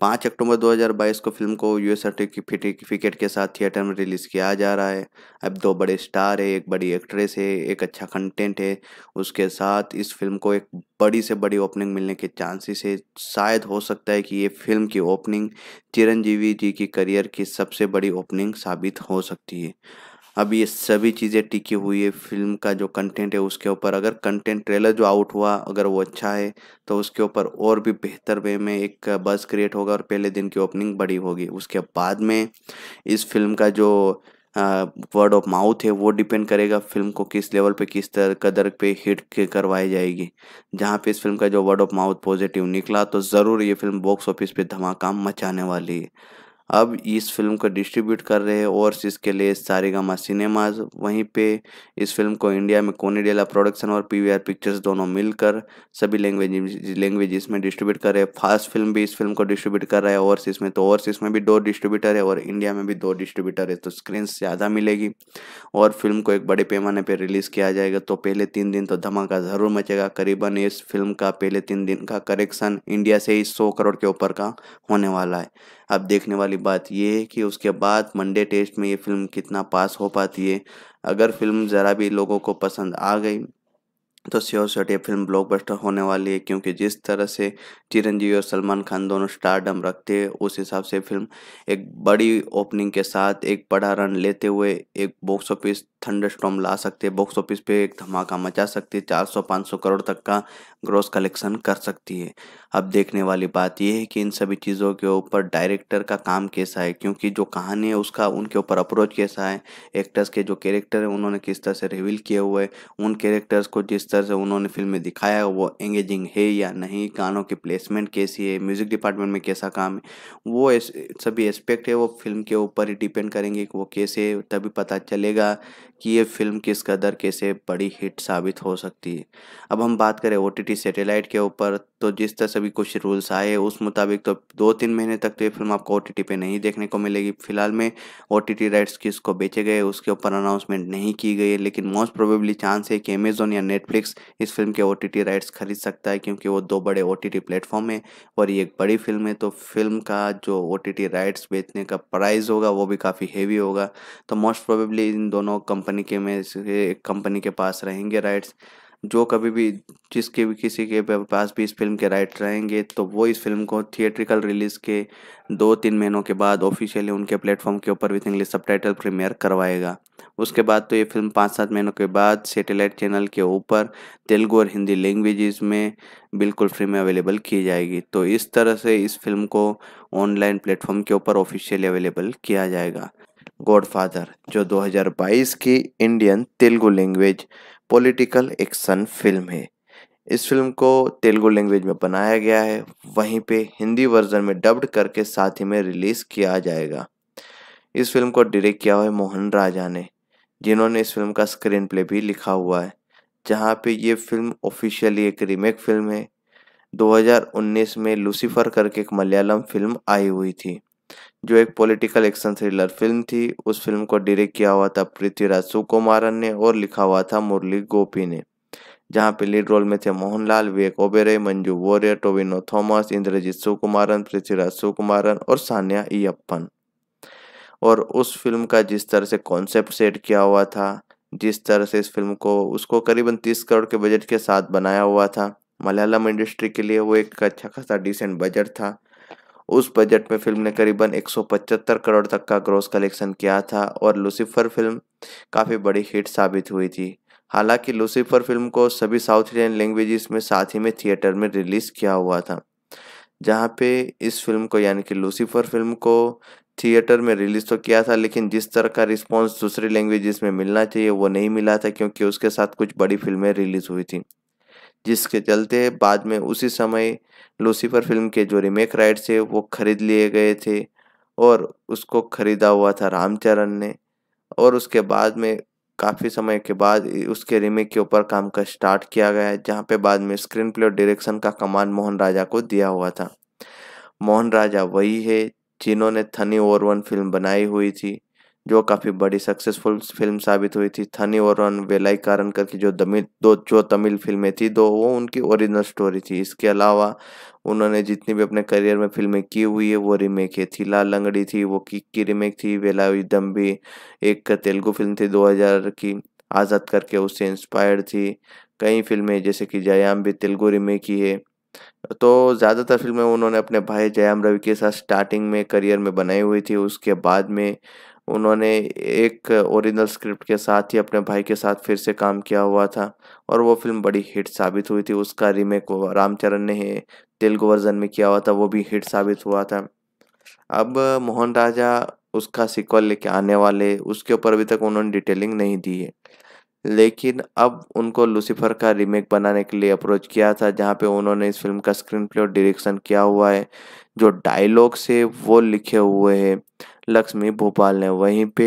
पाँच अक्टूबर 2022 को फिल्म को एस सर्टिफिकेट के साथ थिएटर में रिलीज़ किया जा रहा है अब दो बड़े स्टार है एक बड़ी एक्ट्रेस है एक अच्छा कंटेंट है उसके साथ इस फिल्म को एक बड़ी से बड़ी ओपनिंग मिलने के चांसेस है शायद हो सकता है कि ये फिल्म की ओपनिंग चिरंजीवी जी की करियर की सबसे बड़ी ओपनिंग साबित हो सकती है अब ये सभी चीज़ें टिकी हुई है फिल्म का जो कंटेंट है उसके ऊपर अगर कंटेंट ट्रेलर जो आउट हुआ अगर वो अच्छा है तो उसके ऊपर और भी बेहतर वे में एक बस क्रिएट होगा और पहले दिन की ओपनिंग बड़ी होगी उसके बाद में इस फिल्म का जो वर्ड ऑफ माउथ है वो डिपेंड करेगा फिल्म को किस लेवल पे किस तरह कदर पे हिट करवाई जाएगी जहाँ पे इस फिल्म का जो वर्ड ऑफ माउथ पॉजिटिव निकला तो ज़रूर ये फिल्म बॉक्स ऑफिस पे धमाका मचाने वाली है अब इस फिल्म को डिस्ट्रीब्यूट कर रहे हैं ओवरसीज के लिए सारेगामा सिनेमाज वहीं पे इस फिल्म को इंडिया में कोनीडेला प्रोडक्शन और पीवीआर पिक्चर्स दोनों मिलकर सभी लैंग्वेज लैंग्वेज में डिस्ट्रीब्यूट कर रहे हैं फास्ट फिल्म भी इस फिल्म को डिस्ट्रीब्यूट कर रहा है और में तो ओवरसीज में भी दो डिस्ट्रीब्यूटर है और इंडिया में भी दो डिस्ट्रीब्यूटर है तो स्क्रीन ज़्यादा मिलेगी और फिल्म को एक बड़े पैमाने पर रिलीज़ किया जाएगा तो पहले तीन दिन तो धमाका ज़रूर मचेगा करीबन इस फिल्म का पहले तीन दिन का करेक्शन इंडिया से ही सौ करोड़ के ऊपर का होने वाला है अब देखने वाली बात यह है कि उसके बाद मंडे टेस्ट में ये फिल्म कितना पास हो पाती है अगर फिल्म ज़रा भी लोगों को पसंद आ गई तो श्योर शॉट ये फिल्म ब्लॉकबस्टर होने वाली है क्योंकि जिस तरह से चिरंजीवी और सलमान खान दोनों स्टारडम रखते हैं उस हिसाब से फिल्म एक बड़ी ओपनिंग के साथ एक बड़ा रन लेते हुए एक बॉक्स ऑफिस थंडर स्टॉम ला सकती है बॉक्स ऑफिस पे एक धमाका मचा सकती है पाँच सौ करोड़ तक का ग्रोस कलेक्शन कर सकती है अब देखने वाली बात यह है कि इन सभी चीज़ों के ऊपर डायरेक्टर का काम कैसा है क्योंकि जो कहानी है उसका उनके ऊपर अप्रोच कैसा है एक्टर्स के जो कैरेक्टर हैं उन्होंने किस तरह से रिवील किए हुए उन कैरेक्टर्स को जिस तरह से उन्होंने फिल्म में दिखाया वो एंगेजिंग है या नहीं गानों की प्लेसमेंट कैसी है म्यूज़िक डिपार्टमेंट में कैसा काम है वो सभी एस्पेक्ट है वो फिल्म के ऊपर ही डिपेंड करेंगे कि वो कैसे तभी पता चलेगा कि ये फिल्म किस कदर कैसे बड़ी हिट साबित हो सकती है अब हम बात करें ओ टी सैटेलाइट के ऊपर तो जिस तरह से भी कुछ रूल्स आए उस मुताबिक तो दो तीन महीने तक तो ये फिल्म आपको ओ टी पे नहीं देखने को मिलेगी फिलहाल में ओ टी राइट्स को बेचे गए उसके ऊपर अनाउंसमेंट नहीं की गई है लेकिन मोस्ट प्रोबेबली चांस है कि अमेजोन या नेटफ्लिक्स इस फिल्म के ओ राइट्स खरीद सकता है क्योंकि वो दो बड़े ओ टी प्लेटफॉर्म है और ये एक बड़ी फिल्म है तो फिल्म का जो ओ राइट्स बेचने का प्राइस होगा वो भी काफ़ी हेवी होगा तो मोस्ट प्रोबेबली इन दोनों कंपनी कंपनी के में से एक कंपनी के पास रहेंगे राइट्स जो कभी भी जिसके भी किसी के पास भी इस फिल्म के राइट रहेंगे तो वो इस फिल्म को थिएट्रिकल रिलीज़ के दो तीन महीनों के बाद ऑफिशियली उनके प्लेटफॉर्म के ऊपर with English subtitle premiere करवाएगा उसके बाद तो ये फिल्म पाँच सात महीनों के बाद सेटेलाइट चैनल के ऊपर तेलुगु और हिंदी लैंग्वेजेस में बिल्कुल फ्री में अवेलेबल की जाएगी तो इस तरह से इस फिल्म को ऑनलाइन प्लेटफॉर्म के ऊपर ऑफिशियली अवेलेबल किया जाएगा गॉडफादर जो 2022 की Indian Telugu language political action film है इस फिल्म को तेलुगु लैंग्वेज में बनाया गया है वहीं पे हिंदी वर्जन में डब्ड करके साथ ही में रिलीज़ किया जाएगा इस फिल्म को डायरेक्ट किया हुआ है मोहन राजा ने जिन्होंने इस फिल्म का स्क्रीन प्ले भी लिखा हुआ है जहाँ पे ये फिल्म ऑफिशियली एक रीमेक फिल्म है 2019 में लूसीफर करके एक मलयालम फिल्म आई हुई थी जो एक पॉलिटिकल एक्शन थ्रिलर फिल्म थी उस फिल्म को डायरेक्ट किया हुआ था पृथ्वीराज सुकुमारन ने और लिखा हुआ था मुरली गोपी ने जहाँ पे लीड रोल में थे मोहनलाल विवेक ओबेरे मंजू वॉरियर टोविनो थॉमस इंद्रजीत सुकुमारन पृथ्वीराज सुकुमारन और सानिया ईयप्पन और उस फिल्म का जिस तरह से कॉन्सेप्ट सेट किया हुआ था जिस तरह से इस फिल्म को उसको करीबन तीस करोड़ के बजट के साथ बनाया हुआ था मलयालम इंडस्ट्री के लिए वो एक अच्छा खासा डिसेंट बजट था उस बजट में फिल्म ने करीबन 175 करोड़ तक का ग्रॉस कलेक्शन किया था और लूसीफर फिल्म काफ़ी बड़ी हिट साबित हुई थी हालांकि लूसीफर फिल्म को सभी साउथ इंडियन लैंग्वेजेस में साथ ही में थिएटर में रिलीज़ किया हुआ था जहाँ पे इस फिल्म को यानी कि लूसीफर फिल्म को थिएटर में रिलीज़ तो किया था लेकिन जिस तरह का रिस्पॉन्स दूसरी लैंग्वेजेस में मिलना चाहिए वो नहीं मिला था क्योंकि उसके साथ कुछ बड़ी फिल्में रिलीज़ हुई थी जिसके चलते बाद में उसी समय लूसीफर फिल्म के जो रिमेक राइट्स है वो खरीद लिए गए थे और उसको ख़रीदा हुआ था रामचरण ने और उसके बाद में काफ़ी समय के बाद उसके रीमेक के ऊपर काम का स्टार्ट किया गया है जहाँ पे बाद में स्क्रीन प्ले और डायरेक्शन का कमान मोहन राजा को दिया हुआ था मोहन राजा वही है जिन्होंने थनी ओवर वन फिल्म बनाई हुई थी जो काफ़ी बड़ी सक्सेसफुल फिल्म साबित हुई थी थनी और वेलाई कारण करके जो दमिल दो जो तमिल फिल्में थी दो वो उनकी ओरिजिनल स्टोरी थी इसके अलावा उन्होंने जितनी भी अपने करियर में फिल्में की हुई है वो रीमेक है थी लाल लंगड़ी थी वो किक की रीमेक थी दम दम्बी एक तेलुगु फिल्म थी दो की आज़ाद करके उससे इंस्पायर्ड थी कई फिल्में जैसे कि जयाम भी तेलुगु रीमेक की है तो ज़्यादातर फिल्में उन्होंने अपने भाई जयाम रवि के साथ स्टार्टिंग में करियर में बनाई हुई थी उसके बाद में उन्होंने एक ओरिजिनल स्क्रिप्ट के साथ ही अपने भाई के साथ फिर से काम किया हुआ था और वो फिल्म बड़ी हिट साबित हुई थी उसका रीमेक रामचरण ने तेलुगु वर्जन में किया हुआ था वो भी हिट साबित हुआ था अब मोहन राजा उसका सिक्वल लेके आने वाले उसके ऊपर अभी तक उन्होंने डिटेलिंग नहीं दी है लेकिन अब उनको लूसीफर का रीमेक बनाने के लिए अप्रोच किया था जहाँ पे उन्होंने इस फिल्म का स्क्रीन प्ले और डायरेक्शन किया हुआ है जो डायलॉग्स है वो लिखे हुए हैं लक्ष्मी भोपाल ने वहीं पे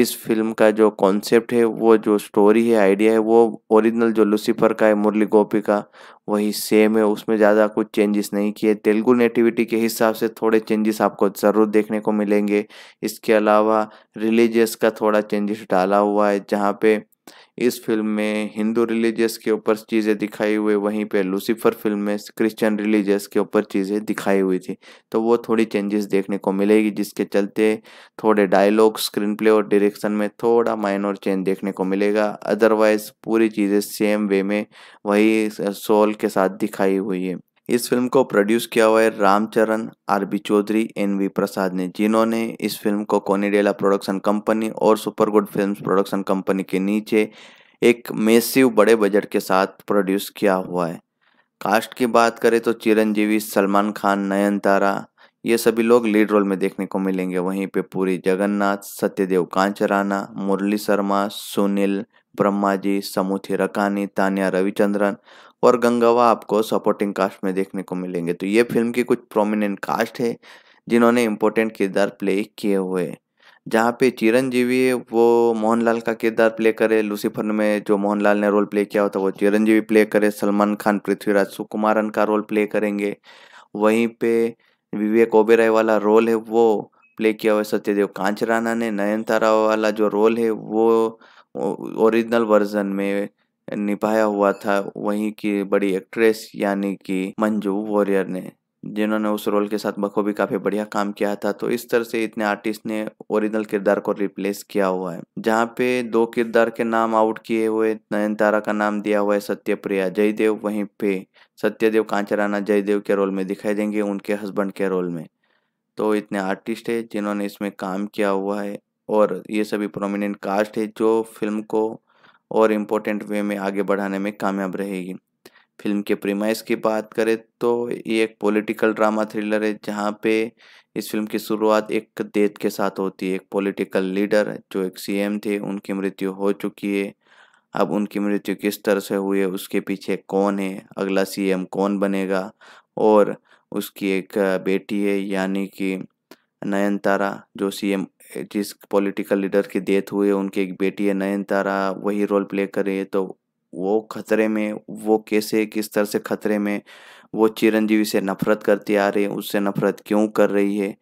इस फिल्म का जो कॉन्सेप्ट है वो जो स्टोरी है आइडिया है वो ओरिजिनल जो लूसीफर का है मुरली गोपी का वही सेम है उसमें ज़्यादा कुछ चेंजेस नहीं किए तेलुगु नेटिविटी के हिसाब से थोड़े चेंजेस आपको ज़रूर देखने को मिलेंगे इसके अलावा रिलीजियस का थोड़ा चेंजेस डाला हुआ है जहाँ पे इस फिल्म में हिंदू रिलीजियस के ऊपर चीज़ें दिखाई हुई वहीं पे लूसीफर फिल्म में क्रिश्चियन रिलीजियस के ऊपर चीज़ें दिखाई हुई थी तो वो थोड़ी चेंजेस देखने को मिलेगी जिसके चलते थोड़े डायलॉग स्क्रीन प्ले और डायरेक्शन में थोड़ा माइनर चेंज देखने को मिलेगा अदरवाइज पूरी चीज़ें सेम वे में वही सोल के साथ दिखाई हुई है इस फिल्म को प्रोड्यूस किया हुआ है Ramcharan R B Choudhary N V Prasad ने जिन्होंने इस फिल्म को कोनीडेला प्रोडक्शन कंपनी और super good film production company के नीचे एक मेसिव बड़े बजट के साथ प्रोड्यूस किया हुआ है कास्ट की बात करें तो चिरंजीवी सलमान खान नयनतारा ये सभी लोग लीड रोल में देखने को मिलेंगे वहीं पे पूरी जगन्नाथ सत्यदेव कांचराना मुरली शर्मा सुनील ब्रह्मा जी समूथी रकानी तानिया रविचंद्रन और गंगावा आपको सपोर्टिंग कास्ट में देखने को मिलेंगे तो ये फिल्म की कुछ प्रोमिनेंट कास्ट है जिन्होंने इम्पोर्टेंट किरदार प्ले किए हुए जहाँ पे चिरंजीवी है वो मोहनलाल का किरदार प्ले करे लूसीफर में जो मोहनलाल ने रोल प्ले किया होता है वो चिरंजीवी प्ले करे सलमान खान पृथ्वीराज सुकुमारन का रोल प्ले करेंगे वहीं पे विवेक ओबेराय वाला रोल है वो प्ले किया हुआ सत्यदेव कांचराना ने नयनतारा वाला जो रोल है वो ओरिजिनल वर्जन में निभाया हुआ था वहीं की बड़ी एक्ट्रेस यानी कि मंजू वॉरियर ने जिन्होंने उस रोल के साथ बखूबी काफ़ी बढ़िया काम किया था तो इस तरह से इतने आर्टिस्ट ने ओरिजिनल किरदार को रिप्लेस किया हुआ है जहाँ पे दो किरदार के नाम आउट किए हुए नयनतारा का नाम दिया हुआ है सत्यप्रिया जयदेव वहीं पे सत्यदेव कांचराना जयदेव के रोल में दिखाई देंगे उनके हस्बैंड के रोल में तो इतने आर्टिस्ट है जिन्होंने इसमें काम किया हुआ है और ये सभी प्रोमिनेंट कास्ट है जो फिल्म को और इम्पोर्टेंट वे में आगे बढ़ाने में कामयाब रहेगी फिल्म के प्रीमाइस की बात करें तो ये एक पॉलिटिकल ड्रामा थ्रिलर है जहाँ पे इस फिल्म की शुरुआत एक देत के साथ होती है एक पॉलिटिकल लीडर जो एक सीएम थे उनकी मृत्यु हो चुकी है अब उनकी मृत्यु किस तरह से हुई है उसके पीछे कौन है अगला सीएम कौन बनेगा और उसकी एक बेटी है यानी कि नयनतारा जो सीएम जिस पॉलिटिकल लीडर की डेथ हुई है उनकी एक बेटी है नयनतारा वही रोल प्ले करे तो वो खतरे में वो कैसे किस तरह से खतरे में वो चिरंजीवी से नफरत करती आ रही है उससे नफरत क्यों कर रही है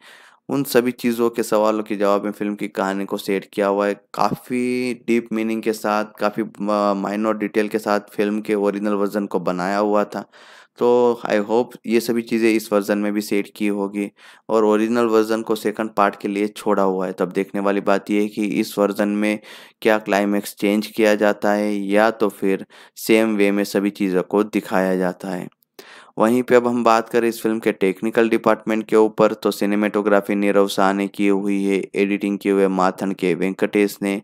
उन सभी चीज़ों के सवालों के जवाब में फिल्म की कहानी को सेट किया हुआ है काफ़ी डीप मीनिंग के साथ काफ़ी माइनर डिटेल के साथ फिल्म के ओरिजिनल वर्जन को बनाया हुआ था तो आई होप ये सभी चीज़ें इस वर्ज़न में भी सेट की होगी और ओरिजिनल वर्ज़न को सेकंड पार्ट के लिए छोड़ा हुआ है तब देखने वाली बात यह है कि इस वर्ज़न में क्या क्लाइमेक्स चेंज किया जाता है या तो फिर सेम वे में सभी चीज़ों को दिखाया जाता है वहीं पे अब हम बात करें इस फिल्म के टेक्निकल डिपार्टमेंट के ऊपर तो सिनेमेटोग्राफी नीरव शाह ने की हुई है एडिटिंग किए हुए माथन के वेंकटेश ने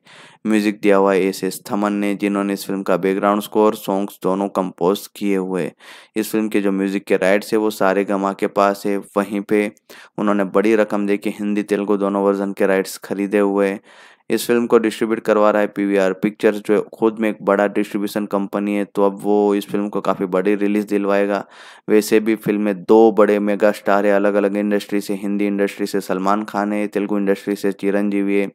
म्यूजिक दिया हुआ एस एस थमन ने जिन्होंने इस फिल्म का बैकग्राउंड स्कोर सॉन्ग्स दोनों कंपोज किए हुए इस फिल्म के जो म्यूजिक के राइट्स है वो सारे गमा के पास है वहीं पे उन्होंने बड़ी रकम दे के हिंदी तेलुगु दोनों वर्जन के राइट्स खरीदे हुए इस फिल्म को डिस्ट्रीब्यूट करवा रहा है पीवीआर पिक्चर्स जो खुद में एक बड़ा डिस्ट्रीब्यूशन कंपनी है तो अब वो इस फिल्म को काफ़ी बड़ी रिलीज दिलवाएगा वैसे भी फिल्म में दो बड़े मेगा स्टार है अलग अलग इंडस्ट्री से हिंदी इंडस्ट्री से सलमान खान है तेलुगु इंडस्ट्री से चिरंजीवी है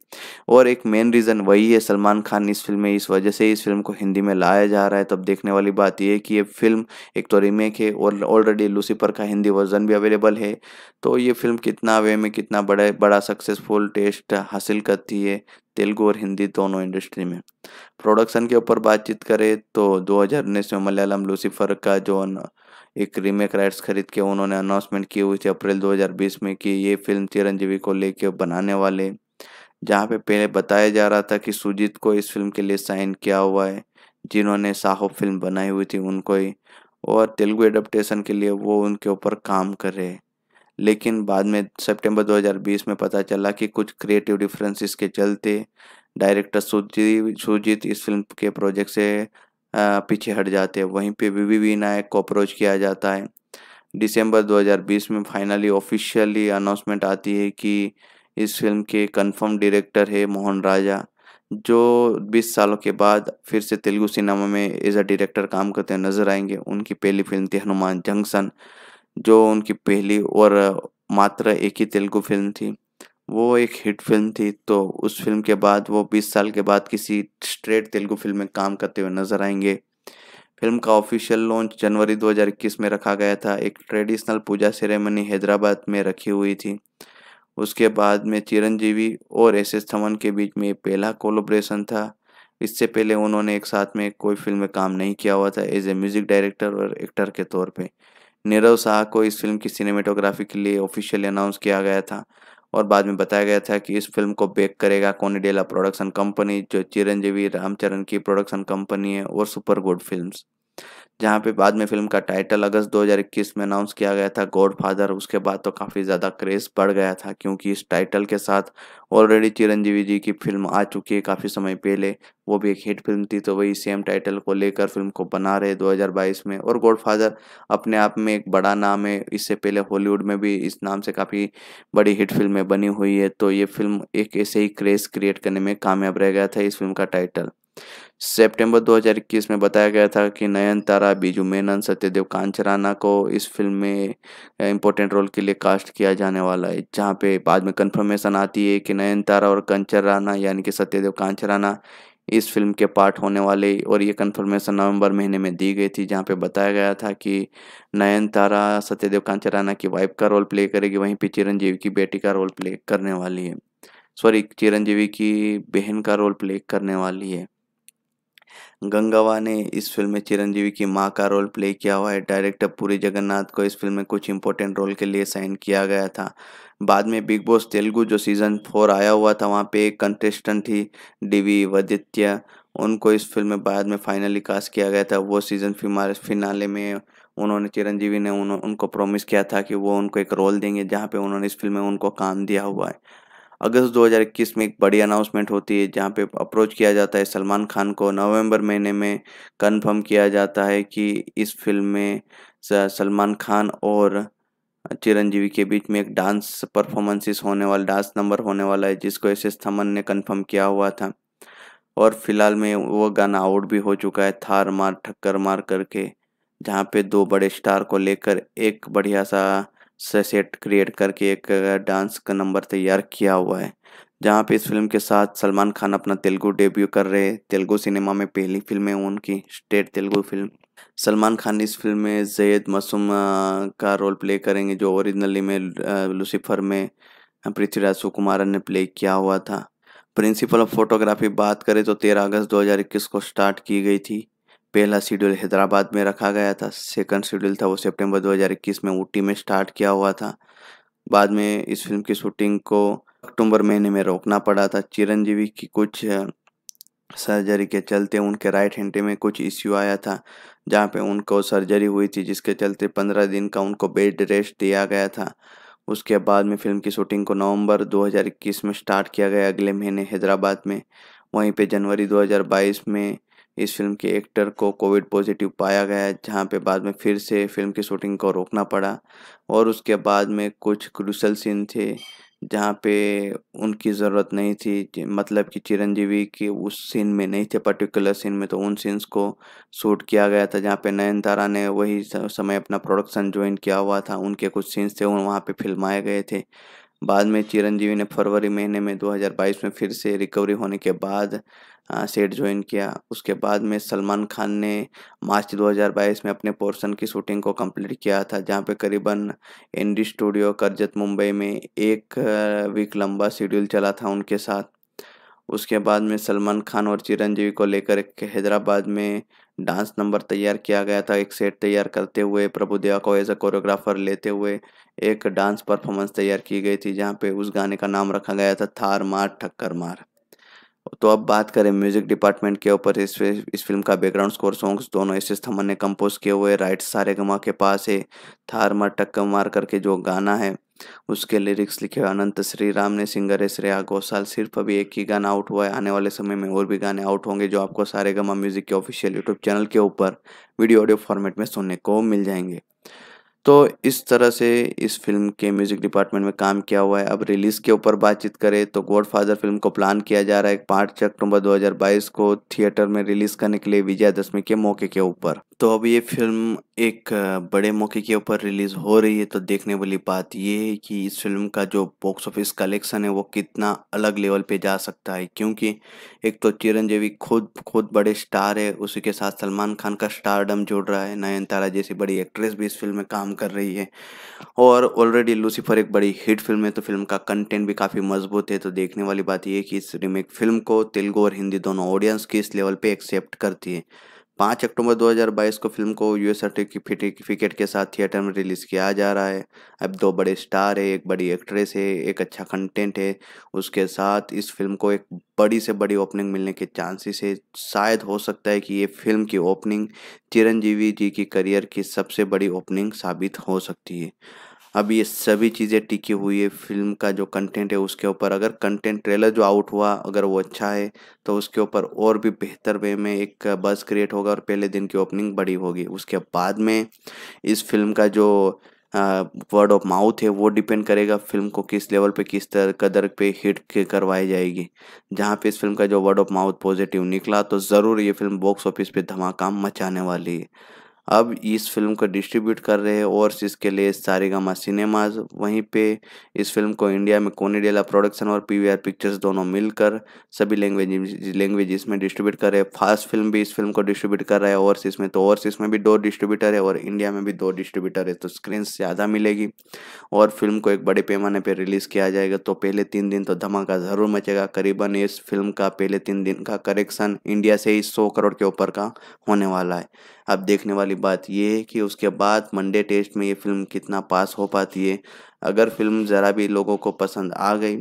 और एक मेन रीज़न वही है सलमान खान इस फिल्म में इस वजह से इस फिल्म को हिंदी में लाया जा रहा है तब देखने वाली बात यह है कि ये फिल्म एक तो रीमेक है और ऑलरेडी लूसीपर का हिंदी वर्जन भी अवेलेबल है तो ये फिल्म कितना वे में कितना बड़े बड़ा सक्सेसफुल टेस्ट हासिल करती है तेलुगु और हिंदी दोनों इंडस्ट्री में प्रोडक्शन के ऊपर बातचीत करें तो उन्नीस में मलयालम लूसीफर का जो एक रीमेक राइट्स खरीद के उन्होंने अनाउंसमेंट की हुई थी अप्रैल 2020 में कि ये फिल्म चिरंजीवी को लेकर बनाने वाले जहाँ पे पहले बताया जा रहा था कि सुजीत को इस फिल्म के लिए साइन किया हुआ है जिन्होंने साहो फिल्म बनाई हुई थी उनको ही और तेलुगु एडप्टेशन के लिए वो उनके ऊपर काम कर रहे हैं लेकिन बाद में सितंबर 2020 में पता चला कि कुछ क्रिएटिव डिफरेंसेस के चलते डायरेक्टर सुजीत सुजीत इस फिल्म के प्रोजेक्ट से पीछे हट जाते हैं वहीं पे वी वी नायक को अप्रोच किया जाता है दिसंबर 2020 में फाइनली ऑफिशियली अनाउंसमेंट आती है कि इस फिल्म के कंफर्म डायरेक्टर है मोहन राजा जो 20 सालों के बाद फिर से तेलुगु सिनेमा में एज अ डायरेक्टर काम करते नजर आएंगे उनकी पहली फिल्म थी हनुमान जंक्शन जो उनकी पहली और मात्र एक ही तेलुगु फिल्म थी वो एक हिट फिल्म थी तो उस फिल्म के बाद वो 20 साल के बाद किसी स्ट्रेट तेलुगु फिल्म में काम करते हुए नजर आएंगे फिल्म का ऑफिशियल लॉन्च जनवरी 2021 में रखा गया था एक ट्रेडिशनल पूजा सेरेमनी हैदराबाद में रखी हुई थी उसके बाद में चिरंजीवी और एस एस थमन के बीच में पहला कोलोब्रेशन था इससे पहले उन्होंने एक साथ में कोई फिल्म में काम नहीं किया हुआ था एज ए म्यूज़िक डायरेक्टर और एक्टर के तौर पर नीरव शाह को इस फिल्म की सिनेमेटोग्राफी के लिए ऑफिशियली अनाउंस किया गया था और बाद में बताया गया था कि इस फिल्म को बेक करेगा कोनीडेला प्रोडक्शन कंपनी जो चिरंजीवी रामचरण की प्रोडक्शन कंपनी है और सुपर गुड फिल्म्स जहाँ पे बाद में फिल्म का टाइटल अगस्त 2021 में अनाउंस किया गया था गॉड फादर उसके बाद तो काफ़ी ज़्यादा क्रेज बढ़ गया था क्योंकि इस टाइटल के साथ ऑलरेडी चिरंजीवी जी की फिल्म आ चुकी है काफ़ी समय पहले वो भी एक हिट फिल्म थी तो वही सेम टाइटल को लेकर फिल्म को बना रहे 2022 में और गॉड फादर अपने आप में एक बड़ा नाम है इससे पहले हॉलीवुड में भी इस नाम से काफ़ी बड़ी हिट फिल्में बनी हुई है तो ये फिल्म एक ऐसे ही क्रेज क्रिएट करने में कामयाब रह गया था इस फिल्म का टाइटल सितंबर 2021 में बताया गया था कि नयन तारा बीजू मेनन सत्यदेव कांचराना को इस फिल्म में इम्पोर्टेंट रोल के लिए कास्ट किया जाने वाला है जहाँ पे बाद में कंफर्मेशन आती है कि नयन तारा और कंचराना यानी कि सत्यदेव कांचराना इस फिल्म के पार्ट होने वाले और ये कंफर्मेशन नवंबर महीने में दी गई थी जहाँ पे बताया गया था कि नयन तारा सत्यदेव कांचराना की वाइफ का रोल प्ले करेगी वहीं पर चिरंजीवी की बेटी का रोल प्ले करने वाली है सॉरी चिरंजीवी की बहन का रोल प्ले करने वाली है गंगावा ने इस फिल्म में चिरंजीवी की माँ का रोल प्ले किया हुआ है डायरेक्टर पूरी जगन्नाथ को इस फिल्म में कुछ इंपॉर्टेंट रोल के लिए साइन किया गया था बाद में बिग बॉस तेलुगु जो सीज़न फोर आया हुआ था वहाँ पे एक कंटेस्टेंट थी डीवी वदित्य उनको इस फिल्म में बाद में फाइनली कास्ट किया गया था वो सीज़न फिनाले में उन्होंने चिरंजीवी ने उन, उनको प्रॉमिस किया था कि वो उनको एक रोल देंगे जहाँ पे उन्होंने इस फिल्म में उनको काम दिया हुआ है अगस्त 2021 में एक बड़ी अनाउंसमेंट होती है जहाँ पे अप्रोच किया जाता है सलमान खान को नवंबर महीने में कंफर्म किया जाता है कि इस फिल्म में सलमान खान और चिरंजीवी के बीच में एक डांस परफॉर्मेंसेस होने वाला डांस नंबर होने वाला है जिसको एस एस थमन ने कंफर्म किया हुआ था और फिलहाल में वो गाना आउट भी हो चुका है थार मार ठक्कर मार करके जहाँ पे दो बड़े स्टार को लेकर एक बढ़िया सा से सेट क्रिएट करके एक डांस का नंबर तैयार किया हुआ है जहाँ पे इस फिल्म के साथ सलमान खान अपना तेलुगु डेब्यू कर रहे हैं तेलुगु सिनेमा में पहली फिल्म है उनकी स्टेट तेलुगु फिल्म सलमान खान इस फिल्म में जैद मासूम का रोल प्ले करेंगे जो ओरिजिनली में लूसीफर में पृथ्वीराज सुकुमारन ने प्ले किया हुआ था प्रिंसिपल ऑफ फोटोग्राफी बात करें तो तेरह अगस्त 2021 को स्टार्ट की गई थी पहला शेड्यूल हैदराबाद में रखा गया था सेकंड शेड्यूल था वो सितंबर 2021 में ऊटी में स्टार्ट किया हुआ था बाद में इस फिल्म की शूटिंग को अक्टूबर महीने में रोकना पड़ा था चिरंजीवी की कुछ सर्जरी के चलते उनके राइट हैंडे में कुछ इश्यू आया था जहाँ पे उनको सर्जरी हुई थी जिसके चलते पंद्रह दिन का उनको बेड रेस्ट दिया गया था उसके बाद में फिल्म की शूटिंग को नवंबर 2021 में स्टार्ट किया गया अगले महीने हैदराबाद में वहीं पे जनवरी 2022 में इस फिल्म के एक्टर को कोविड पॉजिटिव पाया गया जहां पे बाद में फिर से फिल्म की शूटिंग को रोकना पड़ा और उसके बाद में कुछ क्रूशल सीन थे जहाँ पे उनकी ज़रूरत नहीं थी मतलब कि चिरंजीवी के उस सीन में नहीं थे पर्टिकुलर सीन में तो उन सीन्स को शूट किया गया था जहाँ पे नयनतारा ने वही समय अपना प्रोडक्शन ज्वाइन किया हुआ था उनके कुछ सीन्स थे वहाँ पे फिल्माए गए थे बाद में चिरंजीवी ने फरवरी महीने में 2022 में फिर से रिकवरी होने के बाद हाँ, सेट ज्वाइन किया उसके बाद में सलमान खान ने मार्च 2022 में अपने पोर्शन की शूटिंग को कंप्लीट किया था जहां पे करीबन एनडी स्टूडियो करजत मुंबई में एक वीक लंबा शेड्यूल चला था उनके साथ उसके बाद में सलमान खान और चिरंजीवी को लेकर हैदराबाद में डांस नंबर तैयार किया गया था एक सेट तैयार करते हुए प्रभुदेवा को एज अ कोरियोग्राफर लेते हुए एक डांस परफॉर्मेंस तैयार की गई थी जहाँ पे उस गाने का नाम रखा गया था थार मार ठक्कर मार तो अब बात करें म्यूजिक डिपार्टमेंट के ऊपर इस इस फिल्म का बैकग्राउंड स्कोर सॉन्ग्स दोनों एस एस थमन ने कंपोज किए हुए राइट सारे गमा के पास है थार मार टक्कर मार करके जो गाना है उसके लिरिक्स लिखे हुए अनंत श्री राम ने सिंगर है श्रेया घोषाल सिर्फ अभी एक ही गाना आउट हुआ है आने वाले समय में और भी गाने आउट होंगे जो आपको सारे गमा म्यूजिक के ऑफिशियल यूट्यूब चैनल के ऊपर वीडियो ऑडियो फॉर्मेट में सुनने को मिल जाएंगे तो इस तरह से इस फिल्म के म्यूज़िक डिपार्टमेंट में काम किया हुआ है अब रिलीज़ के ऊपर बातचीत करें तो गॉडफादर फिल्म को प्लान किया जा रहा है पाँच अक्टूबर 2022 को थिएटर में रिलीज़ करने के लिए विजयादशमी के मौके के ऊपर तो अब ये फ़िल्म एक बड़े मौके के ऊपर रिलीज़ हो रही है तो देखने वाली बात ये है कि इस फ़िल्म का जो बॉक्स ऑफिस कलेक्शन है वो कितना अलग लेवल पे जा सकता है क्योंकि एक तो चिरंजीवी खुद खुद बड़े स्टार है उसी के साथ सलमान खान का स्टारडम जुड़ रहा है नयनतारा जैसी बड़ी एक्ट्रेस भी इस फिल्म में काम कर रही है और ऑलरेडी लूसीफर एक बड़ी हिट फिल्म है तो फिल्म का कंटेंट भी काफ़ी मजबूत है तो देखने वाली बात यह है कि इस रिमेक फिल्म को तेलुगु और हिंदी दोनों ऑडियंस किस लेवल पर एक्सेप्ट करती है पाँच अक्टूबर 2022 को फिल्म को यूएस सर्टिफिकेट के साथ थिएटर में रिलीज़ किया जा रहा है अब दो बड़े स्टार है एक बड़ी एक्ट्रेस है एक अच्छा कंटेंट है उसके साथ इस फिल्म को एक बड़ी से बड़ी ओपनिंग मिलने के चांसेस है शायद हो सकता है कि ये फिल्म की ओपनिंग चिरंजीवी जी की करियर की सबसे बड़ी ओपनिंग साबित हो सकती है अब ये सभी चीज़ें टिकी हुई है फिल्म का जो कंटेंट है उसके ऊपर अगर कंटेंट ट्रेलर जो आउट हुआ अगर वो अच्छा है तो उसके ऊपर और भी बेहतर वे में एक बस क्रिएट होगा और पहले दिन की ओपनिंग बड़ी होगी उसके बाद में इस फिल्म का जो वर्ड ऑफ माउथ है वो डिपेंड करेगा फिल्म को किस लेवल पे किस तरह कदर पे हिट करवाई जाएगी जहाँ पे इस फिल्म का जो वर्ड ऑफ माउथ पॉजिटिव निकला तो ज़रूर ये फिल्म बॉक्स ऑफिस पे धमाका मचाने वाली है अब इस फिल्म को डिस्ट्रीब्यूट कर रहे हैं और इसके लिए सारेगामा सिनेमाज वहीं पे इस फिल्म को इंडिया में कोनीडेला प्रोडक्शन और पीवीआर पिक्चर्स दोनों मिलकर सभी लैंग्वेज लैंग्वेज इसमें डिस्ट्रीब्यूट कर रहे हैं फास्ट फिल्म भी इस फिल्म को डिस्ट्रीब्यूट कर रहा है और इसमें तो और इसमें भी दो डिस्ट्रीब्यूटर है और इंडिया में भी दो डिस्ट्रीब्यूटर है तो स्क्रीन ज़्यादा मिलेगी और फिल्म को एक बड़े पैमाने पर रिलीज़ किया जाएगा तो पहले तीन दिन तो धमाका ज़रूर मचेगा करीबन इस फिल्म का पहले तीन दिन का करेक्शन इंडिया से ही सौ करोड़ के ऊपर का होने वाला है अब देखने वाली बात यह है कि उसके बाद मंडे टेस्ट में ये फिल्म कितना पास हो पाती है अगर फिल्म ज़रा भी लोगों को पसंद आ गई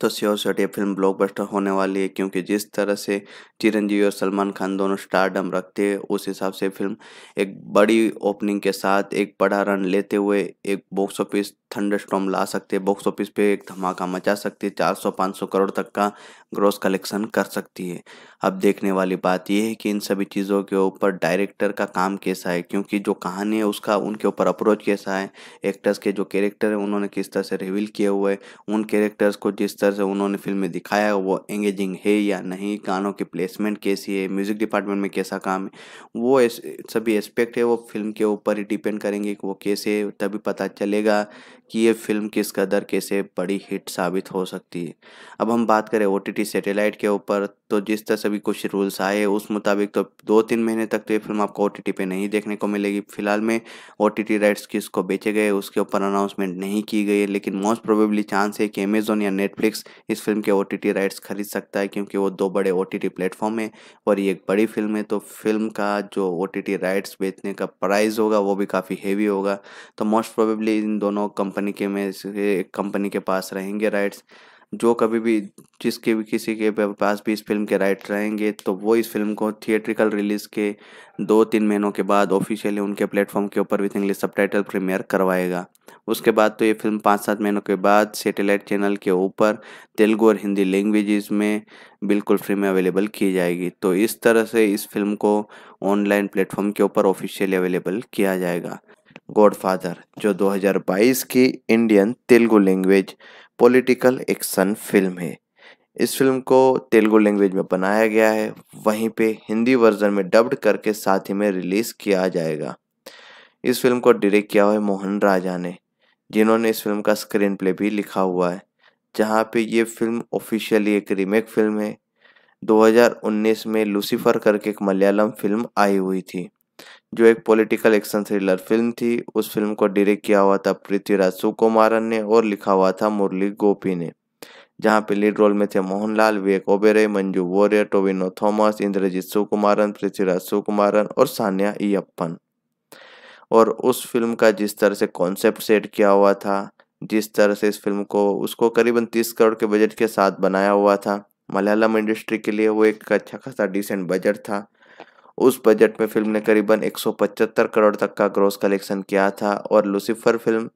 तो श्योर शर्ट ये फिल्म ब्लॉकबस्टर होने वाली है क्योंकि जिस तरह से चिरंजीवी और सलमान खान दोनों स्टारडम रखते हैं उस हिसाब से फिल्म एक बड़ी ओपनिंग के साथ एक बड़ा रन लेते हुए एक बॉक्स ऑफिस थंडर स्टॉम ला सकते हैं बॉक्स ऑफिस पे एक धमाका मचा सकती है चार सौ पाँच सौ करोड़ तक का ग्रॉस कलेक्शन कर सकती है अब देखने वाली बात यह है कि इन सभी चीज़ों के ऊपर डायरेक्टर का काम कैसा है क्योंकि जो कहानी है उसका उनके ऊपर अप्रोच कैसा है एक्टर्स के जो कैरेक्टर हैं उन्होंने किस तरह से रिवील किए हुए उन कैरेक्टर्स को जिस तरह से उन्होंने फिल्म में दिखाया है वो एंगेजिंग है या नहीं गानों की प्लेसमेंट कैसी है म्यूज़िक डिपार्टमेंट में कैसा काम है वो सभी एस्पेक्ट है वो फिल्म के ऊपर ही डिपेंड करेंगे कि वो कैसे तभी पता चलेगा कि ये फिल्म किस कदर कैसे बड़ी हिट साबित हो सकती है अब हम बात करें ओ टी के ऊपर तो जिस तरह से भी कुछ रूल्स आए उस मुताबिक तो दो तीन महीने तक तो ये फिल्म आपको ओ टी पे नहीं देखने को मिलेगी फिलहाल में ओ टी टी राइट्स को बेचे गए उसके ऊपर अनाउंसमेंट नहीं की गई है लेकिन मोस्ट प्रोबेबली चांस है कि अमेजोन या नेटफ्लिक्स इस फिल्म के ओ टी टी राइट्स खरीद सकता है क्योंकि वो दो बड़े ओ टी टी प्लेटफॉर्म है और ये एक बड़ी फिल्म है तो फिल्म का जो ओ टी टी राइट्स बेचने का प्राइस होगा वो भी काफ़ी हेवी होगा तो मोस्ट प्रोबेबली इन दोनों कंपनी कंपनी के में से एक कंपनी के पास रहेंगे राइट्स जो कभी भी जिसके भी किसी के पास भी इस फिल्म के राइट रहेंगे तो वो इस फिल्म को थिएट्रिकल रिलीज़ के दो तीन महीनों के बाद ऑफिशियली उनके प्लेटफॉर्म के ऊपर with English subtitle premiere करवाएगा उसके बाद तो ये फिल्म पाँच सात महीनों के बाद सैटेलाइट चैनल के ऊपर तेलुगु और हिंदी लैंग्वेजेस में बिल्कुल फ्री में अवेलेबल की जाएगी तो इस तरह से इस फिल्म को ऑनलाइन प्लेटफॉर्म के ऊपर ऑफिशियली अवेलेबल किया जाएगा गॉडफादर जो 2022 की Indian Telugu language political action film है इस फिल्म को तेलुगु लैंग्वेज में बनाया गया है वहीं पे हिंदी वर्जन में डब्ड करके साथ ही में रिलीज़ किया जाएगा इस फिल्म को डायरेक्ट किया हुआ है मोहन राजा ने जिन्होंने इस फिल्म का स्क्रीन प्ले भी लिखा हुआ है जहाँ पे ये फिल्म ऑफिशियली एक रीमेक फिल्म है 2019 में लूसीफर करके एक मलयालम फिल्म आई हुई थी जो एक पॉलिटिकल एक्शन थ्रिलर फिल्म थी उस फिल्म को डायरेक्ट किया हुआ था पृथ्वीराज सुकुमारन ने और लिखा हुआ था मुरली गोपी ने जहाँ पे लीड रोल में थे मोहनलाल विवेक ओबेरे मंजू वॉरियर टोविनो थॉमस इंद्रजीत सुकुमारन पृथ्वीराज सुकुमारन और सानिया ईयप्पन और उस फिल्म का जिस तरह से कॉन्सेप्ट सेट किया हुआ था जिस तरह से इस फिल्म को उसको करीबन तीस करोड़ के बजट के साथ बनाया हुआ था मलयालम इंडस्ट्री के लिए वो एक अच्छा खासा डिसेंट बजट था उस बजट में फिल्म ने करीबन 175 करोड़ तक का ग्रॉस कलेक्शन किया था और लूसीफर फिल्म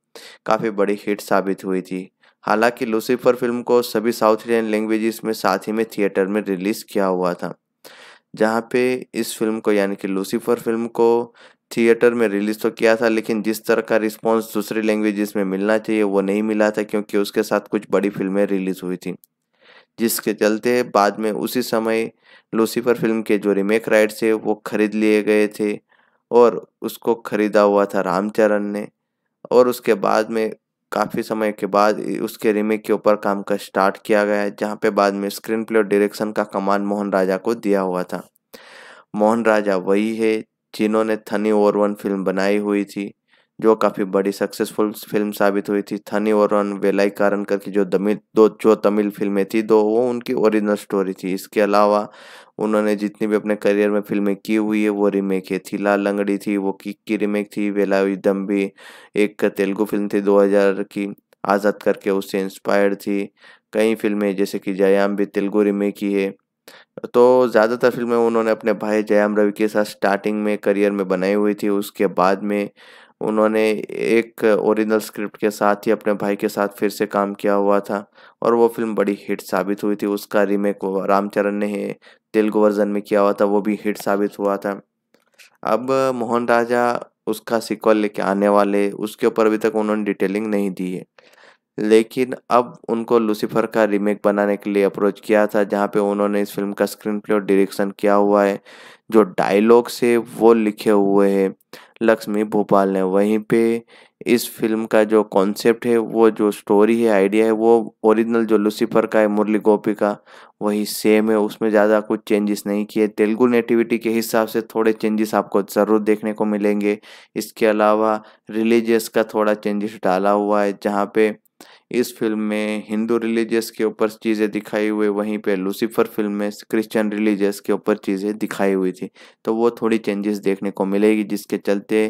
काफ़ी बड़ी हिट साबित हुई थी हालांकि लूसीफर फिल्म को सभी साउथ इंडियन लैंग्वेजेस में साथ ही में थिएटर में रिलीज़ किया हुआ था जहाँ पे इस फिल्म को यानी कि लूसीफर फिल्म को थिएटर में रिलीज़ तो किया था लेकिन जिस तरह का रिस्पॉन्स दूसरी लैंग्वेजेस में मिलना चाहिए वो नहीं मिला था क्योंकि उसके साथ कुछ बड़ी फिल्में रिलीज़ हुई थी जिसके चलते बाद में उसी समय लूसीफर फिल्म के जो रिमेक राइट्स थे वो खरीद लिए गए थे और उसको ख़रीदा हुआ था रामचरण ने और उसके बाद में काफ़ी समय के बाद उसके रिमेक के ऊपर काम का स्टार्ट किया गया है जहाँ पे बाद में स्क्रीन प्ले और डायरेक्शन का कमान मोहन राजा को दिया हुआ था मोहन राजा वही है जिन्होंने थनी ओवर वन फिल्म बनाई हुई थी जो काफ़ी बड़ी सक्सेसफुल फिल्म साबित हुई थी थनी और वेलाई कारण करके जो दमिल दो जो तमिल फिल्में थी दो वो उनकी ओरिजिनल स्टोरी थी इसके अलावा उन्होंने जितनी भी अपने करियर में फिल्में की हुई है वो रीमेक है थी लाल लंगड़ी थी वो किक की रीमेक थी वेलावी दम्बी एक तेलुगु फिल्म थी दो की आज़ाद करके उससे इंस्पायर्ड थी कई फिल्में जैसे कि जयाम भी तेलुगु रीमेक की है तो ज़्यादातर फिल्में उन्होंने अपने भाई जयाम रवि के साथ स्टार्टिंग में करियर में बनाई हुई थी उसके बाद में उन्होंने एक ओरिजिनल स्क्रिप्ट के साथ ही अपने भाई के साथ फिर से काम किया हुआ था और वो फिल्म बड़ी हिट साबित हुई थी उसका रीमेक रामचरण ने तेलुगु वर्जन में किया हुआ था वो भी हिट साबित हुआ था अब मोहन राजा उसका सिक्वल लेके आने वाले उसके ऊपर अभी तक उन्होंने डिटेलिंग नहीं दी है लेकिन अब उनको लूसीफर का रीमेक बनाने के लिए अप्रोच किया था जहाँ पे उन्होंने इस फिल्म का स्क्रीन प्ले और डायरेक्शन किया हुआ है जो डायलॉग्स है वो लिखे हुए हैं लक्ष्मी भोपाल ने वहीं पे इस फिल्म का जो कॉन्सेप्ट है वो जो स्टोरी है आइडिया है वो ओरिजिनल जो लूसीफर का है मुरली गोपी का वही सेम है उसमें ज़्यादा कुछ चेंजेस नहीं किए तेलुगु नेटिविटी के हिसाब से थोड़े चेंजेस आपको ज़रूर देखने को मिलेंगे इसके अलावा रिलीजियस का थोड़ा चेंजेस डाला हुआ है जहाँ पे इस फिल्म में हिंदू रिलीजियस के ऊपर चीज़ें दिखाई हुई वहीं पे लूसीफर फिल्म में क्रिश्चियन रिलीजियस के ऊपर चीज़ें दिखाई हुई थी तो वो थोड़ी चेंजेस देखने को मिलेगी जिसके चलते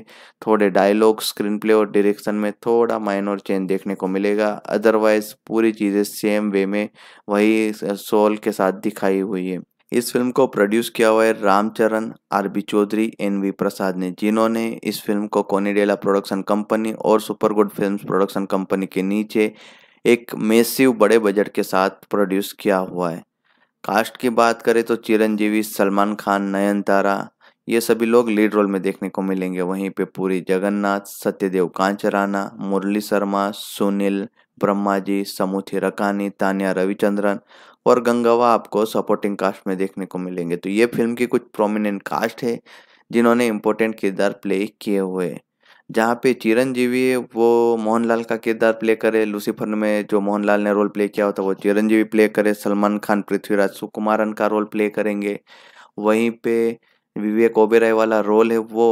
थोड़े डायलॉग स्क्रीन प्ले और डायरेक्शन में थोड़ा माइनर चेंज देखने को मिलेगा अदरवाइज पूरी चीज़ें सेम वे में वही सोल के साथ दिखाई हुई है इस फिल्म को प्रोड्यूस किया हुआ है Ramcharan R B Choudhary N V Prasad ने जिन्होंने इस फिल्म को कोनीडेला प्रोडक्शन कंपनी और super good film production company के नीचे एक मेसिव बड़े बजट के साथ प्रोड्यूस किया हुआ है कास्ट की बात करें तो चिरंजीवी सलमान खान नयनतारा ये सभी लोग लीड रोल में देखने को मिलेंगे वहीं पे पूरी जगन्नाथ सत्यदेव कांचराना मुरली शर्मा सुनील ब्रह्मा जी समूथी रकानी तानिया रविचंद्रन और गंगावा आपको सपोर्टिंग कास्ट में देखने को मिलेंगे तो ये फिल्म की कुछ प्रोमिनेंट कास्ट है जिन्होंने इम्पोर्टेंट किरदार प्ले किए हुए जहाँ पे चिरंजीवी है वो मोहनलाल का किरदार प्ले करे लूसीफर में जो मोहनलाल ने रोल प्ले किया होता है वो चिरंजीवी प्ले करे सलमान खान पृथ्वीराज सुकुमारन का रोल प्ले करेंगे वहीं पे विवेक ओबेराय वाला रोल है वो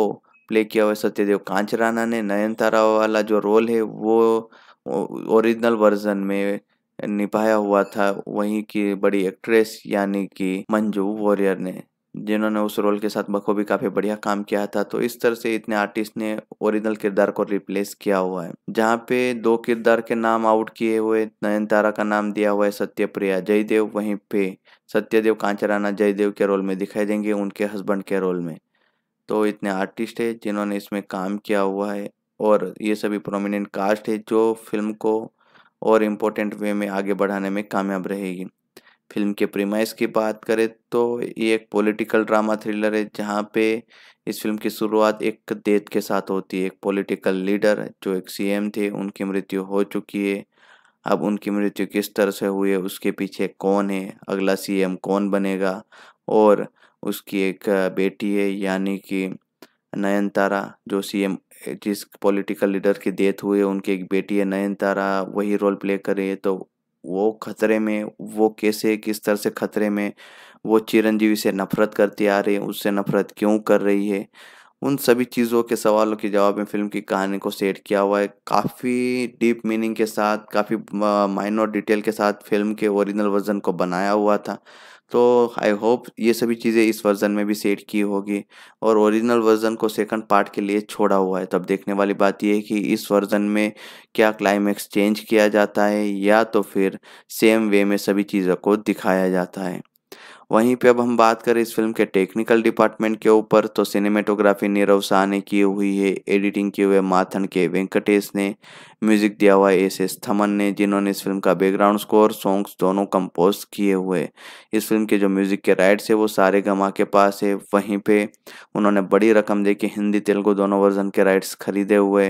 प्ले किया हुआ सत्यदेव कांचराना ने नयनतारा वाला जो रोल है वो ओरिजिनल वर्जन में निभाया हुआ था वहीं की बड़ी एक्ट्रेस यानी कि मंजू वॉरियर ने जिन्होंने उस रोल के साथ बखूबी काफ़ी बढ़िया काम किया था तो इस तरह से इतने आर्टिस्ट ने ओरिजिनल किरदार को रिप्लेस किया हुआ है जहाँ पे दो किरदार के नाम आउट किए हुए नयनतारा का नाम दिया हुआ है सत्यप्रिया जयदेव वहीं पे सत्यदेव कांचराना जयदेव के रोल में दिखाई देंगे उनके हस्बैंड के रोल में तो इतने आर्टिस्ट है जिन्होंने इसमें काम किया हुआ है और ये सभी प्रोमिनेंट कास्ट है जो फिल्म को और इम्पोर्टेंट वे में आगे बढ़ाने में कामयाब रहेगी फिल्म के प्रीमाइस की बात करें तो ये एक पॉलिटिकल ड्रामा थ्रिलर है जहाँ पे इस फिल्म की शुरुआत एक देत के साथ होती है एक पॉलिटिकल लीडर जो एक सीएम थे उनकी मृत्यु हो चुकी है अब उनकी मृत्यु किस तरह से हुई है उसके पीछे कौन है अगला सीएम कौन बनेगा और उसकी एक बेटी है यानी कि नयनतारा जो सीएम जिस पॉलिटिकल लीडर की डेथ हुई है उनकी एक बेटी है नयनतारा वही रोल प्ले करे तो वो खतरे में वो कैसे किस तरह से खतरे में वो चिरंजीवी से नफरत करती आ रही है उससे नफरत क्यों कर रही है उन सभी चीज़ों के सवालों के जवाब में फिल्म की कहानी को सेट किया हुआ है काफ़ी डीप मीनिंग के साथ काफ़ी माइनर डिटेल के साथ फिल्म के ओरिजिनल वर्जन को बनाया हुआ था तो आई होप ये सभी चीज़ें इस वर्ज़न में भी सेट की होगी और ओरिजिनल वर्ज़न को सेकंड पार्ट के लिए छोड़ा हुआ है तब देखने वाली बात यह है कि इस वर्ज़न में क्या क्लाइमैक्स चेंज किया जाता है या तो फिर सेम वे में सभी चीज़ों को दिखाया जाता है वहीं पे अब हम बात करें इस फिल्म के टेक्निकल डिपार्टमेंट के ऊपर तो सिनेमेटोग्राफी नीरव शाह ने की हुई है एडिटिंग किए हुए माथन के वेंकटेश ने म्यूजिक दिया हुआ एस एस थमन ने जिन्होंने इस फिल्म का बैकग्राउंड स्कोर सॉन्ग्स दोनों कंपोज किए हुए इस फिल्म के जो म्यूजिक के राइट्स है वो सारे गमा के पास है वहीं पे उन्होंने बड़ी रकम दे के हिंदी तेलुगु दोनों वर्जन के राइट्स खरीदे हुए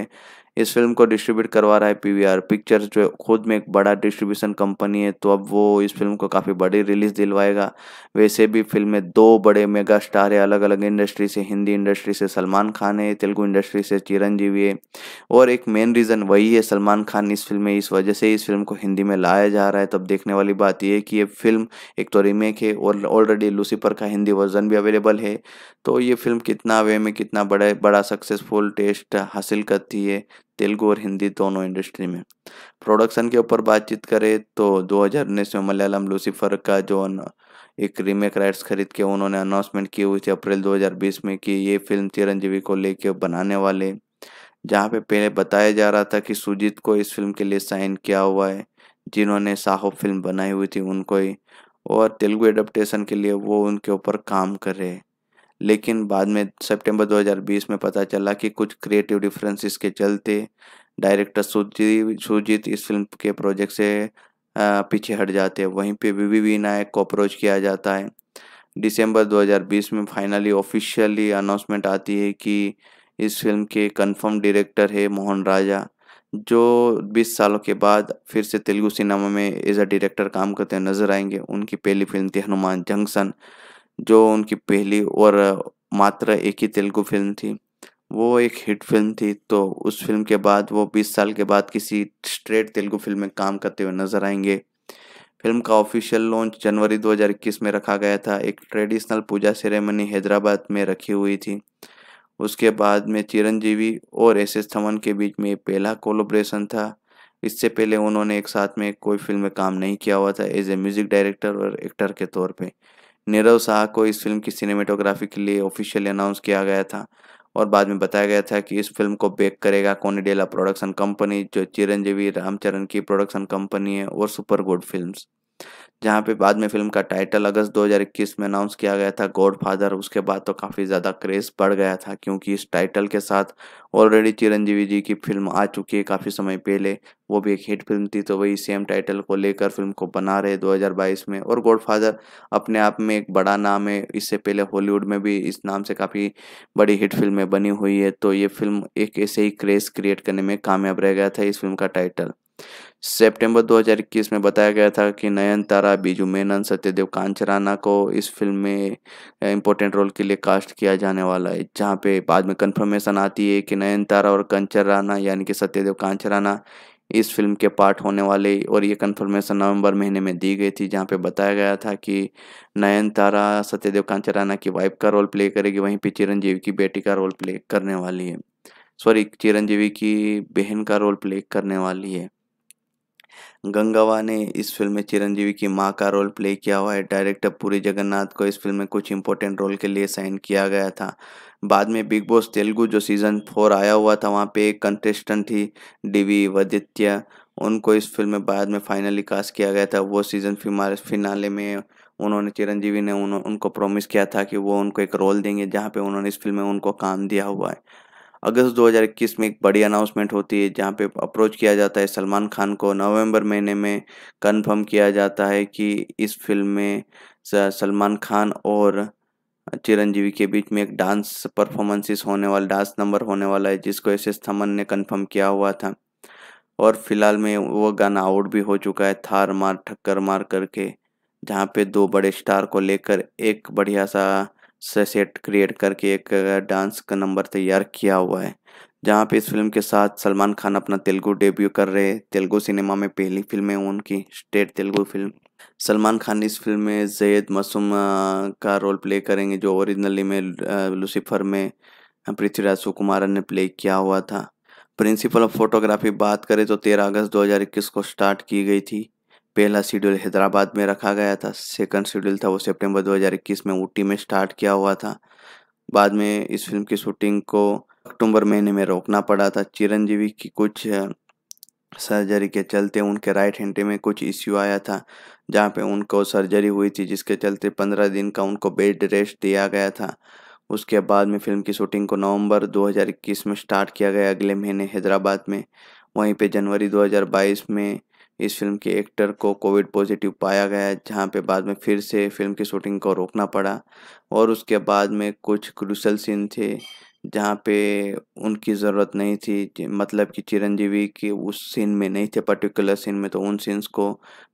इस फिल्म को डिस्ट्रीब्यूट करवा रहा है पीवीआर पिक्चर्स जो खुद में एक बड़ा डिस्ट्रीब्यूशन कंपनी है तो अब वो इस फिल्म को काफ़ी बड़ी रिलीज दिलवाएगा वैसे भी फिल्म में दो बड़े मेगा स्टार है अलग अलग इंडस्ट्री से हिंदी इंडस्ट्री से सलमान खान है तेलुगु इंडस्ट्री से चिरंजीवी है और एक मेन रीज़न वही है सलमान खान इस फिल्म में इस वजह से इस फिल्म को हिंदी में लाया जा रहा है तब देखने वाली बात यह कि ये फिल्म एक तो रीमेक है और ऑलरेडी लूसीपर का हिंदी वर्जन भी अवेलेबल है तो ये फिल्म कितना वे में कितना बड़े बड़ा सक्सेसफुल टेस्ट हासिल करती है तेलुगु और हिंदी दोनों इंडस्ट्री में प्रोडक्शन के ऊपर बातचीत करें तो उन्नीस में मलयालम लूसीफर का जो एक रीमेक राइट्स खरीद के उन्होंने अनाउंसमेंट की हुई थी अप्रैल 2020 में कि ये फिल्म चिरंजीवी को लेकर बनाने वाले जहाँ पे पहले बताया जा रहा था कि सुजीत को इस फिल्म के लिए साइन किया हुआ है जिन्होंने साहो फिल्म बनाई हुई थी उनको ही और तेलुगु एडप्टेशन के लिए वो उनके ऊपर काम कर रहे हैं लेकिन बाद में सितंबर 2020 में पता चला कि कुछ क्रिएटिव डिफरेंसेस के चलते डायरेक्टर सुजीत सुजीत इस फिल्म के प्रोजेक्ट से पीछे हट जाते हैं वहीं पे वी वी नायक को अप्रोच किया जाता है दिसंबर 2020 में फाइनली ऑफिशियली अनाउंसमेंट आती है कि इस फिल्म के कंफर्म डायरेक्टर है मोहन राजा जो 20 सालों के बाद फिर से तेलुगु सिनेमा में एज अ डायरेक्टर काम करते नजर आएंगे उनकी पहली फिल्म थी हनुमान जंक्शन जो उनकी पहली और मात्र एक ही तेलुगु फिल्म थी वो एक हिट फिल्म थी तो उस फिल्म के बाद वो 20 साल के बाद किसी स्ट्रेट तेलुगु फिल्म में काम करते हुए नजर आएंगे फिल्म का ऑफिशियल लॉन्च जनवरी 2021 में रखा गया था एक ट्रेडिशनल पूजा सेरेमनी हैदराबाद में रखी हुई थी उसके बाद में चिरंजीवी और एस एस थमन के बीच में पहला कोलोब्रेशन था इससे पहले उन्होंने एक साथ में कोई फिल्म में काम नहीं किया हुआ था एज ए म्यूज़िक डायरेक्टर और एक्टर के तौर पर नीरव शाह को इस फिल्म की सिनेमेटोग्राफी के लिए ऑफिशियली अनाउंस किया गया था और बाद में बताया गया था कि इस फिल्म को बेक करेगा कोनीडेला प्रोडक्शन कंपनी जो चिरंजीवी रामचरण की प्रोडक्शन कंपनी है और सुपर गुड फिल्म्स जहाँ पे बाद में फिल्म का टाइटल अगस्त 2021 में अनाउंस किया गया था गॉड फादर उसके बाद तो काफ़ी ज़्यादा क्रेज बढ़ गया था क्योंकि इस टाइटल के साथ ऑलरेडी चिरंजीवी जी की फिल्म आ चुकी है काफ़ी समय पहले वो भी एक हिट फिल्म थी तो वही सेम टाइटल को लेकर फिल्म को बना रहे 2022 में और गॉड फादर अपने आप में एक बड़ा नाम है इससे पहले हॉलीवुड में भी इस नाम से काफ़ी बड़ी हिट फिल्में बनी हुई है तो ये फिल्म एक ऐसे ही क्रेज क्रिएट करने में कामयाब रह गया था इस फिल्म का टाइटल सितंबर 2021 में बताया गया था कि नयनतारा बीजू मेनन सत्यदेव कांचराना को इस फिल्म में इम्पोर्टेंट रोल के लिए कास्ट किया जाने वाला है जहाँ पे बाद में कंफर्मेशन आती है कि नयनतारा और कंचराना यानी कि सत्यदेव कांचराना इस फिल्म के पार्ट होने वाले और ये कंफर्मेशन नवंबर महीने में दी गई थी जहाँ पे बताया गया था कि नयनतारा सत्यदेव कांचराना की वाइफ का रोल प्ले करेगी वहीं पे चिरंजीवी की बेटी का रोल प्ले करने वाली है सॉरी चिरंजीवी की बहन का रोल प्ले करने वाली है गंगावा ने इस फिल्म में चिरंजीवी की माँ का रोल प्ले किया हुआ है डायरेक्टर पूरी जगन्नाथ को इस फिल्म में कुछ इंपॉर्टेंट रोल के लिए साइन किया गया था बाद में बिग बॉस तेलुगु जो सीज़न फोर आया हुआ था वहाँ पे एक कंटेस्टेंट थी डीवी वदित्य उनको इस फिल्म में बाद में फाइनली कास्ट किया गया था वो सीज़न फिनाले में उन्होंने चिरंजीवी ने उन, उनको प्रोमिस किया था कि वो उनको एक रोल देंगे जहाँ पे उन्होंने इस फिल्म में उनको काम दिया हुआ है अगस्त 2021 में एक बड़ी अनाउंसमेंट होती है जहाँ पे अप्रोच किया जाता है सलमान खान को नवंबर महीने में कंफर्म किया जाता है कि इस फिल्म में सलमान खान और चिरंजीवी के बीच में एक डांस परफॉर्मेंसेस होने वाला डांस नंबर होने वाला है जिसको एस एस थमन ने कंफर्म किया हुआ था और फिलहाल में वो गाना आउट भी हो चुका है थार मार ठक्कर मार करके जहाँ पे दो बड़े स्टार को लेकर एक बढ़िया सा से सेट क्रिएट करके एक डांस का नंबर तैयार किया हुआ है जहाँ पे इस फिल्म के साथ सलमान खान अपना तेलुगु डेब्यू कर रहे हैं तेलुगु सिनेमा में पहली फिल्म है उनकी स्टेट तेलुगु फिल्म सलमान खान इस फिल्म में जैद मासूम का रोल प्ले करेंगे जो ओरिजिनली में लूसीफर में पृथ्वीराज सुकुमारन ने प्ले किया हुआ था प्रिंसिपल ऑफ फोटोग्राफी बात करें तो तेरह अगस्त 2021 को स्टार्ट की गई थी पहला शेड्यूल हैदराबाद में रखा गया था सेकंड शेड्यूल था वो सितंबर 2021 में ऊटी में स्टार्ट किया हुआ था बाद में इस फिल्म की शूटिंग को अक्टूबर महीने में रोकना पड़ा था चिरंजीवी की कुछ सर्जरी के चलते उनके राइट हैंड में कुछ इश्यू आया था जहाँ पे उनको सर्जरी हुई थी जिसके चलते पंद्रह दिन का उनको बेड रेस्ट दिया गया था उसके बाद में फिल्म की शूटिंग को नवंबर 2021 में स्टार्ट किया गया अगले महीने हैदराबाद में वहीं पे जनवरी 2022 में इस फिल्म के एक्टर को कोविड पॉजिटिव पाया गया जहां पे बाद में फिर से फिल्म की शूटिंग को रोकना पड़ा और उसके बाद में कुछ क्रूशल सीन थे जहाँ पे उनकी ज़रूरत नहीं थी मतलब कि चिरंजीवी के उस सीन में नहीं थे पर्टिकुलर सीन में तो उन सीन्स को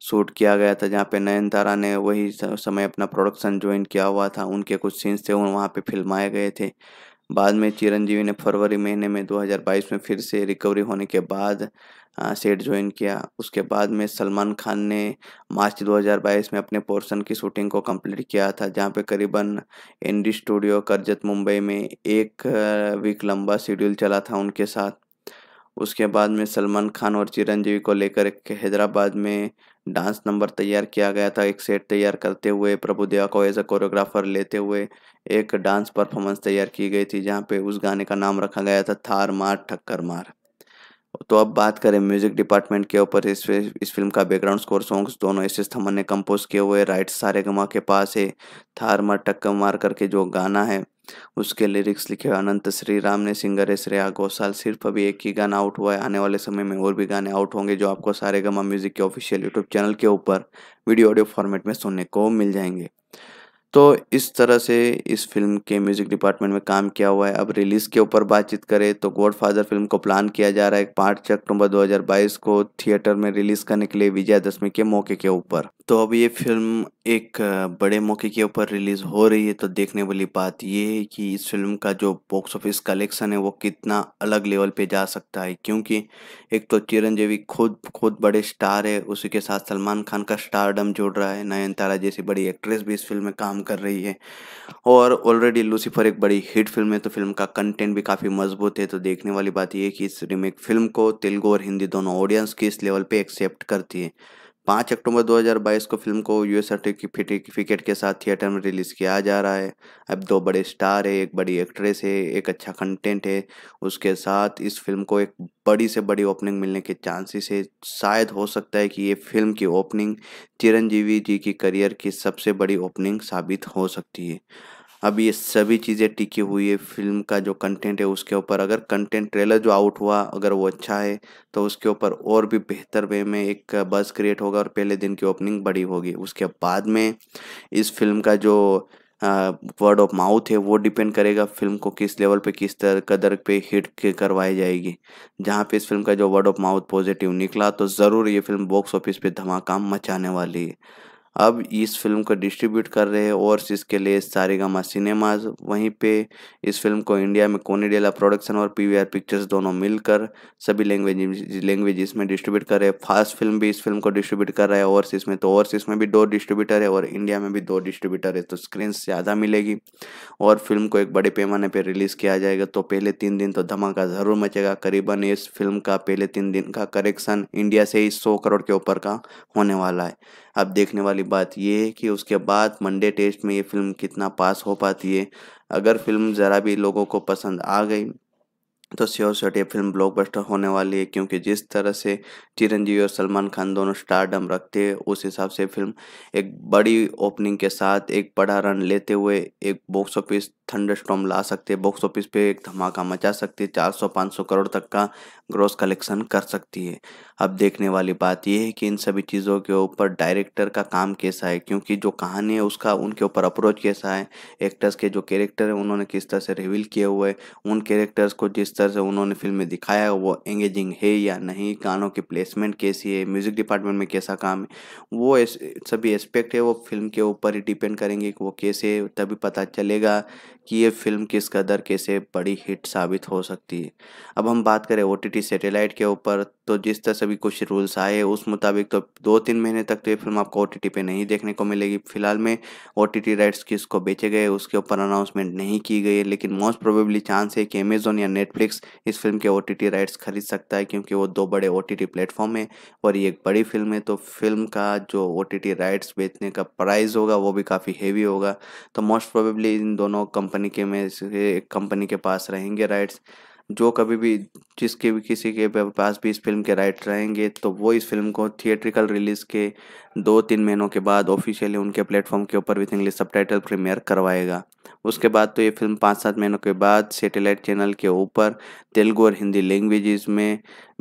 शूट किया गया था जहाँ पे नयनतारा ने वही समय अपना प्रोडक्शन ज्वाइन किया हुआ था उनके कुछ सीन्स थे वहाँ पे फिल्माए गए थे बाद में चिरंजीवी ने फरवरी महीने में 2022 में फिर से रिकवरी होने के बाद सेट ज्वाइन किया उसके बाद में सलमान खान ने मार्च 2022 में अपने पोर्शन की शूटिंग को कंप्लीट किया था जहां पे करीबन एनडी स्टूडियो करजत मुंबई में एक वीक लंबा शेड्यूल चला था उनके साथ उसके बाद में सलमान खान और चिरंजीवी को लेकर हैदराबाद में डांस नंबर तैयार किया गया था एक सेट तैयार करते हुए प्रभुदेवा को एज अ कोरियोग्राफर लेते हुए एक डांस परफॉर्मेंस तैयार की गई थी जहाँ पे उस गाने का नाम रखा गया था थार मार ठक्कर मार तो अब बात करें म्यूजिक डिपार्टमेंट के ऊपर इस इस फिल्म का बैकग्राउंड स्कोर सॉन्ग्स दोनों एस एस थमन ने कंपोज किए हुए राइट सारे गमा के पास है थार मार टक्कर मार करके जो गाना है उसके लिरिक्स लिखे अनंत श्री राम ने सिंगर है श्रेया घोषाल सिर्फ अभी एक ही गाना आउट हुआ है आने वाले समय में और भी गाने आउट होंगे जो आपको सारे गमा म्यूजिक के ऑफिशियल यूट्यूब चैनल के ऊपर वीडियो ऑडियो फॉर्मेट में सुनने को मिल जाएंगे तो इस तरह से इस फिल्म के म्यूज़िक डिपार्टमेंट में काम किया हुआ है अब रिलीज़ के ऊपर बातचीत करें तो गॉडफादर फिल्म को प्लान किया जा रहा है पाँच अक्टूबर 2022 को थिएटर में रिलीज़ करने के लिए विजयादशमी के मौके के ऊपर तो अब ये फिल्म एक बड़े मौके के ऊपर रिलीज़ हो रही है तो देखने वाली बात ये है कि इस फिल्म का जो बॉक्स ऑफिस कलेक्शन है वो कितना अलग लेवल पे जा सकता है क्योंकि एक तो चिरंजीवी खुद खुद बड़े स्टार है उसी के साथ सलमान खान का स्टारडम जुड़ रहा है नयनतारा जैसी बड़ी एक्ट्रेस भी इस फिल्म में काम कर रही है और ऑलरेडी लूसीफर एक बड़ी हिट फिल्म है तो फिल्म का कंटेंट भी काफ़ी मजबूत है तो देखने वाली बात यह है कि इस रिमेक फिल्म को तेलुगु और हिंदी दोनों ऑडियंस किस लेवल पे एक्सेप्ट करती है पाँच अक्टूबर 2022 को फिल्म को यू एस सर्टिफिकेट के साथ थिएटर में रिलीज़ किया जा रहा है अब दो बड़े स्टार है एक बड़ी एक्ट्रेस है एक अच्छा कंटेंट है उसके साथ इस फिल्म को एक बड़ी से बड़ी ओपनिंग मिलने के चांसेस है शायद हो सकता है कि ये फिल्म की ओपनिंग चिरंजीवी जी की करियर की सबसे बड़ी ओपनिंग साबित हो सकती है अब ये सभी चीज़ें टिकी हुई है फिल्म का जो कंटेंट है उसके ऊपर अगर कंटेंट ट्रेलर जो आउट हुआ अगर वो अच्छा है तो उसके ऊपर और भी बेहतर वे में एक बस क्रिएट होगा और पहले दिन की ओपनिंग बड़ी होगी उसके बाद में इस फिल्म का जो वर्ड ऑफ माउथ है वो डिपेंड करेगा फिल्म को किस लेवल पे किस तरह कदर पे हिट करवाई जाएगी जहाँ पे इस फिल्म का जो वर्ड ऑफ माउथ पॉजिटिव निकला तो ज़रूर ये फिल्म बॉक्स ऑफिस पे धमाका मचाने वाली है अब इस फिल्म को डिस्ट्रीब्यूट कर रहे हैं और इसके लिए सारेगामा सिनेमाज वहीं पे इस फिल्म को इंडिया में कोनेडेला प्रोडक्शन और पीवीआर पिक्चर्स दोनों मिलकर सभी लैंग्वेज लैंग्वेज इसमें डिस्ट्रीब्यूट कर रहे हैं फास्ट फिल्म भी इस फिल्म को डिस्ट्रीब्यूट कर रहा है और इसमें तो और इसमें भी दो डिस्ट्रीब्यूटर है और इंडिया में भी दो डिस्ट्रीब्यूटर है तो स्क्रीन ज़्यादा मिलेगी और फिल्म को एक बड़े पैमाने पर रिलीज़ किया जाएगा तो पहले तीन दिन तो धमाका ज़रूर मचेगा करीबन इस फिल्म का पहले तीन दिन का करेक्शन इंडिया से ही सौ करोड़ के ऊपर का होने वाला है अब देखने वाली बात ये है कि उसके बाद मंडे टेस्ट में ये फिल्म कितना पास हो पाती है अगर फिल्म ज़रा भी लोगों को पसंद आ गई तो श्योर शर्ट ये फिल्म ब्लॉकबस्टर होने वाली है क्योंकि जिस तरह से चिरंजीवी और सलमान खान दोनों स्टारडम रखते हैं उस हिसाब से फिल्म एक बड़ी ओपनिंग के साथ एक बड़ा रन लेते हुए एक बॉक्स ऑफिस थंडर स्टॉम ला सकते हैं बॉक्स ऑफिस पे एक धमाका मचा सकती है चार सौ पाँच सौ करोड़ तक का ग्रॉस कलेक्शन कर सकती है अब देखने वाली बात यह है कि इन सभी चीज़ों के ऊपर डायरेक्टर का काम कैसा है क्योंकि जो कहानी है उसका उनके ऊपर अप्रोच कैसा है एक्टर्स के जो कैरेक्टर है उन्होंने किस तरह से रिवील किए हुए उन कैरेक्टर्स को जिस तरह तरह से उन्होंने फिल्म में दिखाया है वो एंगेजिंग है या नहीं गानों की प्लेसमेंट कैसी है म्यूज़िक डिपार्टमेंट में कैसा काम है वो एस, सभी एस्पेक्ट है वो फिल्म के ऊपर ही डिपेंड करेंगे कि वो कैसे तभी पता चलेगा कि ये फिल्म किस कदर कैसे बड़ी हिट साबित हो सकती है अब हम बात करें ओ टी के ऊपर तो जिस तरह से भी कुछ रूल्स आए उस मुताबिक तो दो तीन महीने तक तो ये फिल्म आपको ओ टी पे नहीं देखने को मिलेगी फिलहाल में ओ टी राइट्स किसको बेचे गए उसके ऊपर अनाउंसमेंट नहीं की गई है लेकिन मोस्ट प्रोबेबली चांस है कि अमेजोन या नेटफ्लिक्स नेटफ्लिक्स इस फिल्म के ओ राइट्स खरीद सकता है क्योंकि वो दो बड़े ओ टी प्लेटफॉर्म है और ये एक बड़ी फिल्म है तो फिल्म का जो ओ राइट्स बेचने का प्राइस होगा वो भी काफ़ी हेवी होगा तो मोस्ट प्रोबेबली इन दोनों कंपनी के में कंपनी के पास रहेंगे राइट्स जो कभी भी जिसके भी किसी के पास भी इस फिल्म के राइट रहेंगे तो वो इस फिल्म को थिएट्रिकल रिलीज़ के दो तीन महीनों के बाद ऑफिशियली उनके प्लेटफॉर्म के ऊपर with English subtitle premiere करवाएगा उसके बाद तो ये फिल्म पाँच सात महीनों के बाद सेटेलाइट चैनल के ऊपर तेलुगु और हिंदी लैंग्वेजेस में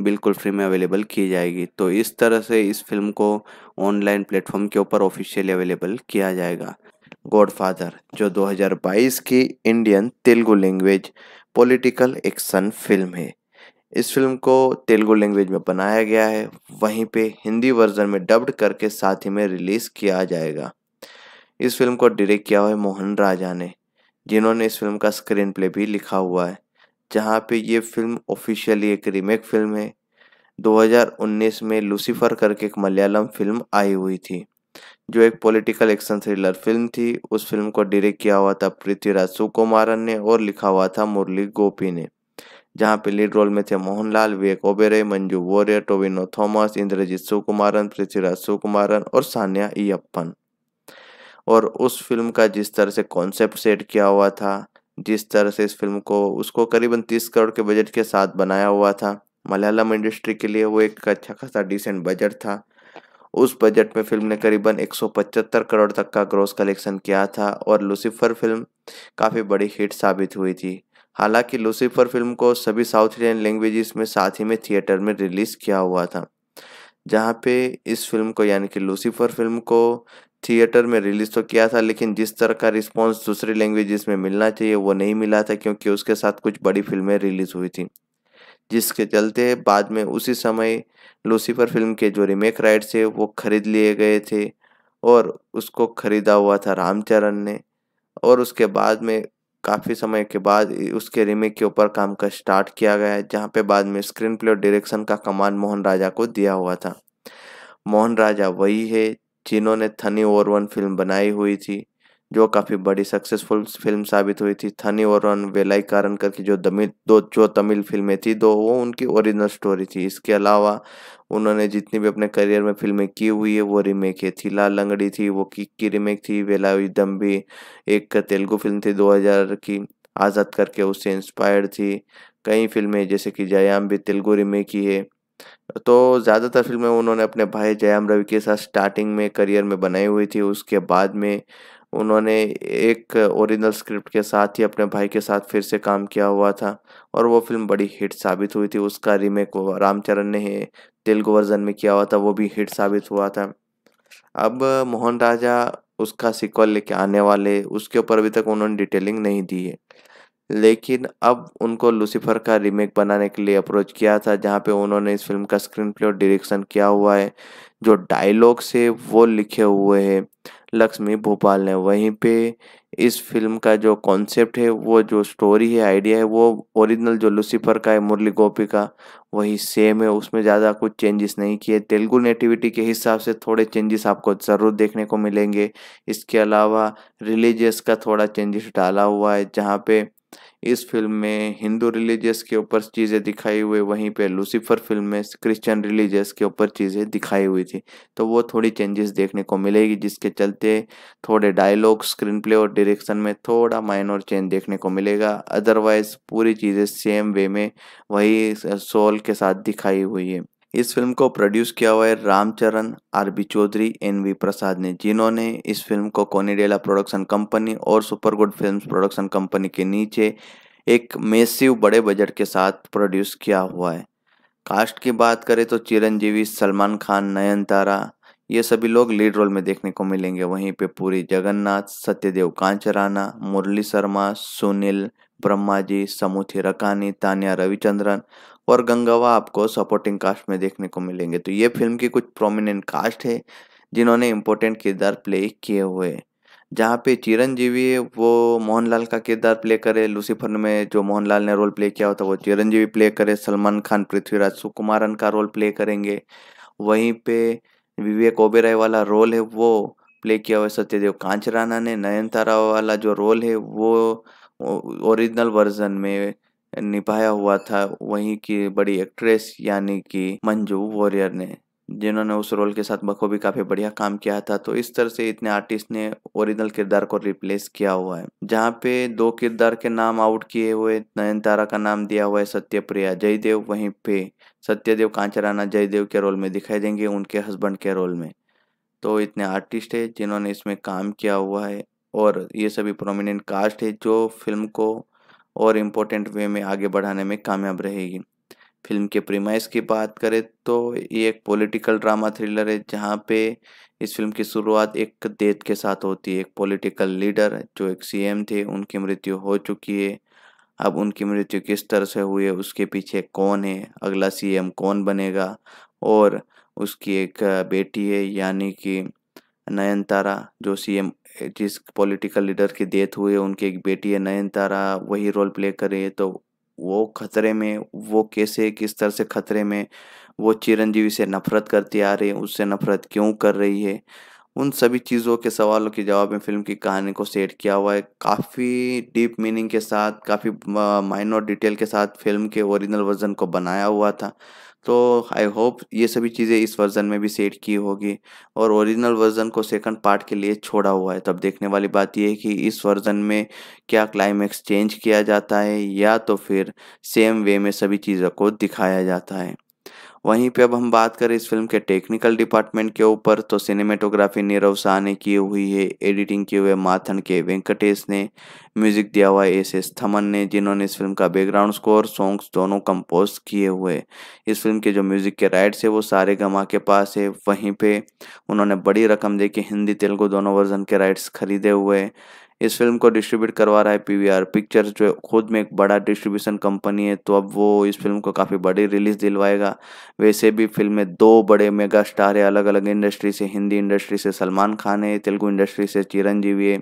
बिल्कुल फ्री में अवेलेबल की जाएगी तो इस तरह से इस फिल्म को ऑनलाइन प्लेटफॉर्म के ऊपर ऑफिशियली अवेलेबल किया जाएगा गॉडफादर जो 2022 की Indian Telugu language political action film है इस फिल्म को तेलुगु लैंग्वेज में बनाया गया है वहीं पे हिंदी वर्जन में डब्ड करके साथ ही में रिलीज़ किया जाएगा इस फिल्म को डायरेक्ट किया हुआ है मोहन राजा ने जिन्होंने इस फिल्म का स्क्रीन प्ले भी लिखा हुआ है जहाँ पे ये फिल्म ऑफिशियली एक रीमेक फिल्म है 2019 में लूसीफर करके एक मलयालम फिल्म आई हुई थी जो एक पॉलिटिकल एक्शन थ्रिलर फिल्म थी उस फिल्म को डायरेक्ट किया हुआ था पृथ्वीराज सुकुमारन ने और लिखा हुआ था मुरली गोपी ने जहाँ पे लीड रोल में थे मोहनलाल विवेक ओबेरे मंजू वॉरियर टोविनो थॉमस इंद्रजीत सुकुमारन पृथ्वीराज सुकुमारन और सानिया ईयप्पन और उस फिल्म का जिस तरह से कॉन्सेप्ट सेट किया हुआ था जिस तरह से इस फिल्म को उसको करीबन तीस करोड़ के बजट के साथ बनाया हुआ था मलयालम इंडस्ट्री के लिए वो एक अच्छा खासा डिसेंट बजट था उस बजट में फिल्म ने करीबन 175 करोड़ तक का ग्रॉस कलेक्शन किया था और लूसीफर फिल्म काफ़ी बड़ी हिट साबित हुई थी हालांकि लूसीफर फिल्म को सभी साउथ इंडियन लैंग्वेजेस में साथ ही में थिएटर में रिलीज़ किया हुआ था जहाँ पे इस फिल्म को यानी कि लूसीफर फिल्म को थिएटर में रिलीज़ तो किया था लेकिन जिस तरह का रिस्पॉन्स दूसरी लैंग्वेजेस में मिलना चाहिए वो नहीं मिला था क्योंकि उसके साथ कुछ बड़ी फिल्में रिलीज़ हुई थी जिसके चलते बाद में उसी समय लूसीफर फिल्म के जो रिमेक राइट्स थे वो खरीद लिए गए थे और उसको ख़रीदा हुआ था रामचरण ने और उसके बाद में काफ़ी समय के बाद उसके रीमेक के ऊपर काम का स्टार्ट किया गया जहाँ पे बाद में स्क्रीन प्ले और डायरेक्शन का कमान मोहन राजा को दिया हुआ था मोहन राजा वही है जिन्होंने थनी ओवर वन फिल्म बनाई हुई थी जो काफ़ी बड़ी सक्सेसफुल फिल्म साबित हुई थी थनी और वेलाई कारण करके जो तमिल दो जो तमिल फिल्में थी दो वो उनकी ओरिजिनल स्टोरी थी इसके अलावा उन्होंने जितनी भी अपने करियर में फिल्में की हुई है वो रीमेक है थी लाल लंगड़ी थी वो किक की रीमेक थी दम दम्बी एक तेलुगु फिल्म थी दो की आज़ाद करके उससे इंस्पायर्ड थी कई फिल्में जैसे कि जयाम भी तेलुगु रीमेक की है तो ज़्यादातर फिल्में उन्होंने अपने भाई जयाम रवि के साथ स्टार्टिंग में करियर में बनाई हुई थी उसके बाद में उन्होंने एक ओरिजिनल स्क्रिप्ट के साथ ही अपने भाई के साथ फिर से काम किया हुआ था और वो फिल्म बड़ी हिट साबित हुई थी उसका रीमेक रामचरण ने तेलुगु वर्जन में किया हुआ था वो भी हिट साबित हुआ था अब मोहन राजा उसका सिक्वल लेके आने वाले उसके ऊपर अभी तक उन्होंने डिटेलिंग नहीं दी है लेकिन अब उनको लूसीफर का रीमेक बनाने के लिए अप्रोच किया था जहाँ पे उन्होंने इस फिल्म का स्क्रीन प्ले और डायरेक्शन किया हुआ है जो डायलॉग्स है वो लिखे हुए हैं लक्ष्मी भोपाल ने वहीं पे इस फिल्म का जो कॉन्सेप्ट है वो जो स्टोरी है आइडिया है वो ओरिजिनल जो लूसीफर का है मुरली गोपी का वही सेम है उसमें ज़्यादा कुछ चेंजेस नहीं किए तेलुगु नेटिविटी के हिसाब से थोड़े चेंजेस आपको ज़रूर देखने को मिलेंगे इसके अलावा रिलीजियस का थोड़ा चेंजेस डाला हुआ है जहाँ पे इस फिल्म में हिंदू रिलीजियस के ऊपर चीज़ें दिखाई हुई वहीं पे लूसीफर फिल्म में क्रिश्चियन रिलीजियस के ऊपर चीज़ें दिखाई हुई थी तो वो थोड़ी चेंजेस देखने को मिलेगी जिसके चलते थोड़े डायलॉग स्क्रीन प्ले और डायरेक्शन में थोड़ा माइनर चेंज देखने को मिलेगा अदरवाइज पूरी चीज़ें सेम वे में वही सोल के साथ दिखाई हुई है इस फिल्म को प्रोड्यूस किया हुआ है Ramcharan R B Choudhary N V Prasad ने जिन्होंने इस फिल्म को कोनीडेला प्रोडक्शन कंपनी और super good film production company के नीचे एक मेसिव बड़े बजट के साथ प्रोड्यूस किया हुआ है कास्ट की बात करें तो चिरंजीवी सलमान खान नयनतारा ये सभी लोग लीड रोल में देखने को मिलेंगे वहीं पे पूरी जगन्नाथ सत्यदेव कांचराना मुरली शर्मा सुनील ब्रह्मा जी समूथी रकानी तानिया रविचंद्रन और गंगावा आपको सपोर्टिंग कास्ट में देखने को मिलेंगे तो ये फिल्म की कुछ प्रोमिनेंट कास्ट है जिन्होंने इम्पोर्टेंट किरदार प्ले किए हुए जहाँ पे चिरंजीवी है वो मोहनलाल का किरदार प्ले करे लूसीफर में जो मोहनलाल ने रोल प्ले किया होता है वो चिरंजीवी प्ले करे सलमान खान पृथ्वीराज सुकुमारन का रोल प्ले करेंगे वहीं पे विवेक ओबेराय वाला रोल है वो प्ले किया हुआ सत्यदेव कांचराना ने नयनतारा वाला जो रोल है वो ओरिजिनल वर्जन में निभाया हुआ था वहीं की बड़ी एक्ट्रेस यानी कि मंजू वॉरियर ने जिन्होंने उस रोल के साथ बखूबी काफ़ी बढ़िया काम किया था तो इस तरह से इतने आर्टिस्ट ने ओरिजिनल किरदार को रिप्लेस किया हुआ है जहाँ पे दो किरदार के नाम आउट किए हुए नयनतारा का नाम दिया हुआ है सत्यप्रिया जयदेव वहीं पे सत्यदेव कांचराना जयदेव के रोल में दिखाई देंगे उनके हस्बैंड के रोल में तो इतने आर्टिस्ट है जिन्होंने इसमें काम किया हुआ है और ये सभी प्रोमिनेंट कास्ट है जो फिल्म को और इम्पोर्टेंट वे में आगे बढ़ाने में कामयाब रहेगी फिल्म के प्रीमाइस की बात करें तो ये एक पॉलिटिकल ड्रामा थ्रिलर है जहाँ पे इस फिल्म की शुरुआत एक देत के साथ होती है एक पॉलिटिकल लीडर जो एक सीएम थे उनकी मृत्यु हो चुकी है अब उनकी मृत्यु किस तरह से हुई है उसके पीछे कौन है अगला सीएम कौन बनेगा और उसकी एक बेटी है यानी कि नयनतारा जो सीएम जिस पॉलिटिकल लीडर की डेथ हुई है उनकी एक बेटी है नयनतारा वही रोल प्ले करे तो वो खतरे में वो कैसे किस तरह से खतरे में वो चिरंजीवी से नफरत करती आ रही है उससे नफरत क्यों कर रही है उन सभी चीज़ों के सवालों के जवाब में फिल्म की कहानी को सेट किया हुआ है काफ़ी डीप मीनिंग के साथ काफ़ी माइनर डिटेल के साथ फिल्म के ओरिजिनल वर्जन को बनाया हुआ था तो आई होप ये सभी चीज़ें इस वर्ज़न में भी सेट की होगी और ओरिजिनल वर्ज़न को सेकंड पार्ट के लिए छोड़ा हुआ है तब देखने वाली बात यह है कि इस वर्ज़न में क्या क्लाइमैक्स चेंज किया जाता है या तो फिर सेम वे में सभी चीज़ों को दिखाया जाता है वहीं पे अब हम बात करें इस फिल्म के टेक्निकल डिपार्टमेंट के ऊपर तो सिनेमेटोग्राफी नीरव शाह ने की हुई है एडिटिंग किए हुए माथन के वेंकटेश ने म्यूजिक दिया हुआ एस एस थमन ने जिन्होंने इस फिल्म का बैकग्राउंड स्कोर सॉन्ग्स दोनों कंपोज किए हुए इस फिल्म के जो म्यूजिक के राइट्स है वो सारे गमा के पास है वहीं पे उन्होंने बड़ी रकम दे के हिंदी तेलुगु दोनों वर्जन के राइट्स खरीदे हुए इस फिल्म को डिस्ट्रीब्यूट करवा रहा है पीवीआर पिक्चर्स जो खुद में एक बड़ा डिस्ट्रीब्यूशन कंपनी है तो अब वो इस फिल्म को काफ़ी बड़ी रिलीज दिलवाएगा वैसे भी फिल्म में दो बड़े मेगा स्टार है अलग अलग इंडस्ट्री से हिंदी इंडस्ट्री से सलमान खान है तेलुगु इंडस्ट्री से चिरंजीवी है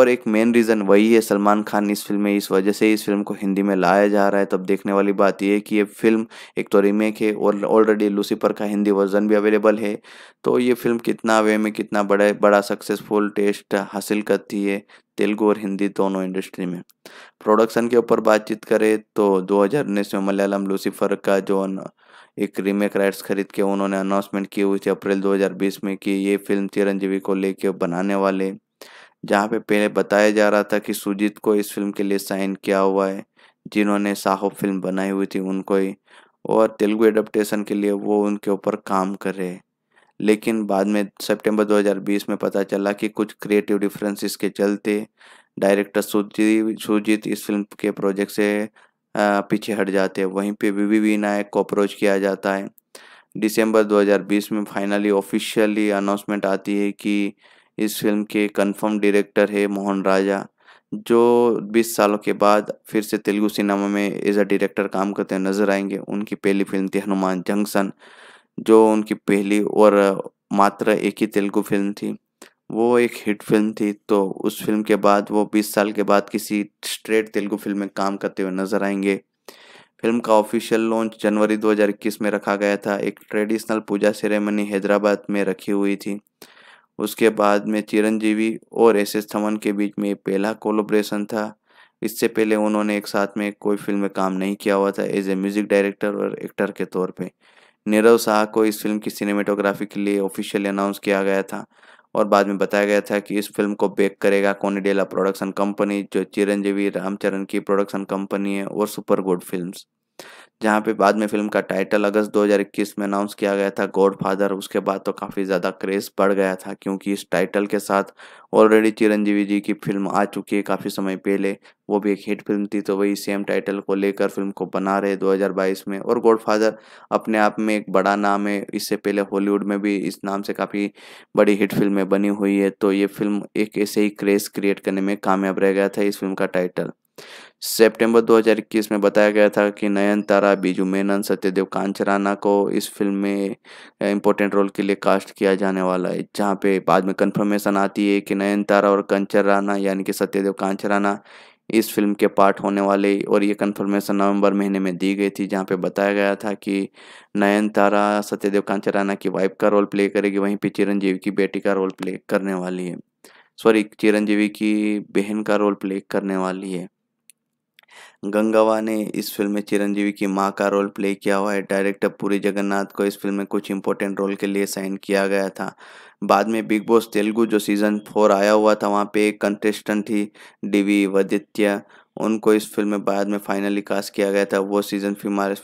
और एक मेन रीज़न वही है सलमान खान इस फिल्म में इस वजह से इस फिल्म को हिंदी में लाया जा रहा है तब देखने वाली बात यह है कि ये फिल्म एक तो रीमेक है और ऑलरेडी लूसीफर का हिंदी वर्जन भी अवेलेबल है तो ये फिल्म कितना वे में कितना बड़े बड़ा सक्सेसफुल टेस्ट हासिल करती है तेलुगु और हिंदी दोनों इंडस्ट्री में प्रोडक्शन के ऊपर बातचीत करें तो उन्नीस में मलयालम लूसीफर का जो एक रीमेक राइट्स खरीद के उन्होंने अनाउंसमेंट की हुई थी अप्रैल 2020 में कि ये फिल्म चिरंजीवी को लेकर बनाने वाले जहाँ पे पहले बताया जा रहा था कि सुजीत को इस फिल्म के लिए साइन किया हुआ है जिन्होंने साहो फिल्म बनाई हुई थी उनको ही और तेलुगु एडप्टेशन के लिए वो उनके ऊपर काम कर रहे हैं लेकिन बाद में सितंबर 2020 में पता चला कि कुछ क्रिएटिव डिफरेंसेस के चलते डायरेक्टर सुजीत सुजीत इस फिल्म के प्रोजेक्ट से पीछे हट जाते हैं वहीं पे वी वी नायक को अप्रोच किया जाता है दिसंबर 2020 में फाइनली ऑफिशियली अनाउंसमेंट आती है कि इस फिल्म के कंफर्म डायरेक्टर है मोहन राजा जो 20 सालों के बाद फिर से तेलुगु सिनेमा में एज अ डायरेक्टर काम करते नजर आएंगे उनकी पहली फिल्म थी हनुमान जंक्शन जो उनकी पहली और मात्र एक ही तेलुगु फिल्म थी वो एक हिट फिल्म थी तो उस फिल्म के बाद वो 20 साल के बाद किसी स्ट्रेट तेलुगु फिल्म में काम करते हुए नजर आएंगे फिल्म का ऑफिशियल लॉन्च जनवरी 2021 में रखा गया था एक ट्रेडिशनल पूजा सेरेमनी हैदराबाद में रखी हुई थी उसके बाद में चिरंजीवी और एस एस थमन के बीच में पहला कोलोब्रेशन था इससे पहले उन्होंने एक साथ में कोई फिल्म में काम नहीं किया हुआ था एज ए म्यूज़िक डायरेक्टर और एक्टर के तौर पर नीरव शाह को इस फिल्म की सिनेमेटोग्राफी के लिए ऑफिशियली अनाउंस किया गया था और बाद में बताया गया था कि इस फिल्म को बेक करेगा कोनीडेला प्रोडक्शन कंपनी जो चिरंजीवी रामचरण की प्रोडक्शन कंपनी है और सुपर गुड फिल्म्स जहाँ पे बाद में फिल्म का टाइटल अगस्त 2021 में अनाउंस किया गया था गॉड फादर उसके बाद तो काफ़ी ज़्यादा क्रेज बढ़ गया था क्योंकि इस टाइटल के साथ ऑलरेडी चिरंजीवी जी की फिल्म आ चुकी है काफ़ी समय पहले वो भी एक हिट फिल्म थी तो वही सेम टाइटल को लेकर फिल्म को बना रहे 2022 में और गॉड फादर अपने आप में एक बड़ा नाम है इससे पहले हॉलीवुड में भी इस नाम से काफ़ी बड़ी हिट फिल्में बनी हुई है तो ये फिल्म एक ऐसे ही क्रेज क्रिएट करने में कामयाब रह गया था इस फिल्म का टाइटल सितंबर 2021 में बताया गया था कि नयनतारा बीजू मेनन सत्यदेव कांचराना को इस फिल्म में इम्पोर्टेंट रोल के लिए कास्ट किया जाने वाला है जहाँ पे बाद में कंफर्मेशन आती है कि नयनतारा और कंचराना यानी कि सत्यदेव कांचराना इस फिल्म के पार्ट होने वाले और ये कन्फर्मेशन नवंबर महीने में दी गई थी जहाँ पे बताया गया था कि नयनतारा सत्यदेव कांचराना की वाइफ का रोल प्ले करेगी वहीं पे चिरंजीवी की बेटी का रोल प्ले करने वाली है सॉरी चिरंजीवी की बहन का रोल प्ले करने वाली है गंगावा ने इस फिल्म में चिरंजीवी की माँ का रोल प्ले किया हुआ है डायरेक्टर पूरी जगन्नाथ को इस फिल्म में कुछ इंपॉर्टेंट रोल के लिए साइन किया गया था बाद में बिग बॉस तेलुगु जो सीज़न फोर आया हुआ था वहाँ पे एक कंटेस्टेंट थी डीवी वदित्य उनको इस फिल्म में बाद में फाइनली कास्ट किया गया था वो सीज़न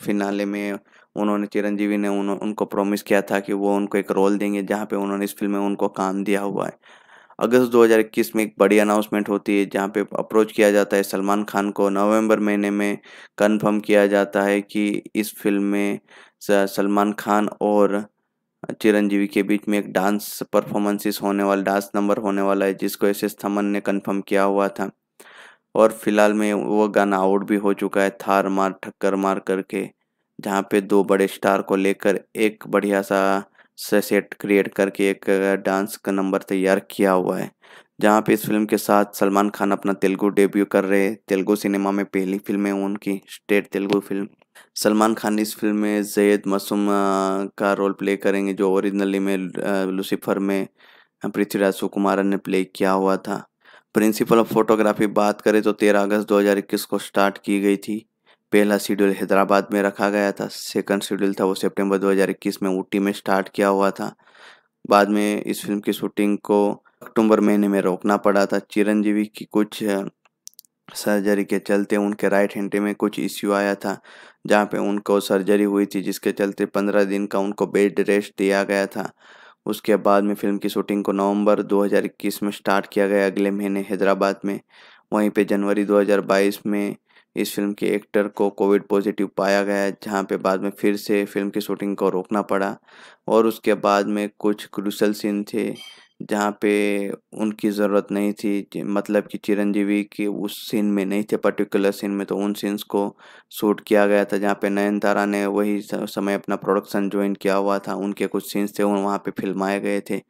फिनाले में उन्होंने चिरंजीवी ने उन, उनको प्रॉमिस किया था कि वो उनको एक रोल देंगे जहाँ पे उन्होंने इस फिल्म में उनको काम दिया हुआ है अगस्त 2021 में एक बड़ी अनाउंसमेंट होती है जहां पे अप्रोच किया जाता है सलमान खान को नवंबर महीने में कंफर्म किया जाता है कि इस फिल्म में सलमान खान और चिरंजीवी के बीच में एक डांस परफॉर्मेंसेस होने वाला डांस नंबर होने वाला है जिसको एस एस थमन ने कंफर्म किया हुआ था और फिलहाल में वो गाना आउट भी हो चुका है थार मार ठक्कर मार करके जहाँ पे दो बड़े स्टार को लेकर एक बढ़िया सा से सेट क्रिएट करके एक डांस का नंबर तैयार किया हुआ है जहाँ पे इस फिल्म के साथ सलमान खान अपना तेलुगु डेब्यू कर रहे हैं तेलुगु सिनेमा में पहली फिल्म है उनकी स्टेट तेलुगु फिल्म सलमान खान इस फिल्म में जैद मासूम का रोल प्ले करेंगे जो ओरिजिनली में लूसीफर में पृथ्वीराज सुकुमारन ने प्ले किया हुआ था प्रिंसिपल ऑफ फोटोग्राफी बात करें तो 13 अगस्त 2021 को स्टार्ट की गई थी पहला शेड्यूल हैदराबाद में रखा गया था सेकंड शेड्यूल था वो सितंबर 2021 में ऊटी में स्टार्ट किया हुआ था बाद में इस फिल्म की शूटिंग को अक्टूबर महीने में रोकना पड़ा था चिरंजीवी की कुछ सर्जरी के चलते उनके राइट हैंड में कुछ इश्यू आया था जहाँ पे उनको सर्जरी हुई थी जिसके चलते पंद्रह दिन का उनको बेड रेस्ट दिया गया था उसके बाद में फिल्म की शूटिंग को नवंबर 2021 में स्टार्ट किया गया अगले महीने हैदराबाद में वहीं पे जनवरी 2022 में इस फिल्म के एक्टर को कोविड पॉजिटिव पाया गया जहां पे बाद में फिर से फिल्म की शूटिंग को रोकना पड़ा और उसके बाद में कुछ क्रूशल सीन थे जहाँ पे उनकी ज़रूरत नहीं थी मतलब कि चिरंजीवी के उस सीन में नहीं थे पर्टिकुलर सीन में तो उन सीन्स को शूट किया गया था जहाँ पे नयनतारा ने वही समय अपना प्रोडक्शन ज्वाइन किया हुआ था उनके कुछ सीन्स थे वहाँ पे फिल्माए गए थे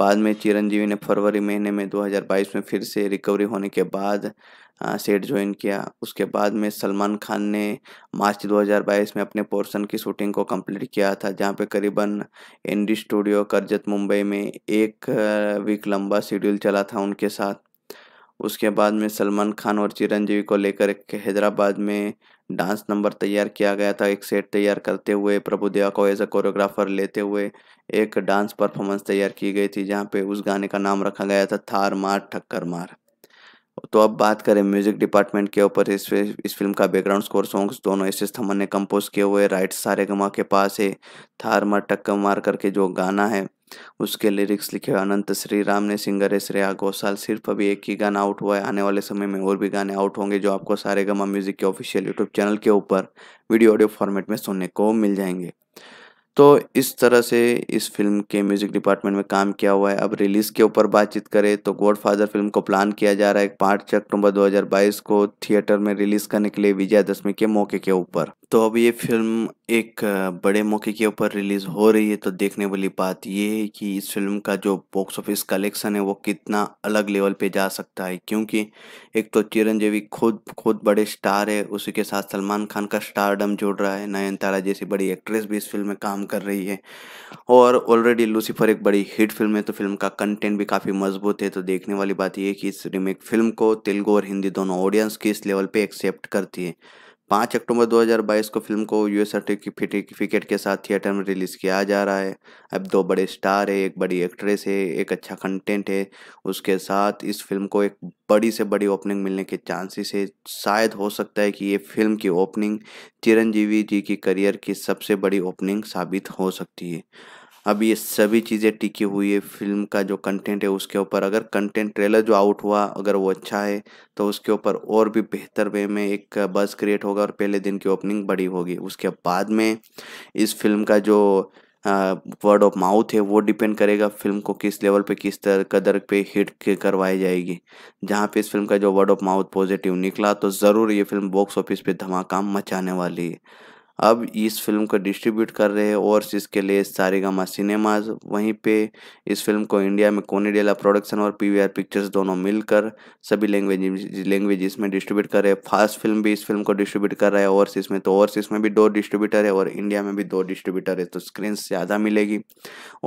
बाद में चिरंजीवी ने फरवरी महीने में 2022 में फिर से रिकवरी होने के बाद सेट ज्वाइन किया उसके बाद में सलमान खान ने मार्च 2022 में अपने पोर्शन की शूटिंग को कंप्लीट किया था जहां पे करीबन एनडी स्टूडियो करजत मुंबई में एक वीक लंबा शेड्यूल चला था उनके साथ उसके बाद में सलमान खान और चिरंजीवी को लेकर हैदराबाद में डांस नंबर तैयार किया गया था एक सेट तैयार करते हुए प्रभुदेवा को एज अ कोरियोग्राफर लेते हुए एक डांस परफॉर्मेंस तैयार की गई थी जहाँ पे उस गाने का नाम रखा गया था थार मार ठक्कर मार तो अब बात करें म्यूजिक डिपार्टमेंट के ऊपर इस इस फिल्म का बैकग्राउंड स्कोर सॉन्ग्स दोनों एस एस थमन ने कंपोज किए हुए राइट सारे गमा के पास है थार मार टक्कर मार करके जो गाना है उसके लिरिक्स लिखे अनंत श्री राम ने सिंगर है श्रेया घोषाल सिर्फ अभी एक ही गाना आउट हुआ है आने वाले समय में और भी गाने आउट होंगे जो आपको सारे गमा म्यूजिक के ऑफिशियल यूट्यूब चैनल के ऊपर वीडियो ऑडियो फॉर्मेट में सुनने को मिल जाएंगे तो इस तरह से इस फिल्म के म्यूज़िक डिपार्टमेंट में काम किया हुआ है अब रिलीज़ के ऊपर बातचीत करें तो गॉड फादर फिल्म को प्लान किया जा रहा है पाँच अक्टूबर 2022 को थिएटर में रिलीज़ करने के लिए विजयादशमी के मौके के ऊपर तो अब ये फिल्म एक बड़े मौके के ऊपर रिलीज़ हो रही है तो देखने वाली बात ये है कि इस फिल्म का जो बॉक्स ऑफिस कलेक्शन है वो कितना अलग लेवल पे जा सकता है क्योंकि एक तो चिरंजीवी खुद खुद बड़े स्टार है उसी के साथ सलमान खान का स्टारडम जोड़ रहा है नयनतारा जैसी बड़ी एक्ट्रेस भी इस फिल्म में काम कर रही है और ऑलरेडी लूसीफर एक बड़ी हिट फिल्म है तो फिल्म का कंटेंट भी काफ़ी मजबूत है तो देखने वाली बात यह है कि इस रिमेक फिल्म को तेलुगु और हिंदी दोनों ऑडियंस किस लेवल पर एक्सेप्ट करती है पाँच अक्टूबर 2022 को फिल्म को यूएस सर्टिफिकेट के साथ थिएटर में रिलीज़ किया जा रहा है अब दो बड़े स्टार है एक बड़ी एक्ट्रेस है एक अच्छा कंटेंट है उसके साथ इस फिल्म को एक बड़ी से बड़ी ओपनिंग मिलने के चांसेस है शायद हो सकता है कि ये फिल्म की ओपनिंग चिरंजीवी जी की करियर की सबसे बड़ी ओपनिंग साबित हो सकती है अब ये सभी चीज़ें टिकी हुई है फिल्म का जो कंटेंट है उसके ऊपर अगर कंटेंट ट्रेलर जो आउट हुआ अगर वो अच्छा है तो उसके ऊपर और भी बेहतर वे में एक बस क्रिएट होगा और पहले दिन की ओपनिंग बड़ी होगी उसके बाद में इस फिल्म का जो वर्ड ऑफ माउथ है वो डिपेंड करेगा फिल्म को किस लेवल पे किस तरह कदर पे हिट करवाई जाएगी जहाँ पे इस फिल्म का जो वर्ड ऑफ माउथ पॉजिटिव निकला तो ज़रूर ये फिल्म बॉक्स ऑफिस पे धमाका मचाने वाली है अब इस फिल्म को डिस्ट्रीब्यूट कर रहे हैं और इसके लिए सारेगामा सिनेमाज वहीं पे इस फिल्म को इंडिया में कोनीडेला प्रोडक्शन और पीवीआर पिक्चर्स दोनों मिलकर सभी लैंग्वेज लैंग्वेज इसमें डिस्ट्रीब्यूट कर रहे हैं फास्ट फिल्म भी इस फिल्म को डिस्ट्रीब्यूट कर रहा है और इसमें तो और इसमें भी दो डिस्ट्रीब्यूटर है और इंडिया में भी दो डिस्ट्रीब्यूटर है तो स्क्रीन ज़्यादा मिलेगी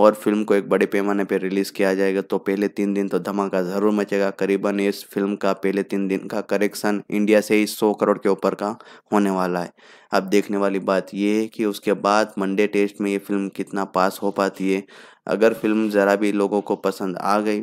और फिल्म को एक बड़े पैमाने पर रिलीज़ किया जाएगा तो पहले तीन दिन तो धमाका ज़रूर मचेगा करीबन इस फिल्म का पहले तीन दिन का करेक्शन इंडिया से ही सौ करोड़ के ऊपर का होने वाला है अब देखने वाली बात ये है कि उसके बाद मंडे टेस्ट में ये फिल्म कितना पास हो पाती है अगर फिल्म ज़रा भी लोगों को पसंद आ गई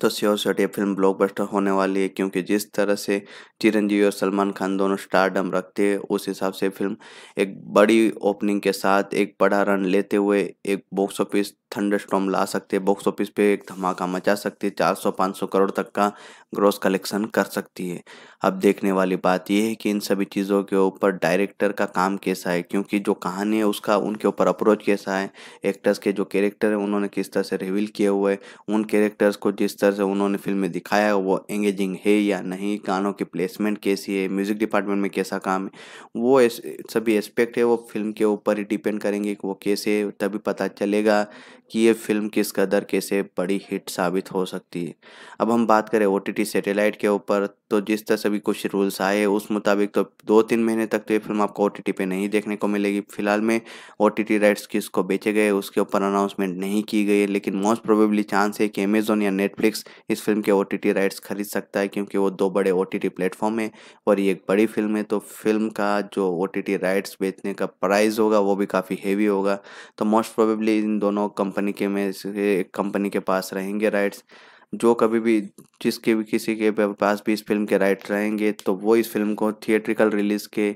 तो श्योर शर्ट ये फिल्म ब्लॉकबस्टर होने वाली है क्योंकि जिस तरह से चिरंजीवी और सलमान खान दोनों स्टारडम रखते हैं उस हिसाब से फिल्म एक बड़ी ओपनिंग के साथ एक बड़ा रन लेते हुए एक बॉक्स ऑफिस थंडर स्टॉम ला सकती है बॉक्स ऑफिस पे एक धमाका मचा सकती है 400-500 करोड़ तक का ग्रोस कलेक्शन कर सकती है अब देखने वाली बात यह है कि इन सभी चीज़ों के ऊपर डायरेक्टर का काम कैसा है क्योंकि जो कहानी है उसका उनके ऊपर अप्रोच कैसा है एक्टर्स के जो कैरेक्टर हैं उन्होंने किस तरह से रिवील किए हुए उन कैरेक्टर्स को जिस तरह से उन्होंने फिल्म में दिखाया है वो एंगेजिंग है या नहीं गानों की प्लेसमेंट कैसी है म्यूज़िक डिपार्टमेंट में कैसा काम है वो सभी एस्पेक्ट है वो फिल्म के ऊपर ही डिपेंड करेंगे कि वो कैसे तभी पता चलेगा कि ये फिल्म किस कदर कैसे बड़ी हिट साबित हो सकती है अब हम बात करें ओ टी सैटेलाइट के ऊपर तो जिस तरह से भी कुछ रूल्स आए उस मुताबिक तो दो तीन महीने तक तो ये फिल्म आपको ओ टी पे नहीं देखने को मिलेगी फिलहाल में ओ टी राइट्स को बेचे गए उसके ऊपर अनाउंसमेंट नहीं की गई है लेकिन मोस्ट प्रोबेबली चांस है कि अमेजोन या नेटफ्लिक्स इस फिल्म के ओ राइट्स खरीद सकता है क्योंकि वो दो बड़े ओ टी प्लेटफॉर्म है और ये एक बड़ी फिल्म है तो फिल्म का जो ओ राइट्स बेचने का प्राइस होगा वो भी काफ़ी हेवी होगा तो मोस्ट प्रोबेबली इन दोनों कंपनी कंपनी के में से कंपनी के पास रहेंगे राइट्स जो कभी भी जिसके भी किसी के पास भी इस फिल्म के राइट रहेंगे तो वो इस फिल्म को थिएट्रिकल रिलीज़ के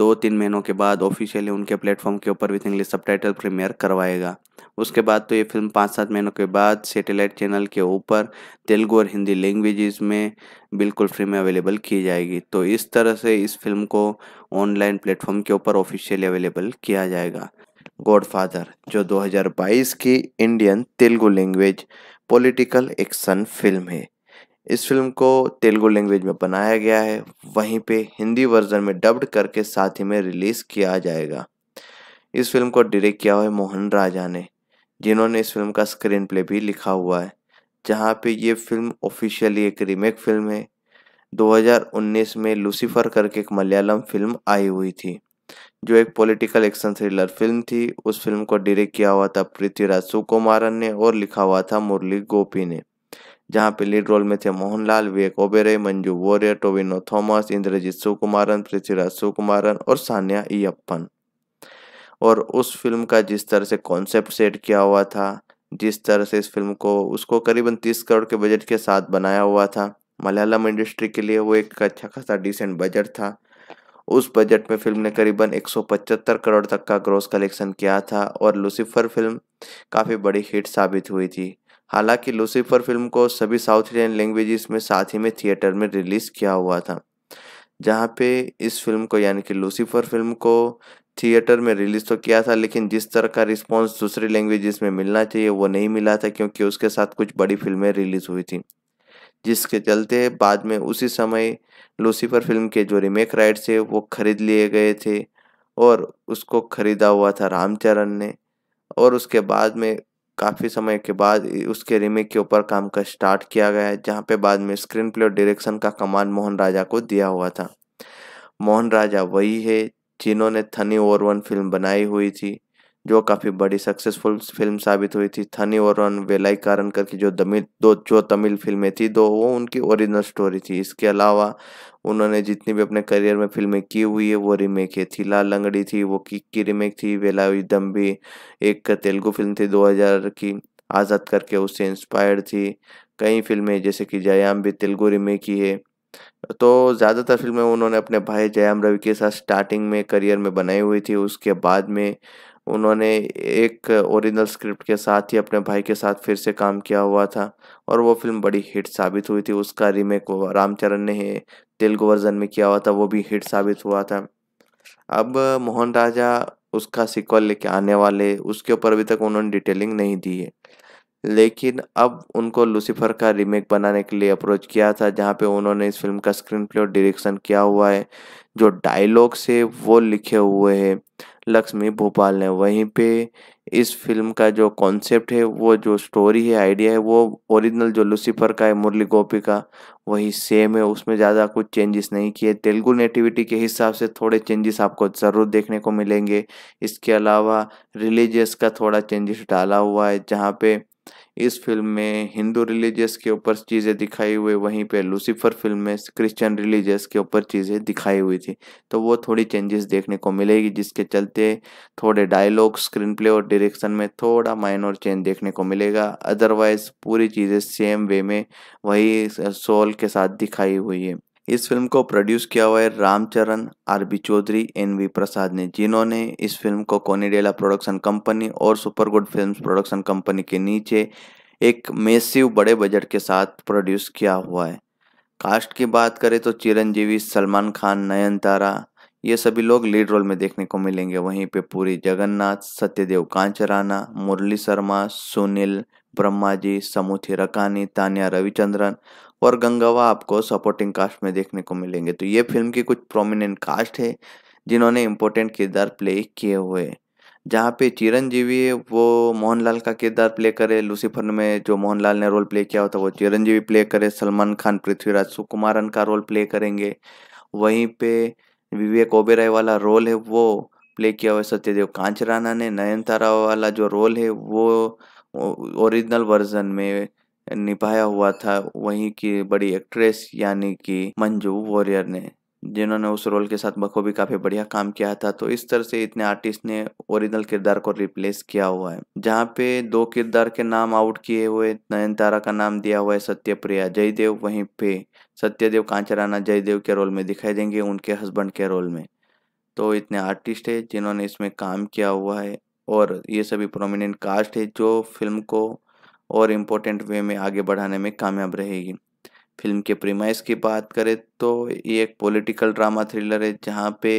दो तीन महीनों के बाद ऑफिशियली उनके प्लेटफॉर्म के ऊपर with English subtitle premiere करवाएगा उसके बाद तो ये फिल्म पाँच सात महीनों के बाद सेटेलाइट चैनल के ऊपर तेलुगु और हिंदी लैंग्वेजेस में बिल्कुल फ्री में अवेलेबल की जाएगी तो इस तरह से इस फिल्म को ऑनलाइन प्लेटफॉर्म के ऊपर ऑफिशियली अवेलेबल किया जाएगा गॉडफादर जो 2022 की Indian Telugu language political action film है इस फिल्म को तेलुगु लैंग्वेज में बनाया गया है वहीं पे हिंदी वर्जन में डब्ड करके साथ ही में रिलीज़ किया जाएगा इस फिल्म को डायरेक्ट किया हुआ है मोहन राजा ने जिन्होंने इस फिल्म का स्क्रीन प्ले भी लिखा हुआ है जहाँ पे ये फिल्म ऑफिशियली एक रीमेक फिल्म है 2019 में लूसीफर करके एक मलयालम फिल्म आई हुई थी जो एक पॉलिटिकल एक्शन थ्रिलर फिल्म थी उस फिल्म को डायरेक्ट किया हुआ था पृथ्वीराज सुकुमारन ने और लिखा हुआ था मुरली गोपी ने जहाँ पे लीड रोल में थे मोहनलाल विवेक ओबेरे मंजू वॉरियर टोविनो थॉमस इंद्रजीत सुकुमारन पृथ्वीराज सुकुमारन और सानिया ईयप्पन और उस फिल्म का जिस तरह से कॉन्सेप्ट सेट किया हुआ था जिस तरह से इस फिल्म को उसको करीबन तीस करोड़ के बजट के साथ बनाया हुआ था मलयालम इंडस्ट्री के लिए वो एक अच्छा खासा डिसेंट बजट था उस बजट में फिल्म ने करीबन 175 करोड़ तक का ग्रॉस कलेक्शन किया था और लूसीफर फिल्म काफ़ी बड़ी हिट साबित हुई थी हालांकि लूसीफर फिल्म को सभी साउथ इंडियन लैंग्वेजेस में साथ ही में थिएटर में रिलीज़ किया हुआ था जहाँ पे इस फिल्म को यानी कि लूसीफर फिल्म को थिएटर में रिलीज़ तो किया था लेकिन जिस तरह का रिस्पॉन्स दूसरी लैंग्वेजेस में मिलना चाहिए वो नहीं मिला था क्योंकि उसके साथ कुछ बड़ी फिल्में रिलीज़ हुई थी जिसके चलते बाद में उसी समय लूसीफर फिल्म के जो रिमेक राइट्स थे वो खरीद लिए गए थे और उसको खरीदा हुआ था रामचरण ने और उसके बाद में काफ़ी समय के बाद उसके रीमेक के ऊपर काम का स्टार्ट किया गया है जहाँ पे बाद में स्क्रीन प्ले और डायरेक्शन का कमान मोहन राजा को दिया हुआ था मोहन राजा वही है जिन्होंने थनी ओवर वन फिल्म बनाई हुई थी जो काफ़ी बड़ी सक्सेसफुल फिल्म साबित हुई थी थनी और वेलाई कारण करके जो तमिल दो जो तमिल फिल्में थी दो वो उनकी ओरिजिनल स्टोरी थी इसके अलावा उन्होंने जितनी भी अपने करियर में फिल्में की हुई है वो रीमेक है लाल लंगड़ी थी वो किक की रीमेक थी वेलावी भी एक तेलुगु फिल्म थी 2000 की आज़ाद करके उससे इंस्पायर्ड थी कई फिल्में जैसे कि जयाम भी तेलुगु रीमेक ही है तो ज़्यादातर फिल्में उन्होंने अपने भाई जयाम रवि के साथ स्टार्टिंग में करियर में बनाई हुई थी उसके बाद में उन्होंने एक ओरिजिनल स्क्रिप्ट के साथ ही अपने भाई के साथ फिर से काम किया हुआ था और वो फिल्म बड़ी हिट साबित हुई थी उसका रीमेक रामचरण ने तेलुगु वर्जन में किया हुआ था वो भी हिट साबित हुआ था अब मोहन राजा उसका सिक्वल लेके आने वाले उसके ऊपर अभी तक उन्होंने डिटेलिंग नहीं दी है लेकिन अब उनको लूसीफर का रीमेक बनाने के लिए अप्रोच किया था जहाँ पे उन्होंने इस फिल्म का स्क्रीन प्ले और डायरेक्शन किया हुआ है जो डायलॉग्स है वो लिखे हुए हैं लक्ष्मी भोपाल ने वहीं पे इस फिल्म का जो कॉन्सेप्ट है वो जो स्टोरी है आइडिया है वो ओरिजिनल जो लूसीफर का है मुरली गोपी का वही सेम है उसमें ज़्यादा कुछ चेंजेस नहीं किए तेलुगु नेटिविटी के हिसाब से थोड़े चेंजेस आपको ज़रूर देखने को मिलेंगे इसके अलावा रिलीजियस का थोड़ा चेंजेस डाला हुआ है जहाँ पे इस फिल्म में हिंदू रिलीजियस के ऊपर चीज़ें दिखाई हुई वहीं पे लूसीफर फिल्म में क्रिश्चियन रिलीजियस के ऊपर चीज़ें दिखाई हुई थी तो वो थोड़ी चेंजेस देखने को मिलेगी जिसके चलते थोड़े डायलॉग स्क्रीन प्ले और डायरेक्शन में थोड़ा माइनर चेंज देखने को मिलेगा अदरवाइज पूरी चीज़ें सेम वे में वही सोल के साथ दिखाई हुई है इस फिल्म को प्रोड्यूस किया हुआ है Ramcharan R B Choudhary N V Prasad ने जिन्होंने इस फिल्म को कोनीडेला प्रोडक्शन कंपनी और super good film production company के नीचे एक मेसिव बड़े बजट के साथ प्रोड्यूस किया हुआ है कास्ट की बात करें तो चिरंजीवी सलमान खान नयनतारा ये सभी लोग लीड रोल में देखने को मिलेंगे वहीं पे पूरी जगन्नाथ सत्यदेव कांचराना मुरली शर्मा सुनील ब्रह्मा जी समूथी रकानी तानिया रविचंद्रन और गंगावा आपको सपोर्टिंग कास्ट में देखने को मिलेंगे तो ये फिल्म की कुछ प्रोमिनेंट कास्ट है जिन्होंने इम्पोर्टेंट किरदार प्ले किए हुए जहाँ पे चिरंजीवी है वो मोहनलाल का किरदार प्ले करे लूसीफर में जो मोहनलाल ने रोल प्ले किया होता है वो चिरंजीवी प्ले करे सलमान खान पृथ्वीराज सुकुमारन का रोल प्ले करेंगे वहीं पे विवेक ओबेराय वाला रोल है वो प्ले किया हुआ सत्यदेव कांचराना ने नयनतारा वाला जो रोल है वो ओरिजिनल वर्जन में निभाया हुआ था वहीं की बड़ी एक्ट्रेस यानी कि मंजू वॉरियर ने जिन्होंने उस रोल के साथ बखूबी काफ़ी बढ़िया काम किया था तो इस तरह से इतने आर्टिस्ट ने ओरिजिनल किरदार को रिप्लेस किया हुआ है जहाँ पे दो किरदार के नाम आउट किए हुए नयनतारा का नाम दिया हुआ है सत्यप्रिया जयदेव वहीं पे सत्यदेव कांचराना जयदेव के रोल में दिखाई देंगे उनके हस्बैंड के रोल में तो इतने आर्टिस्ट है जिन्होंने इसमें काम किया हुआ है और ये सभी प्रोमिनेंट कास्ट है जो फिल्म को और इम्पोर्टेंट वे में आगे बढ़ाने में कामयाब रहेगी फिल्म के प्रीमाइस की बात करें तो ये एक पॉलिटिकल ड्रामा थ्रिलर है जहाँ पे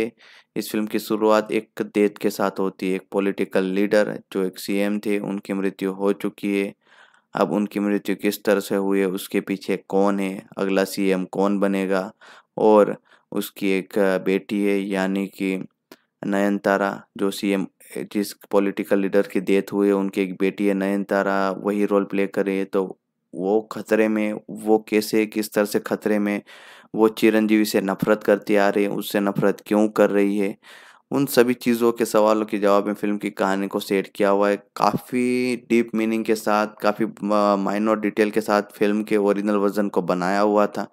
इस फिल्म की शुरुआत एक डेथ के साथ होती है एक पॉलिटिकल लीडर जो एक सीएम थे उनकी मृत्यु हो चुकी है अब उनकी मृत्यु किस तरह से हुई है उसके पीछे कौन है अगला सीएम कौन बनेगा और उसकी एक बेटी है यानी कि नयनतारा जो सीएम जिस पॉलिटिकल लीडर की डेथ हुई है उनकी एक बेटी है नयनतारा वही रोल प्ले करे तो वो खतरे में वो कैसे किस तरह से खतरे में वो चिरंजीवी से नफरत करती आ रही है उससे नफरत क्यों कर रही है उन सभी चीज़ों के सवालों के जवाब में फिल्म की कहानी को सेट किया हुआ है काफ़ी डीप मीनिंग के साथ काफ़ी माइनर डिटेल के साथ फिल्म के ओरिजिनल वर्जन को बनाया हुआ था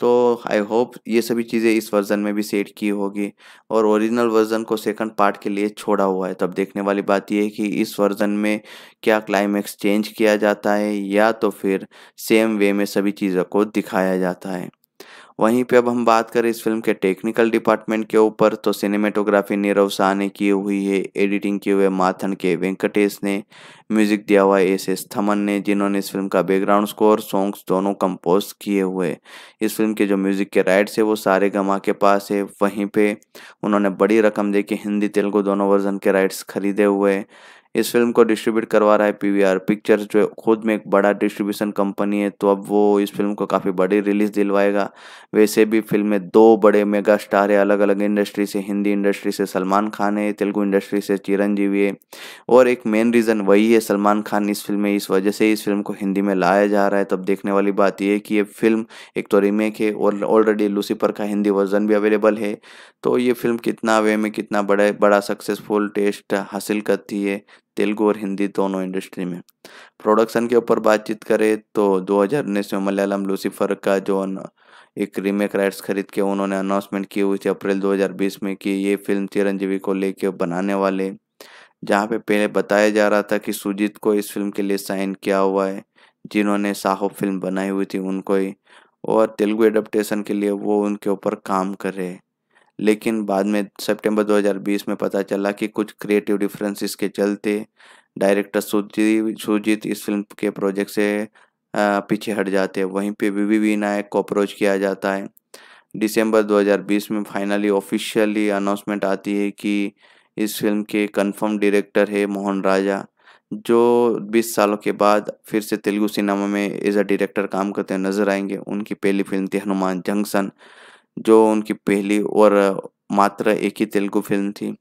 तो आई होप ये सभी चीज़ें इस वर्ज़न में भी सेट की होगी और ओरिजिनल वर्ज़न को सेकंड पार्ट के लिए छोड़ा हुआ है तब देखने वाली बात यह है कि इस वर्ज़न में क्या क्लाइमैक्स चेंज किया जाता है या तो फिर सेम वे में सभी चीज़ों को दिखाया जाता है वहीं पे अब हम बात करें इस फिल्म के टेक्निकल डिपार्टमेंट के ऊपर तो सिनेमेटोग्राफी नीरव शाह ने की हुई है एडिटिंग की हुई है माथन के वेंकटेश ने म्यूजिक दिया हुआ एस एस थमन ने जिन्होंने इस फिल्म का बैकग्राउंड स्कोर सॉन्ग्स दोनों कंपोज किए हुए इस फिल्म के जो म्यूजिक के राइट्स है वो सारे गमा के पास है वहीं पे उन्होंने बड़ी रकम दे के हिंदी तेलुगु दोनों वर्जन के राइट्स खरीदे हुए इस फिल्म को डिस्ट्रीब्यूट करवा रहा है पीवीआर पिक्चर्स जो खुद में एक बड़ा डिस्ट्रीब्यूशन कंपनी है तो अब वो इस फिल्म को काफ़ी बड़ी रिलीज दिलवाएगा वैसे भी फिल्म में दो बड़े मेगा स्टार है अलग अलग इंडस्ट्री से हिंदी इंडस्ट्री से सलमान खान है तेलुगु इंडस्ट्री से चिरंजीवी है और एक मेन रीज़न वही है सलमान खान इस फिल्म में इस वजह से इस फिल्म को हिंदी में लाया जा रहा है तब देखने वाली बात यह है कि ये फिल्म एक तो रीमेक है और ऑलरेडी लूसीफर का हिंदी वर्जन भी अवेलेबल है तो ये फिल्म कितना वे में कितना बड़ा बड़ा सक्सेसफुल टेस्ट हासिल करती है तेलुगु और हिंदी दोनों इंडस्ट्री में प्रोडक्शन के ऊपर बातचीत करें तो उन्नीस में मलयालम लूसीफर का जो एक रीमेक राइट्स खरीद के उन्होंने अनाउंसमेंट की हुई थी अप्रैल 2020 में कि ये फिल्म चिरंजीवी को लेके बनाने वाले जहाँ पे पहले बताया जा रहा था कि सुजीत को इस फिल्म के लिए साइन किया हुआ है जिन्होंने साहो फिल्म बनाई हुई थी उनको ही और तेलुगु एडप्टेशन के लिए वो उनके ऊपर काम कर रहे हैं लेकिन बाद में सितंबर 2020 में पता चला कि कुछ क्रिएटिव डिफरेंसेस के चलते डायरेक्टर सुजीत सुजीत इस फिल्म के प्रोजेक्ट से पीछे हट जाते हैं वहीं पे वी वी नायक को अप्रोच किया जाता है दिसंबर 2020 में फाइनली ऑफिशियली अनाउंसमेंट आती है कि इस फिल्म के कंफर्म डायरेक्टर है मोहन राजा जो 20 सालों के बाद फिर से तेलुगु सिनेमा में एज अ डायरेक्टर काम करते नजर आएंगे उनकी पहली फिल्म थी हनुमान जंक्शन जो उनकी पहली और मात्र एक ही तेलुगु फिल्म थी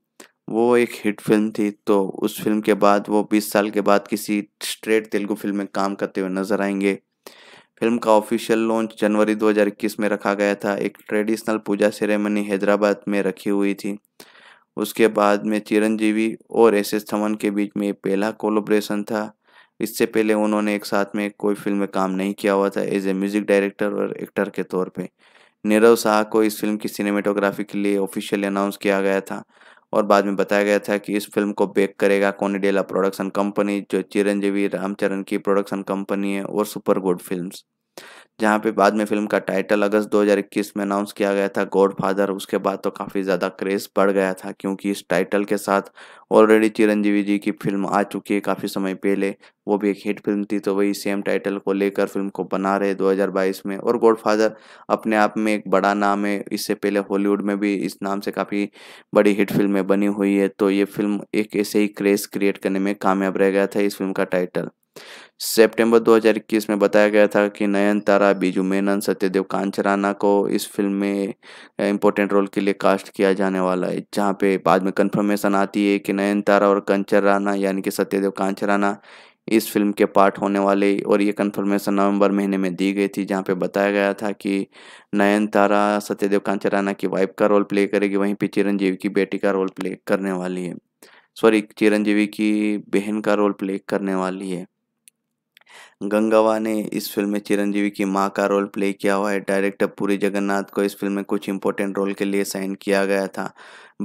वो एक हिट फिल्म थी तो उस फिल्म के बाद वो 20 साल के बाद किसी स्ट्रेट तेलुगु फिल्म में काम करते हुए नजर आएंगे फिल्म का ऑफिशियल लॉन्च जनवरी 2021 में रखा गया था एक ट्रेडिशनल पूजा सेरेमनी हैदराबाद में रखी हुई थी उसके बाद में चिरंजीवी और एस एस थमन के बीच में पहला कोलोब्रेशन था इससे पहले उन्होंने एक साथ में कोई फिल्म में काम नहीं किया हुआ था एज ए म्यूज़िक डायरेक्टर और एक्टर के तौर पर नीरव शाह को इस फिल्म की सिनेमेटोग्राफी के लिए ऑफिशियली अनाउंस किया गया था और बाद में बताया गया था कि इस फिल्म को बेक करेगा कोनीडेला प्रोडक्शन कंपनी जो चिरंजीवी रामचरण की प्रोडक्शन कंपनी है और सुपर गुड फिल्म्स जहाँ पे बाद में फिल्म का टाइटल अगस्त 2021 में अनाउंस किया गया था गॉड फादर उसके बाद तो काफ़ी ज़्यादा क्रेज़ बढ़ गया था क्योंकि इस टाइटल के साथ ऑलरेडी चिरंजीवी जी की फिल्म आ चुकी है काफ़ी समय पहले वो भी एक हिट फिल्म थी तो वही सेम टाइटल को लेकर फिल्म को बना रहे 2022 में और गॉड फादर अपने आप में एक बड़ा नाम है इससे पहले हॉलीवुड में भी इस नाम से काफ़ी बड़ी हिट फिल्में बनी हुई है तो ये फिल्म एक ऐसे ही क्रेज़ क्रिएट करने में कामयाब रह गया था इस फिल्म का टाइटल सितंबर 2021 में बताया गया था कि नयन तारा बीजू मेनन सत्यदेव कांचराना को इस फिल्म में इम्पोर्टेंट रोल के लिए कास्ट किया जाने वाला है जहाँ पे बाद में कंफर्मेशन आती है कि नयन तारा और राना यानी कि सत्यदेव कांचराना इस फिल्म के पार्ट होने वाले और ये कन्फर्मेशन नवंबर महीने में दी गई थी जहाँ पे बताया गया था कि नयन तारा सत्यदेव कांचराना की वाइफ का रोल प्ले करेगी वहीं पे चिरंजीवी की बेटी का रोल प्ले करने वाली है सॉरी चिरंजीवी की बहन का रोल प्ले करने वाली है गंगावा ने इस फिल्म में चिरंजीवी की माँ का रोल प्ले किया हुआ है डायरेक्टर पूरी जगन्नाथ को इस फिल्म में कुछ इंपॉर्टेंट रोल के लिए साइन किया गया था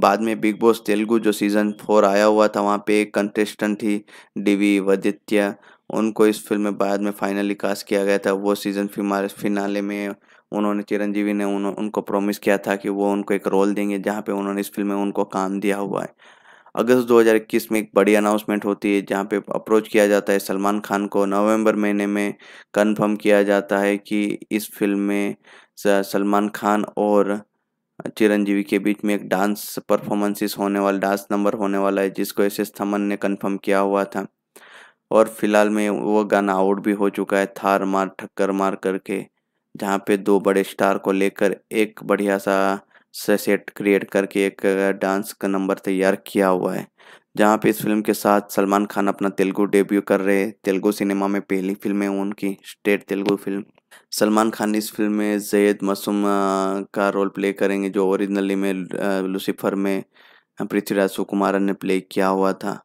बाद में बिग बॉस तेलुगु जो सीज़न फोर आया हुआ था वहाँ पे एक कंटेस्टेंट थी डीवी वदित्य उनको इस फिल्म में बाद में फाइनली कास्ट किया गया था वो सीज़न फिनाले में उन्होंने चिरंजीवी ने उन, उनको प्रॉमिस किया था कि वो उनको एक रोल देंगे जहाँ पे उन्होंने इस फिल्म में उनको काम दिया हुआ है अगस्त 2021 में एक बड़ी अनाउंसमेंट होती है जहाँ पे अप्रोच किया जाता है सलमान खान को नवंबर महीने में कंफर्म किया जाता है कि इस फिल्म में सलमान खान और चिरंजीवी के बीच में एक डांस परफॉर्मेंसेस होने वाला डांस नंबर होने वाला है जिसको एस एस थमन ने कंफर्म किया हुआ था और फिलहाल में वो गाना आउट भी हो चुका है थार मार ठक्कर मार करके जहाँ पे दो बड़े स्टार को लेकर एक बढ़िया सा से सेट क्रिएट करके एक डांस का नंबर तैयार किया हुआ है जहाँ पे इस फिल्म के साथ सलमान खान अपना तेलुगु डेब्यू कर रहे हैं तेलुगु सिनेमा में पहली फिल्म है उनकी स्टेट तेलुगु फिल्म सलमान खान इस फिल्म में जैद मसूम का रोल प्ले करेंगे जो ओरिजिनली में लूसीफर में पृथ्वीराज सुकुमारन ने प्ले किया हुआ था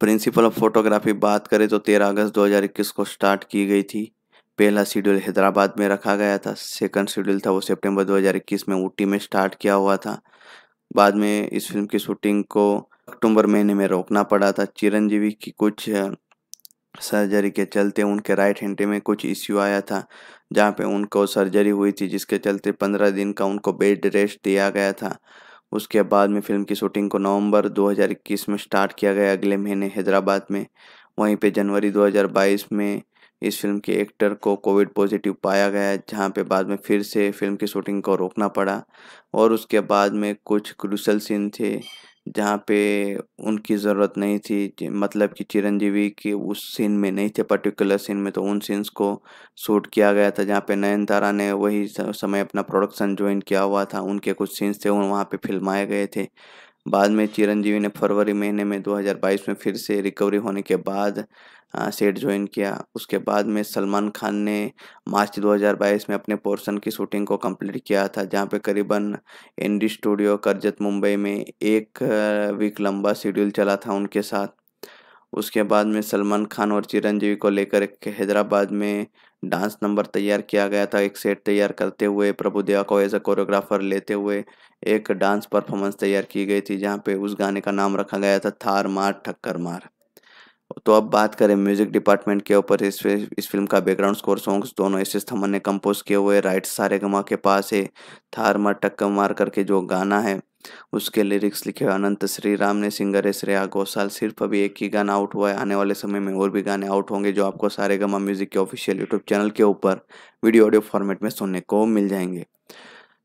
प्रिंसिपल ऑफ फोटोग्राफी बात करें तो 13 अगस्त 2021 को स्टार्ट की गई थी पहला शेड्यूल हैदराबाद में रखा गया था सेकंड शेड्यूल था वो सितंबर 2021 में ऊटी में स्टार्ट किया हुआ था बाद में इस फिल्म की शूटिंग को अक्टूबर महीने में रोकना पड़ा था चिरंजीवी की कुछ सर्जरी के चलते उनके राइट हैंड में कुछ इश्यू आया था जहाँ पे उनको सर्जरी हुई थी जिसके चलते पंद्रह दिन का उनको बेड रेस्ट दिया गया था उसके बाद में फिल्म की शूटिंग को नवंबर 2021 में स्टार्ट किया गया अगले महीने हैदराबाद में वहीं पे जनवरी 2022 में इस फिल्म के एक्टर को कोविड पॉजिटिव पाया गया जहां पे बाद में फिर से फिल्म की शूटिंग को रोकना पड़ा और उसके बाद में कुछ क्रूसल सीन थे जहाँ पे उनकी ज़रूरत नहीं थी मतलब कि चिरंजीवी के उस सीन में नहीं थे पर्टिकुलर सीन में तो उन सीन्स को शूट किया गया था जहाँ पे नयन तारा ने वही समय अपना प्रोडक्शन ज्वाइन किया हुआ था उनके कुछ सीन्स थे वहाँ पे फिल्माए गए थे बाद में चिरंजीवी ने फरवरी महीने में 2022 में फिर से रिकवरी होने के बाद सेट ज्वाइन किया उसके बाद में सलमान खान ने मार्च 2022 में अपने पोर्शन की शूटिंग को कंप्लीट किया था जहां पे करीबन एनडी स्टूडियो करजत मुंबई में एक वीक लंबा शेड्यूल चला था उनके साथ उसके बाद में सलमान खान और चिरंजीवी को लेकर एक हैदराबाद में डांस नंबर तैयार किया गया था एक सेट तैयार करते हुए प्रभुदेवा को एज अ कोरियोग्राफर लेते हुए एक डांस परफॉर्मेंस तैयार की गई थी जहाँ पे उस गाने का नाम रखा गया था थार मार ठक्कर मार तो अब बात करें म्यूजिक डिपार्टमेंट के ऊपर इस इस फिल्म का बैकग्राउंड स्कोर सॉन्ग्स दोनों एस एस थमन ने कंपोज किए हुए राइट सारे गमा के पास है थार मार टक्कर मार करके जो गाना है उसके लिरिक्स लिखे अनंत श्री राम ने सिंगर है श्रेया घोषाल सिर्फ अभी एक ही गाना आउट हुआ है आने वाले समय में और भी गाने आउट होंगे जो आपको सारे गमा म्यूजिक के ऑफिशियल यूट्यूब चैनल के ऊपर वीडियो ऑडियो फॉर्मेट में सुनने को मिल जाएंगे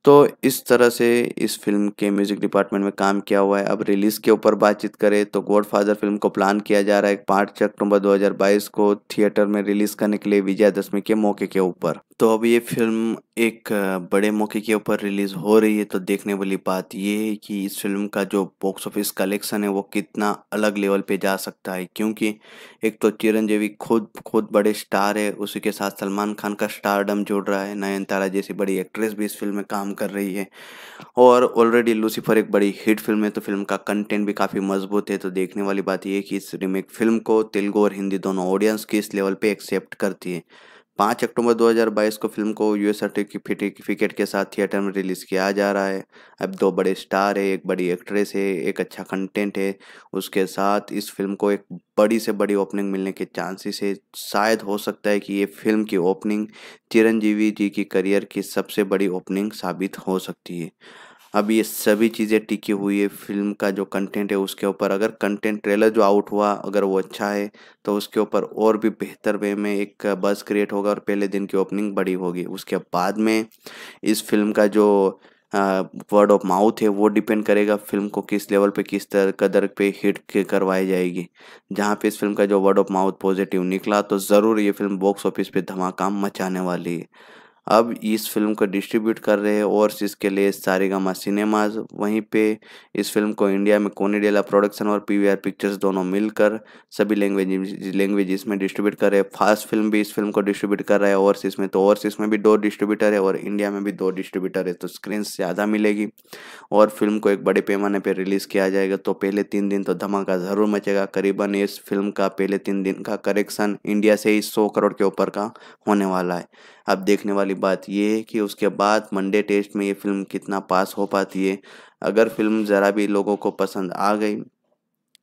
तो इस तरह से इस फिल्म के म्यूज़िक डिपार्टमेंट में काम किया हुआ है अब रिलीज़ के ऊपर बातचीत करें तो गॉड फादर फिल्म को प्लान किया जा रहा है पांच अक्टूबर 2022 को थिएटर में रिलीज़ करने के लिए विजयादशमी के मौके के ऊपर तो अब ये फ़िल्म एक बड़े मौके के ऊपर रिलीज़ हो रही है तो देखने वाली बात ये है कि इस फ़िल्म का जो बॉक्स ऑफिस कलेक्शन है वो कितना अलग लेवल पे जा सकता है क्योंकि एक तो चिरंजीवी खुद खुद बड़े स्टार है उसी के साथ सलमान खान का स्टारडम जुड़ रहा है नयनतारा जैसी बड़ी एक्ट्रेस भी इस फिल्म में काम कर रही है और ऑलरेडी लूसीफर एक बड़ी हिट फिल्म है तो फिल्म का कंटेंट भी काफ़ी मजबूत है तो देखने वाली बात यह है कि इस रिमेक फिल्म को तेलुगू और हिंदी दोनों ऑडियंस किस लेवल पर एक्सेप्ट करती है पाँच अक्टूबर 2022 को फिल्म को एस सर्टिफिकेट के साथ थिएटर में रिलीज़ किया जा रहा है अब दो बड़े स्टार है एक बड़ी एक्ट्रेस है एक अच्छा कंटेंट है उसके साथ इस फिल्म को एक बड़ी से बड़ी ओपनिंग मिलने के चांसेस है शायद हो सकता है कि ये फिल्म की ओपनिंग चिरंजीवी जी की करियर की सबसे बड़ी ओपनिंग साबित हो सकती है अब ये सभी चीज़ें टिकी हुई है फिल्म का जो कंटेंट है उसके ऊपर अगर कंटेंट ट्रेलर जो आउट हुआ अगर वो अच्छा है तो उसके ऊपर और भी बेहतर वे में एक बस क्रिएट होगा और पहले दिन की ओपनिंग बड़ी होगी उसके बाद में इस फिल्म का जो वर्ड ऑफ माउथ है वो डिपेंड करेगा फिल्म को किस लेवल पे किस तरह कदर पे हिट करवाई जाएगी जहाँ पे इस फिल्म का जो वर्ड ऑफ माउथ पॉजिटिव निकला तो ज़रूर ये फिल्म बॉक्स ऑफिस पे धमाका मचाने वाली है अब इस फिल्म को डिस्ट्रीब्यूट कर रहे हैं और इसके लिए सारेगामा सिनेमाज वहीं पे इस फिल्म को इंडिया में कोनीडेला प्रोडक्शन और पीवीआर पिक्चर्स दोनों मिलकर सभी लैंग्वेज लैंग्वेज इसमें डिस्ट्रीब्यूट कर रहे हैं फास्ट फिल्म भी इस फिल्म को डिस्ट्रीब्यूट कर रहा है और इसमें तो और इसमें भी दो डिस्ट्रीब्यूटर है और इंडिया में भी दो डिस्ट्रीब्यूटर है तो स्क्रीन ज़्यादा मिलेगी और फिल्म को एक बड़े पैमाने पर रिलीज़ किया जाएगा तो पहले तीन दिन तो धमाका ज़रूर मचेगा करीबन इस फिल्म का पहले तीन दिन का करेक्शन इंडिया से ही सौ करोड़ के ऊपर का होने वाला है अब देखने वाली बात ये है कि उसके बाद मंडे टेस्ट में ये फिल्म कितना पास हो पाती है अगर फिल्म ज़रा भी लोगों को पसंद आ गई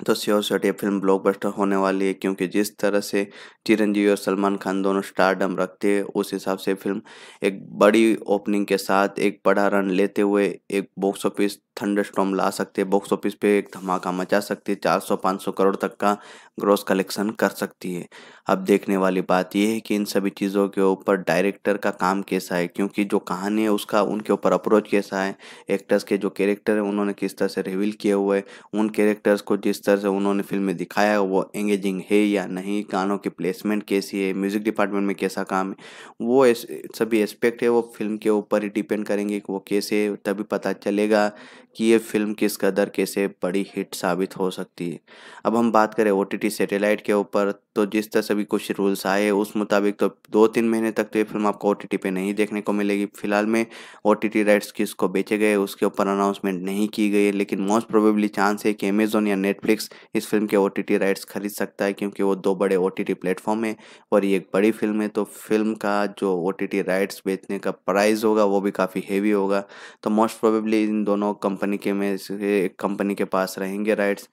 तो श्योर शर्ट ये फिल्म ब्लॉकबस्टर होने वाली है क्योंकि जिस तरह से चिरंजीवी और सलमान खान दोनों स्टारडम रखते हैं उस हिसाब से फिल्म एक बड़ी ओपनिंग के साथ एक बड़ा रन लेते हुए एक बॉक्स ऑफिस थंडर स्टॉम ला सकती है बॉक्स ऑफिस पे एक धमाका मचा सकती है पाँच सौ करोड़ तक का ग्रोस कलेक्शन कर सकती है अब देखने वाली बात यह है कि इन सभी चीज़ों के ऊपर डायरेक्टर का काम कैसा है क्योंकि जो कहानी है उसका उनके ऊपर अप्रोच कैसा है एक्टर्स के जो कैरेक्टर हैं उन्होंने किस तरह से रिवील किए हुए उन कैरेक्टर्स को जिस तरह से उन्होंने फिल्म में दिखाया है वो एंगेजिंग है या नहीं गानों की प्लेसमेंट कैसी है म्यूज़िक डिपार्टमेंट में कैसा काम है वो सभी एस्पेक्ट है वो फिल्म के ऊपर ही डिपेंड करेंगे कि वो कैसे तभी पता चलेगा कि ये फिल्म किस कदर कैसे बड़ी हिट साबित हो सकती है अब हम बात करें ओ टी सैटेलाइट के ऊपर तो जिस तरह से भी कुछ रूल्स आए उस मुताबिक तो दो तीन महीने तक तो ये फिल्म आपको ओ टी पे नहीं देखने को मिलेगी फिलहाल में ओ टी राइट्स किसको बेचे गए उसके ऊपर अनाउंसमेंट नहीं की गई है लेकिन मोस्ट प्रोबेबली चांस है कि अमेजोन या नेटफ्लिक्स इस फिल्म के ओ राइट्स खरीद सकता है क्योंकि वो दो बड़े ओ टी प्लेटफॉर्म है और ये एक बड़ी फिल्म है तो फिल्म का जो ओ राइट्स बेचने का प्राइस होगा वो भी काफ़ी हेवी होगा तो मोस्ट प्रोबेबली इन दोनों कंपनी कंपनी के में से एक कंपनी के पास रहेंगे राइट्स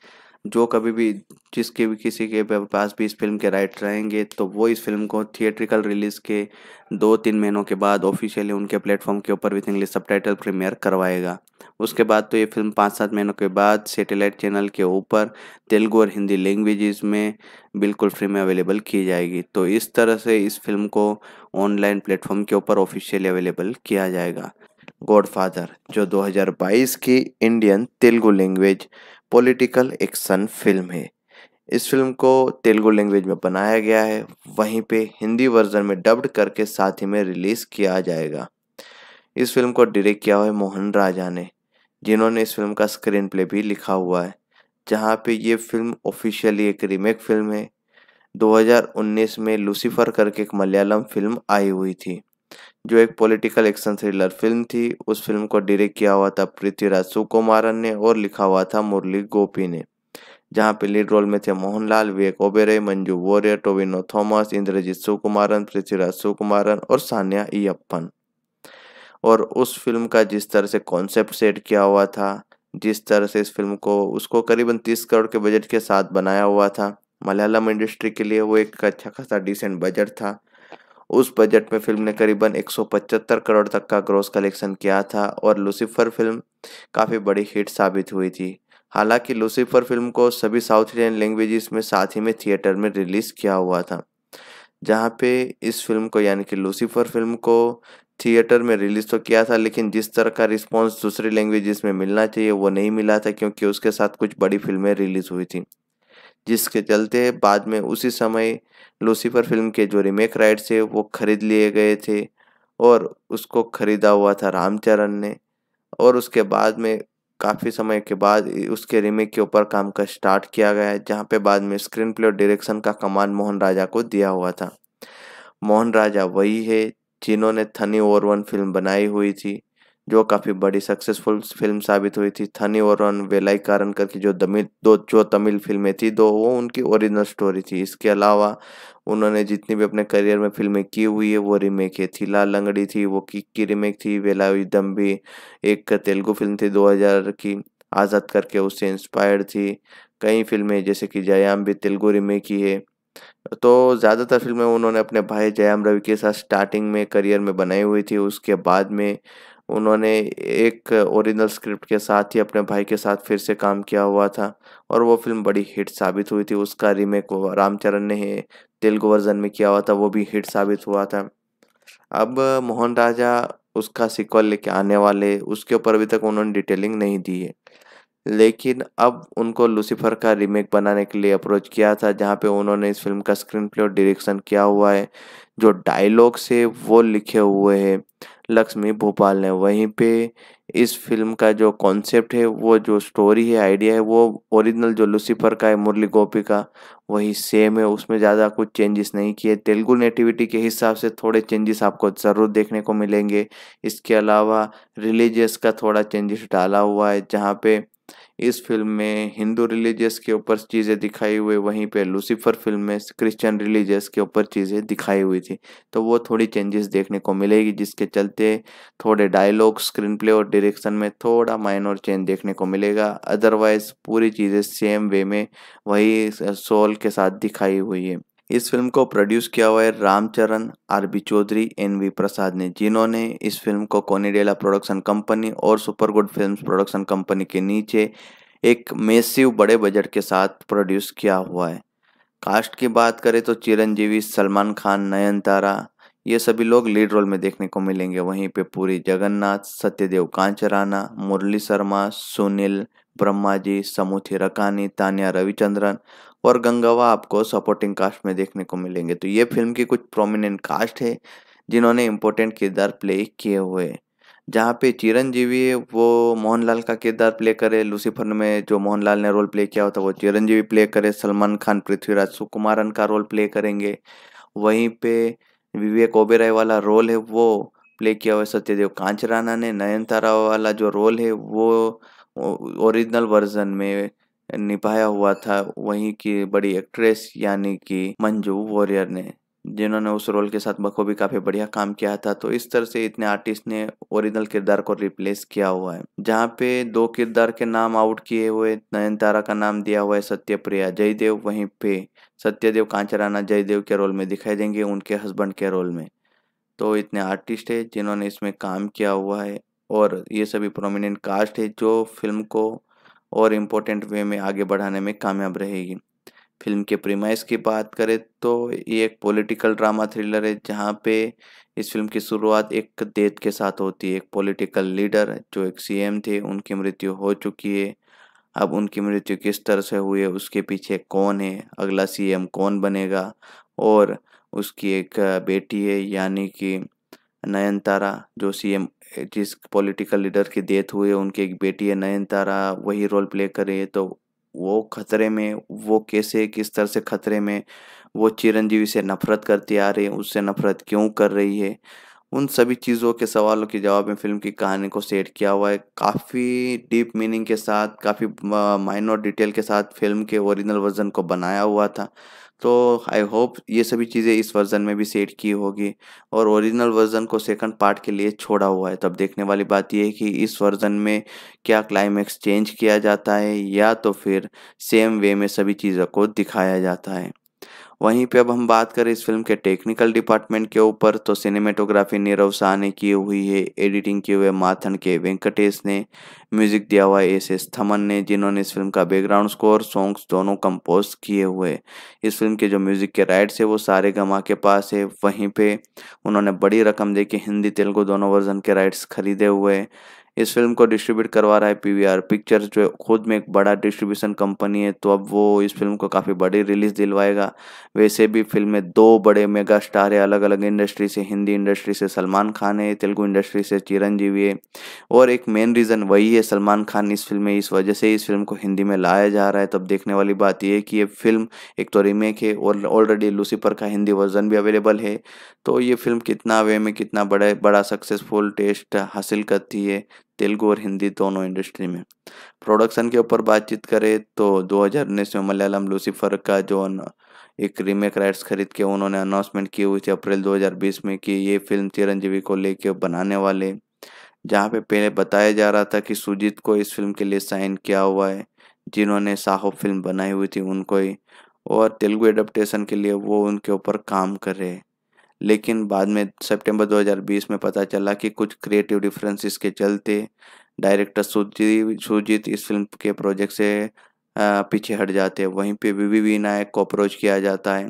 जो कभी भी जिसके भी किसी के पास भी इस फिल्म के राइट रहेंगे तो वो इस फिल्म को थिएट्रिकल रिलीज़ के दो तीन महीनों के बाद ऑफिशियली उनके प्लेटफॉर्म के ऊपर with English subtitle premiere करवाएगा उसके बाद तो ये फिल्म पाँच सात महीनों के बाद सैटेलाइट चैनल के ऊपर तेलुगू और हिंदी लैंग्वेजेस में बिल्कुल फ्री में अवेलेबल की जाएगी तो इस तरह से इस फिल्म को ऑनलाइन प्लेटफॉर्म के ऊपर ऑफिशियली अवेलेबल किया जाएगा गॉडफादर जो 2022 की Indian Telugu language political action film है इस फिल्म को तेलुगु लैंग्वेज में बनाया गया है वहीं पे हिंदी वर्जन में डब्ड करके साथ ही में रिलीज़ किया जाएगा इस फिल्म को डायरेक्ट किया हुआ है मोहन राजा ने जिन्होंने इस फिल्म का स्क्रीन प्ले भी लिखा हुआ है जहाँ पे ये फिल्म ऑफिशियली एक रीमेक फिल्म है 2019 में लूसीफर करके एक मलयालम फिल्म आई हुई थी जो एक पॉलिटिकल एक्शन थ्रिलर फिल्म थी उस फिल्म को डायरेक्ट किया हुआ था पृथ्वीराज सुकुमारन ने और लिखा हुआ था मुरली गोपी ने जहाँ पे लीड रोल में थे मोहनलाल विवेक ओबेरे मंजू वॉरियर टोविनो थॉमस इंद्रजीत सुकुमारन पृथ्वीराज सुकुमारन और सानिया ईयप्पन और उस फिल्म का जिस तरह से कॉन्सेप्ट सेट किया हुआ था जिस तरह से इस फिल्म को उसको करीबन तीस करोड़ के बजट के साथ बनाया हुआ था मलयालम इंडस्ट्री के लिए वो एक अच्छा खासा डिसेंट बजट था उस बजट में फिल्म ने करीबन 175 करोड़ तक का ग्रोस कलेक्शन किया था और लूसीफर फिल्म काफ़ी बड़ी हिट साबित हुई थी हालांकि लूसीफर फिल्म को सभी साउथ इंडियन लैंग्वेजेस में साथ ही में थिएटर में रिलीज़ किया हुआ था जहाँ पे इस फिल्म को यानी कि लूसीफर फिल्म को थिएटर में रिलीज़ तो किया था लेकिन जिस तरह का रिस्पॉन्स दूसरी लैंग्वेजेस में मिलना चाहिए वो नहीं मिला था क्योंकि उसके साथ कुछ बड़ी फिल्में रिलीज़ हुई थी जिसके चलते बाद में उसी समय लूसीफर फिल्म के जो रिमेक राइट्स थे वो खरीद लिए गए थे और उसको खरीदा हुआ था रामचरण ने और उसके बाद में काफ़ी समय के बाद उसके रीमेक के ऊपर काम का स्टार्ट किया गया जहाँ पे बाद में स्क्रीन प्ले और डायरेक्शन का कमान मोहन राजा को दिया हुआ था मोहन राजा वही है जिन्होंने थनी ओवर वन फिल्म बनाई हुई थी जो काफ़ी बड़ी सक्सेसफुल फिल्म साबित हुई थी थनी और वेलाई कारण करके जो दमिल दो जो तमिल फिल्में थी दो वो उनकी ओरिजिनल स्टोरी थी इसके अलावा उन्होंने जितनी भी अपने करियर में फिल्में की हुई है वो रीमेक है लाल लंगड़ी थी वो किक की रीमेक थी वेलावी भी एक तेलुगु फिल्म थी 2000 की आज़ाद करके उससे इंस्पायर्ड थी कई फिल्में जैसे कि जयाम भी तेलुगु रीमेक ही है तो ज़्यादातर फिल्में उन्होंने अपने भाई जयाम रवि के साथ स्टार्टिंग में करियर में बनाई हुई थी उसके बाद में उन्होंने एक ओरिजिनल स्क्रिप्ट के साथ ही अपने भाई के साथ फिर से काम किया हुआ था और वो फिल्म बड़ी हिट साबित हुई थी उसका रीमेक रामचरण ने तेलुगु वर्जन में किया हुआ था वो भी हिट साबित हुआ था अब मोहन राजा उसका सिक्वल लेके आने वाले उसके ऊपर अभी तक उन्होंने डिटेलिंग नहीं दी है लेकिन अब उनको लूसीफर का रीमेक बनाने के लिए अप्रोच किया था जहाँ पे उन्होंने इस फिल्म का स्क्रीन प्ले और डायरेक्शन किया हुआ है जो डायलॉग्स है वो लिखे हुए हैं लक्ष्मी भोपाल ने वहीं पे इस फिल्म का जो कॉन्सेप्ट है वो जो स्टोरी है आइडिया है वो ओरिजिनल जो लूसीफर का है मुरली गोपी का वही सेम है उसमें ज़्यादा कुछ चेंजेस नहीं किए तेलुगु नेटिविटी के हिसाब से थोड़े चेंजेस आपको ज़रूर देखने को मिलेंगे इसके अलावा रिलीजियस का थोड़ा चेंजेस डाला हुआ है जहाँ पे इस फिल्म में हिंदू रिलीजियस के ऊपर चीज़ें दिखाई हुई वहीं पे लूसीफर फिल्म में क्रिश्चियन रिलीजियस के ऊपर चीज़ें दिखाई हुई थी तो वो थोड़ी चेंजेस देखने को मिलेगी जिसके चलते थोड़े डायलॉग स्क्रीन प्ले और डायरेक्शन में थोड़ा माइनर चेंज देखने को मिलेगा अदरवाइज पूरी चीज़ें सेम वे में वही सोल के साथ दिखाई हुई है इस फिल्म को प्रोड्यूस किया हुआ है Ramcharan R B Choudhary N V Prasad ने जिन्होंने इस फिल्म को कोनीडेला प्रोडक्शन कंपनी और super good film production company के नीचे एक मेसिव बड़े बजट के साथ प्रोड्यूस किया हुआ है कास्ट की बात करें तो चिरंजीवी सलमान खान नयनतारा ये सभी लोग लीड रोल में देखने को मिलेंगे वहीं पे पूरी जगन्नाथ सत्यदेव कांचराना मुरली शर्मा सुनील ब्रह्मा जी समूथी रकानी तानिया रविचंद्रन और गंगावा आपको सपोर्टिंग कास्ट में देखने को मिलेंगे तो ये फिल्म की कुछ प्रोमिनेंट कास्ट है जिन्होंने इम्पोर्टेंट किरदार प्ले किए हुए जहाँ पे चिरंजीवी है वो मोहनलाल का किरदार प्ले करे लूसीफर में जो मोहनलाल ने रोल प्ले किया होता वो चिरंजीवी प्ले करे सलमान खान पृथ्वीराज सुकुमारन का रोल प्ले करेंगे वहीं पे विवेक ओबेराय वाला रोल है वो प्ले किया हुआ सत्यदेव कांचराना ने नयनतारा वाला जो रोल है वो ओरिजिनल वर्जन में निभाया हुआ था वहीं की बड़ी एक्ट्रेस यानी कि मंजू वॉरियर ने जिन्होंने उस रोल के साथ बखूबी काफ़ी बढ़िया काम किया था तो इस तरह से इतने आर्टिस्ट ने ओरिजिनल किरदार को रिप्लेस किया हुआ है जहाँ पे दो किरदार के नाम आउट किए हुए नयनतारा का नाम दिया हुआ है सत्यप्रिया जयदेव वहीं पे सत्यदेव कांचराना जयदेव के रोल में दिखाई देंगे उनके हस्बैंड के रोल में तो इतने आर्टिस्ट है जिन्होंने इसमें काम किया हुआ है और ये सभी प्रोमिनेंट कास्ट है जो फिल्म को और इम्पोर्टेंट वे में आगे बढ़ाने में कामयाब रहेगी फिल्म के प्रीमाइस की बात करें तो ये एक पॉलिटिकल ड्रामा थ्रिलर है जहाँ पे इस फिल्म की शुरुआत एक डेथ के साथ होती है एक पॉलिटिकल लीडर जो एक सीएम थे उनकी मृत्यु हो चुकी है अब उनकी मृत्यु किस तरह से हुई है उसके पीछे कौन है अगला सीएम कौन बनेगा और उसकी एक बेटी है यानी कि नयनतारा जो सीएम जिस पॉलिटिकल लीडर की डेथ हुई है उनकी एक बेटी है नयनतारा वही रोल प्ले करे तो वो खतरे में वो कैसे किस तरह से खतरे में वो चिरंजीवी से नफरत करती आ रही है उससे नफरत क्यों कर रही है उन सभी चीज़ों के सवालों के जवाब में फिल्म की कहानी को सेट किया हुआ है काफ़ी डीप मीनिंग के साथ काफ़ी माइनर डिटेल के साथ फिल्म के ओरिजिनल वर्जन को बनाया हुआ था तो आई होप ये सभी चीज़ें इस वर्ज़न में भी सेट की होगी और ओरिजिनल वर्ज़न को सेकंड पार्ट के लिए छोड़ा हुआ है तब देखने वाली बात यह है कि इस वर्ज़न में क्या क्लाइमेक्स चेंज किया जाता है या तो फिर सेम वे में सभी चीज़ों को दिखाया जाता है वहीं पे अब हम बात करें इस फिल्म के टेक्निकल डिपार्टमेंट के ऊपर तो सिनेमेटोग्राफी नीरव शाह ने की हुई है एडिटिंग की हुई है माथन के वेंकटेश ने म्यूजिक दिया हुआ एस एस थमन ने जिन्होंने इस फिल्म का बैकग्राउंड स्कोर सॉन्ग्स दोनों कंपोज किए हुए इस फिल्म के जो म्यूजिक के राइट्स है वो सारे गमा के पास है वहीं पे उन्होंने बड़ी रकम दे के हिंदी तेलुगु दोनों वर्जन के राइट्स खरीदे हुए इस फिल्म को डिस्ट्रीब्यूट करवा रहा है पीवीआर पिक्चर्स जो खुद में एक बड़ा डिस्ट्रीब्यूशन कंपनी है तो अब वो इस फिल्म को काफ़ी बड़ी रिलीज दिलवाएगा वैसे भी फिल्म में दो बड़े मेगा स्टार है अलग अलग इंडस्ट्री से हिंदी इंडस्ट्री से सलमान खान है तेलुगु इंडस्ट्री से चिरंजीवी है और एक मेन रीज़न वही है सलमान खान इस फिल्म में इस वजह से इस फिल्म को हिंदी में लाया जा रहा है तब देखने वाली बात यह है कि ये फिल्म एक तो रीमेक है और ऑलरेडी लूसीपर का हिंदी वर्जन भी अवेलेबल है तो ये फिल्म कितना वे में कितना बड़े बड़ा सक्सेसफुल टेस्ट हासिल करती है तेलुगु और हिंदी दोनों इंडस्ट्री में प्रोडक्शन के ऊपर बातचीत करें तो दो में मलयालम लूसीफर का जो एक रीमेक राइट्स खरीद के उन्होंने अनाउंसमेंट की हुई थी अप्रैल 2020 में कि ये फिल्म चिरंजीवी को लेके बनाने वाले जहाँ पे पहले बताया जा रहा था कि सुजीत को इस फिल्म के लिए साइन किया हुआ है जिन्होंने साहो फिल्म बनाई हुई थी उनको ही और तेलुगु एडप्टेशन के लिए वो उनके ऊपर काम कर रहे हैं लेकिन बाद में सितंबर 2020 में पता चला कि कुछ क्रिएटिव डिफरेंसेस के चलते डायरेक्टर सुजीत सुजीत इस फिल्म के प्रोजेक्ट से पीछे हट जाते हैं वहीं पे वी वी नायक को अप्रोच किया जाता है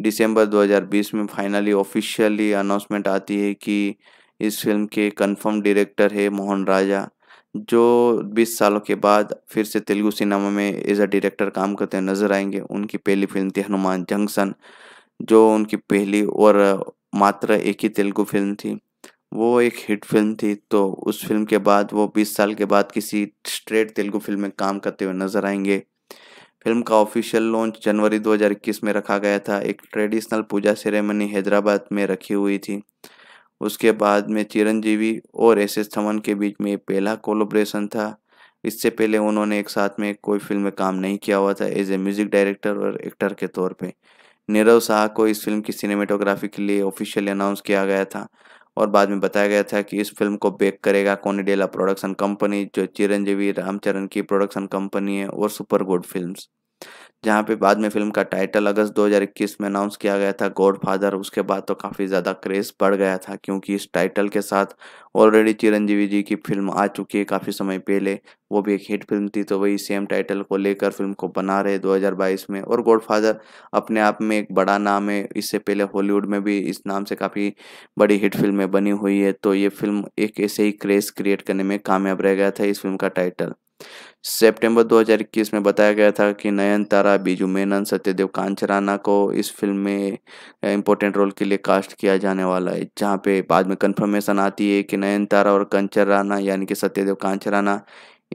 दिसंबर 2020 में फाइनली ऑफिशियली अनाउंसमेंट आती है कि इस फिल्म के कंफर्म डायरेक्टर है मोहन राजा जो 20 सालों के बाद फिर से तेलुगु सिनेमा में एज अ डायरेक्टर काम करते नजर आएंगे उनकी पहली फिल्म थी हनुमान जंक्शन जो उनकी पहली और मात्र एक ही तेलुगु फिल्म थी वो एक हिट फिल्म थी तो उस फिल्म के बाद वो 20 साल के बाद किसी स्ट्रेट तेलुगु फिल्म में काम करते हुए नजर आएंगे फिल्म का ऑफिशियल लॉन्च जनवरी 2021 में रखा गया था एक ट्रेडिशनल पूजा सेरेमनी हैदराबाद में रखी हुई थी उसके बाद में चिरंजीवी और एस एस थमन के बीच में पहला कोलोब्रेशन था इससे पहले उन्होंने एक साथ में कोई फिल्म में काम नहीं किया हुआ था एज ए म्यूज़िक डायरेक्टर और एक्टर के तौर पर नीरव शाह को इस फिल्म की सिनेमेटोग्राफी के लिए ऑफिशियली अनाउंस किया गया था और बाद में बताया गया था कि इस फिल्म को बेक करेगा कोनीडेला प्रोडक्शन कंपनी जो चिरंजीवी रामचरण की प्रोडक्शन कंपनी है और सुपर गुड फिल्म्स जहाँ पे बाद में फिल्म का टाइटल अगस्त 2021 में अनाउंस किया गया था गॉड फादर उसके बाद तो काफ़ी ज़्यादा क्रेज बढ़ गया था क्योंकि इस टाइटल के साथ ऑलरेडी चिरंजीवी जी की फिल्म आ चुकी है काफ़ी समय पहले वो भी एक हिट फिल्म थी तो वही सेम टाइटल को लेकर फिल्म को बना रहे 2022 में और गॉड फादर अपने आप में एक बड़ा नाम है इससे पहले हॉलीवुड में भी इस नाम से काफ़ी बड़ी हिट फिल्में बनी हुई है तो ये फिल्म एक ऐसे ही क्रेज क्रिएट करने में कामयाब रह गया था इस फिल्म का टाइटल सितंबर 2021 में बताया गया था कि नयनतारा बीजू मेनन सत्यदेव कांचराना को इस फिल्म में इम्पोर्टेंट रोल के लिए कास्ट किया जाने वाला है जहाँ पे बाद में कंफर्मेशन आती है कि नयनतारा और कंचराना यानी कि सत्यदेव कांचराना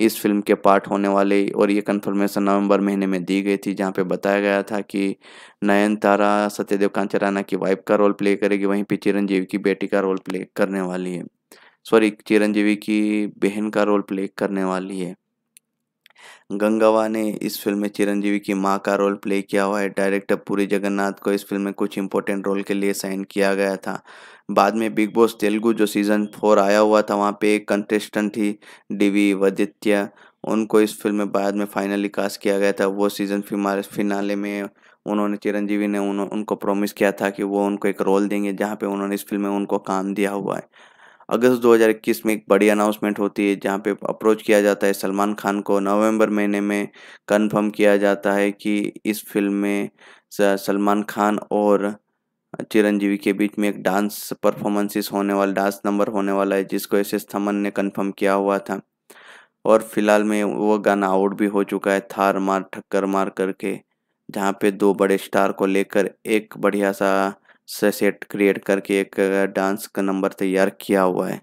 इस फिल्म के पार्ट होने वाले और ये कंफर्मेशन नवंबर महीने में दी गई थी जहाँ पे बताया गया था कि नयनतारा सत्यदेव कांचराना की वाइफ का रोल प्ले करेगी वहीं पे चिरंजीवी की बेटी का रोल प्ले करने वाली है सॉरी चिरंजीवी की बहन का रोल प्ले करने वाली है गंगावा ने इस फिल्म में चिरंजीवी की माँ का रोल प्ले किया हुआ है डायरेक्टर पूरी जगन्नाथ को इस फिल्म में कुछ इंपॉर्टेंट रोल के लिए साइन किया गया था बाद में बिग बॉस तेलुगु जो सीज़न फोर आया हुआ था वहाँ पे एक कंटेस्टेंट थी डीवी वदित्य उनको इस फिल्म में बाद में फाइनली कास्ट किया गया था वो सीज़न फिनाले में उन्होंने चिरंजीवी ने उन, उनको प्रॉमिस किया था कि वो उनको एक रोल देंगे जहाँ पे उन्होंने इस फिल्म में उनको काम दिया हुआ है अगस्त 2021 में एक बड़ी अनाउंसमेंट होती है जहां पे अप्रोच किया जाता है सलमान खान को नवंबर महीने में कंफर्म किया जाता है कि इस फिल्म में सलमान खान और चिरंजीवी के बीच में एक डांस परफॉर्मेंसेस होने वाला डांस नंबर होने वाला है जिसको एस एस थमन ने कंफर्म किया हुआ था और फिलहाल में वो गाना आउट भी हो चुका है थार मार ठक्कर मार करके जहाँ पे दो बड़े स्टार को लेकर एक बढ़िया सा से सेट क्रिएट करके एक डांस का नंबर तैयार किया हुआ है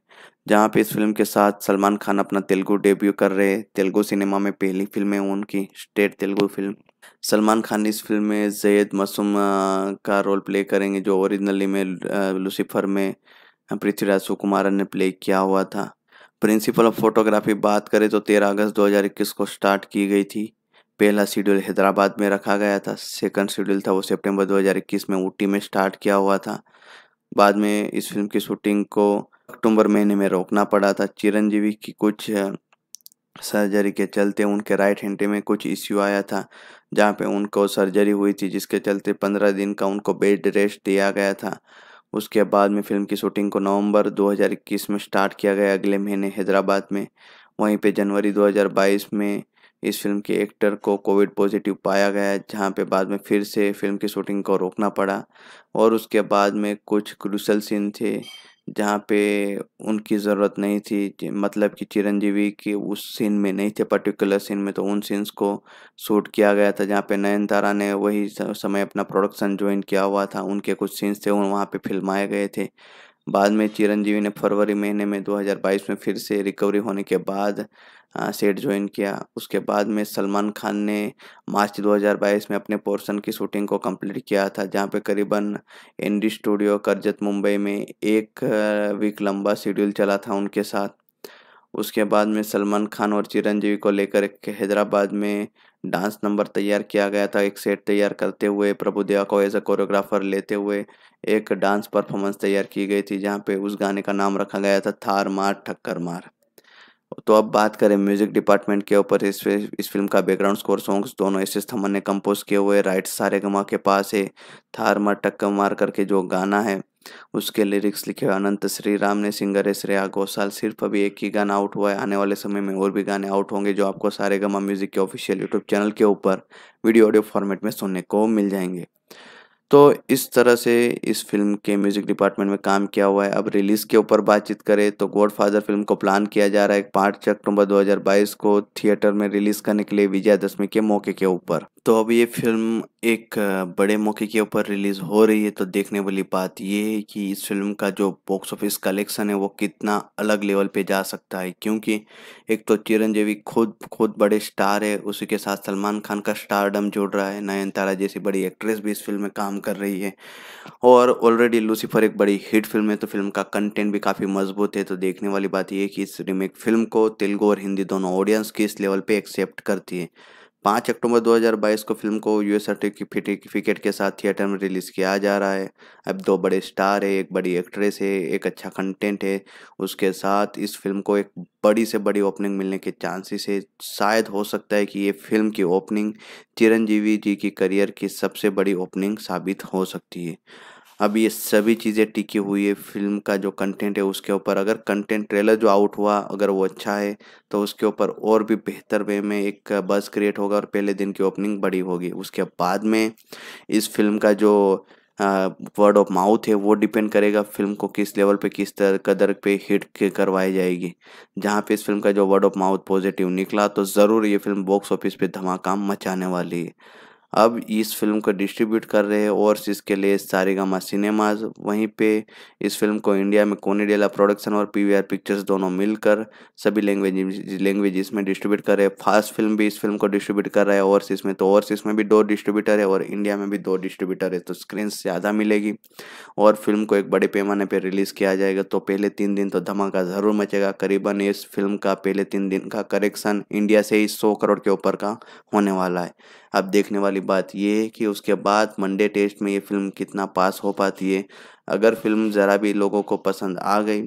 जहाँ पे इस फिल्म के साथ सलमान खान अपना तेलुगु डेब्यू कर रहे हैं तेलुगु सिनेमा में पहली फिल्म है उनकी स्टेट तेलुगु फिल्म सलमान खान इस फिल्म में जैद मसूम का रोल प्ले करेंगे जो ओरिजिनली में लूसीफर में पृथ्वीराज सुकुमारन ने प्ले किया हुआ था प्रिंसिपल ऑफ फोटोग्राफी बात करें तो 13 अगस्त 2021 को स्टार्ट की गई थी पहला शेड्यूल हैदराबाद में रखा गया था सेकंड शेड्यूल था वो सितंबर 2021 में ऊटी में स्टार्ट किया हुआ था बाद में इस फिल्म की शूटिंग को अक्टूबर महीने में रोकना पड़ा था चिरंजीवी की कुछ सर्जरी के चलते उनके राइट हैंड में कुछ इश्यू आया था जहाँ पे उनको सर्जरी हुई थी जिसके चलते पंद्रह दिन का उनको बेड रेस्ट दिया गया था उसके बाद में फिल्म की शूटिंग को नवंबर 2021 में स्टार्ट किया गया अगले महीने हैदराबाद में वहीं पे जनवरी 2022 में इस फिल्म के एक्टर को कोविड पॉजिटिव पाया गया जहां पे बाद में फिर से फिल्म की शूटिंग को रोकना पड़ा और उसके बाद में कुछ क्रूसल सीन थे जहाँ पे उनकी ज़रूरत नहीं थी मतलब कि चिरंजीवी के उस सीन में नहीं थे पर्टिकुलर सीन में तो उन सीन्स को शूट किया गया था जहाँ पे नयनतारा ने वही समय अपना प्रोडक्शन ज्वाइन किया हुआ था उनके कुछ सीन्स थे वहाँ पे फिल्माए गए थे बाद में चिरंजीवी ने फरवरी महीने में 2022 में फिर से रिकवरी होने के बाद सेट ज्वाइन किया उसके बाद में सलमान खान ने मार्च 2022 में अपने पोर्शन की शूटिंग को कंप्लीट किया था जहां पे करीबन एनडी स्टूडियो करजत मुंबई में एक वीक लंबा शेड्यूल चला था उनके साथ उसके बाद में सलमान खान और चिरंजीवी को लेकर हैदराबाद में डांस नंबर तैयार किया गया था एक सेट तैयार करते हुए प्रभुदेवा को एज अ कोरियोग्राफर लेते हुए एक डांस परफॉर्मेंस तैयार की गई थी जहाँ पे उस गाने का नाम रखा गया था थार मार ठक्कर मार तो अब बात करें म्यूजिक डिपार्टमेंट के ऊपर इस इस फिल्म का बैकग्राउंड स्कोर सॉन्ग्स दोनों एस एस थमन ने कंपोज किए हुए राइट सारे गमा के पास है थार मार टक्कर मार करके जो गाना है उसके लिरिक्स लिखे हुए अनंत श्री राम ने सिंगर है श्रेया घोषाल सिर्फ अभी एक ही गाना आउट हुआ है आने वाले समय में और भी गाने आउट होंगे जो आपको सारे गमा म्यूजिक के ऑफिशियल यूट्यूब चैनल के ऊपर वीडियो ऑडियो फॉर्मेट में सुनने को मिल जाएंगे तो इस तरह से इस फिल्म के म्यूजिक डिपार्टमेंट में काम किया हुआ है अब रिलीज के ऊपर बातचीत करें तो गॉडफादर फिल्म को प्लान किया जा रहा है पाँच अक्टूबर 2022 को थिएटर में रिलीज करने के लिए विजयादशमी के मौके के ऊपर तो अब ये फ़िल्म एक बड़े मौके के ऊपर रिलीज़ हो रही है तो देखने वाली बात ये है कि इस फिल्म का जो बॉक्स ऑफिस कलेक्शन है वो कितना अलग लेवल पे जा सकता है क्योंकि एक तो चिरंजीवी खुद खुद बड़े स्टार है उसी के साथ सलमान खान का स्टारडम जोड़ रहा है नयनतारा जैसी बड़ी एक्ट्रेस भी इस फिल्म में काम कर रही है और ऑलरेडी लूसीफर एक बड़ी हिट फिल्म है तो फिल्म का कंटेंट भी काफ़ी मजबूत है तो देखने वाली बात यह है कि इस रीमेक फिल्म को तेलुगु और हिंदी दोनों ऑडियंस किस लेवल पर एक्सेप्ट करती है पाँच अक्टूबर 2022 को फिल्म को एस सर्टिफिकेट के साथ थिएटर में रिलीज़ किया जा रहा है अब दो बड़े स्टार है एक बड़ी एक्ट्रेस है एक अच्छा कंटेंट है उसके साथ इस फिल्म को एक बड़ी से बड़ी ओपनिंग मिलने के चांसेस है शायद हो सकता है कि ये फिल्म की ओपनिंग चिरंजीवी जी की करियर की सबसे बड़ी ओपनिंग साबित हो सकती है अब ये सभी चीज़ें टिकी हुई है फिल्म का जो कंटेंट है उसके ऊपर अगर कंटेंट ट्रेलर जो आउट हुआ अगर वो अच्छा है तो उसके ऊपर और भी बेहतर वे में एक बस क्रिएट होगा और पहले दिन की ओपनिंग बड़ी होगी उसके बाद में इस फिल्म का जो वर्ड ऑफ माउथ है वो डिपेंड करेगा फिल्म को किस लेवल पे किस तरह कदर पे हिट करवाई जाएगी जहाँ पे इस फिल्म का जो वर्ड ऑफ माउथ पॉजिटिव निकला तो ज़रूर ये फिल्म बॉक्स ऑफिस पे धमाका मचाने वाली है अब इस फिल्म को डिस्ट्रीब्यूट कर रहे हैं और इसके लिए सारेगामा सिनेमाज वहीं पे इस फिल्म को इंडिया में कोनीडेला प्रोडक्शन और पीवीआर पिक्चर्स दोनों मिलकर सभी लैंग्वेज लैंग्वेज में डिस्ट्रीब्यूट कर रहे हैं फास्ट फिल्म भी इस फिल्म को डिस्ट्रीब्यूट कर रहा है और इसमें तो और इसमें भी दो डिस्ट्रीब्यूटर है और इंडिया में भी दो डिस्ट्रीब्यूटर है तो स्क्रीन ज़्यादा मिलेगी और फिल्म को एक बड़े पैमाने पर रिलीज़ किया जाएगा तो पहले तीन दिन तो धमाका ज़रूर मचेगा करीबन इस फिल्म का पहले तीन दिन का करेक्शन इंडिया से ही सौ करोड़ के ऊपर का होने वाला है अब देखने वाली बात ये है कि उसके बाद मंडे टेस्ट में ये फिल्म कितना पास हो पाती है अगर फिल्म ज़रा भी लोगों को पसंद आ गई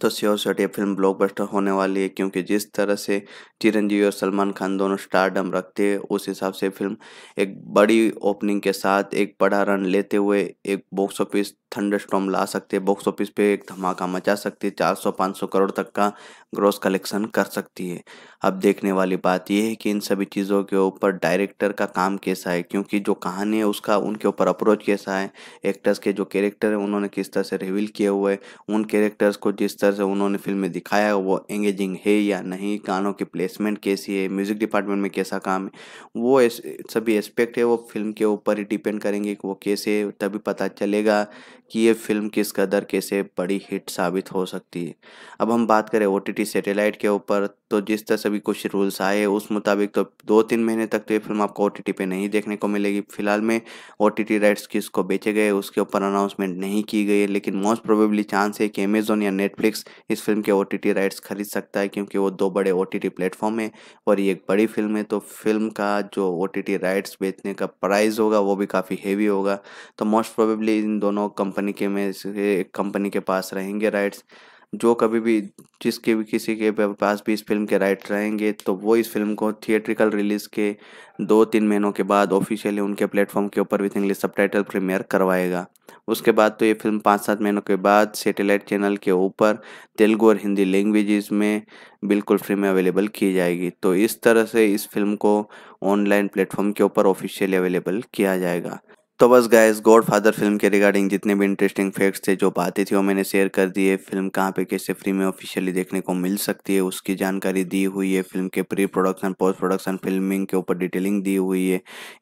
तो श्योर शर्ट ये फिल्म ब्लॉकबस्टर होने वाली है क्योंकि जिस तरह से चिरंजीवी और सलमान खान दोनों स्टारडम रखते हैं उस हिसाब से फिल्म एक बड़ी ओपनिंग के साथ एक बड़ा रन लेते हुए एक बॉक्स ऑफिस थंडर स्टॉम ला सकते है बॉक्स ऑफिस पे एक धमाका मचा सकती है पाँच सौ करोड़ तक का ग्रॉस कलेक्शन कर सकती है अब देखने वाली बात यह है कि इन सभी चीज़ों के ऊपर डायरेक्टर का काम कैसा है क्योंकि जो कहानी है उसका उनके ऊपर अप्रोच कैसा है एक्टर्स के जो कैरेक्टर हैं उन्होंने किस तरह से रिवील किए हुए उन कैरेक्टर्स को जिस तरह से उन्होंने फिल्म में दिखाया है वो एंगेजिंग है या नहीं गानों की प्लेसमेंट कैसी है म्यूज़िक डिपार्टमेंट में कैसा काम है वो सभी एस्पेक्ट है वो फिल्म के ऊपर ही डिपेंड करेंगे कि वो कैसे तभी पता चलेगा कि ये फिल्म किस कदर कैसे बड़ी हिट साबित हो सकती है अब हम बात करें ओ टी सैटेलाइट के ऊपर तो जिस तरह से भी कुछ रूल्स आए उस मुताबिक तो दो तीन महीने तक तो ये फिल्म आपको ओ टी पे नहीं देखने को मिलेगी फिलहाल में ओ टी राइट्स किसको बेचे गए उसके ऊपर अनाउंसमेंट नहीं की गई है लेकिन मोस्ट प्रोबेबली चांस है कि अमेजोन या नेटफ्लिक्स इस फिल्म के ओ राइट्स खरीद सकता है क्योंकि वो दो बड़े ओ टी प्लेटफॉर्म है और ये एक बड़ी फिल्म है तो फिल्म का जो ओ राइट्स बेचने का प्राइस होगा वो भी काफ़ी हेवी होगा तो मोस्ट प्रोबेबली इन दोनों कंपनी कंपनी के में एक कंपनी के पास रहेंगे राइट्स जो कभी भी जिसके भी किसी के पास भी इस फिल्म के राइट रहेंगे तो वो इस फिल्म को थिएट्रिकल रिलीज़ के दो तीन महीनों के बाद ऑफिशियली उनके प्लेटफॉर्म के ऊपर with English subtitle premiere करवाएगा उसके बाद तो ये फिल्म पाँच सात महीनों के बाद सैटेलाइट चैनल के ऊपर तेलुगु और हिंदी लैंग्वेजेस में बिल्कुल फ्री में अवेलेबल की जाएगी तो इस तरह से इस फिल्म को ऑनलाइन प्लेटफॉर्म के ऊपर ऑफिशियली अवेलेबल किया जाएगा तो बस गाइस गॉड फादर फिल्म के रिगार्डिंग जितने भी इंटरेस्टिंग फैक्ट्स थे जो बातें थी वो मैंने शेयर कर दी है फिल्म कहाँ पे कैसे फ्री में ऑफिशियली देखने को मिल सकती है उसकी जानकारी दी हुई है फिल्म के pre production post production filming के ऊपर डिटेलिंग दी हुई है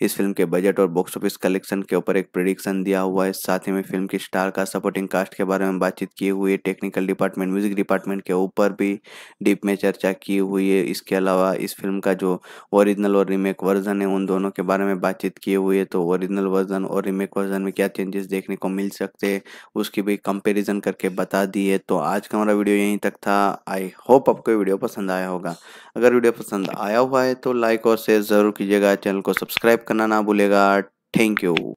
इस फिल्म के बजट और बॉक्स ऑफिस कलेक्शन के ऊपर एक प्रडिक्शन दिया हुआ है साथ ही में फिल्म के स्टार का सपोर्टिंग कास्ट के बारे में बातचीत की हुई है टेक्निकल डिपार्टमेंट म्यूजिक डिपार्टमेंट के ऊपर भी डीप में चर्चा की हुई है इसके अलावा इस फिल्म का जो ओरिजिनल और रीमेक वर्जन है उन दोनों के बारे में बातचीत की हुई है तो ओरिजिनल वर्जन और रिमेक वर्जन में क्या चेंजेस देखने को मिल सकते हैं उसकी भी कंपेरिजन करके बता दिए तो आज का हमारा वीडियो यहीं तक था आई होप आपको वीडियो पसंद आया होगा अगर वीडियो पसंद आया हुआ है तो लाइक और शेयर ज़रूर कीजिएगा चैनल को सब्सक्राइब करना ना भूलेगा थैंक यू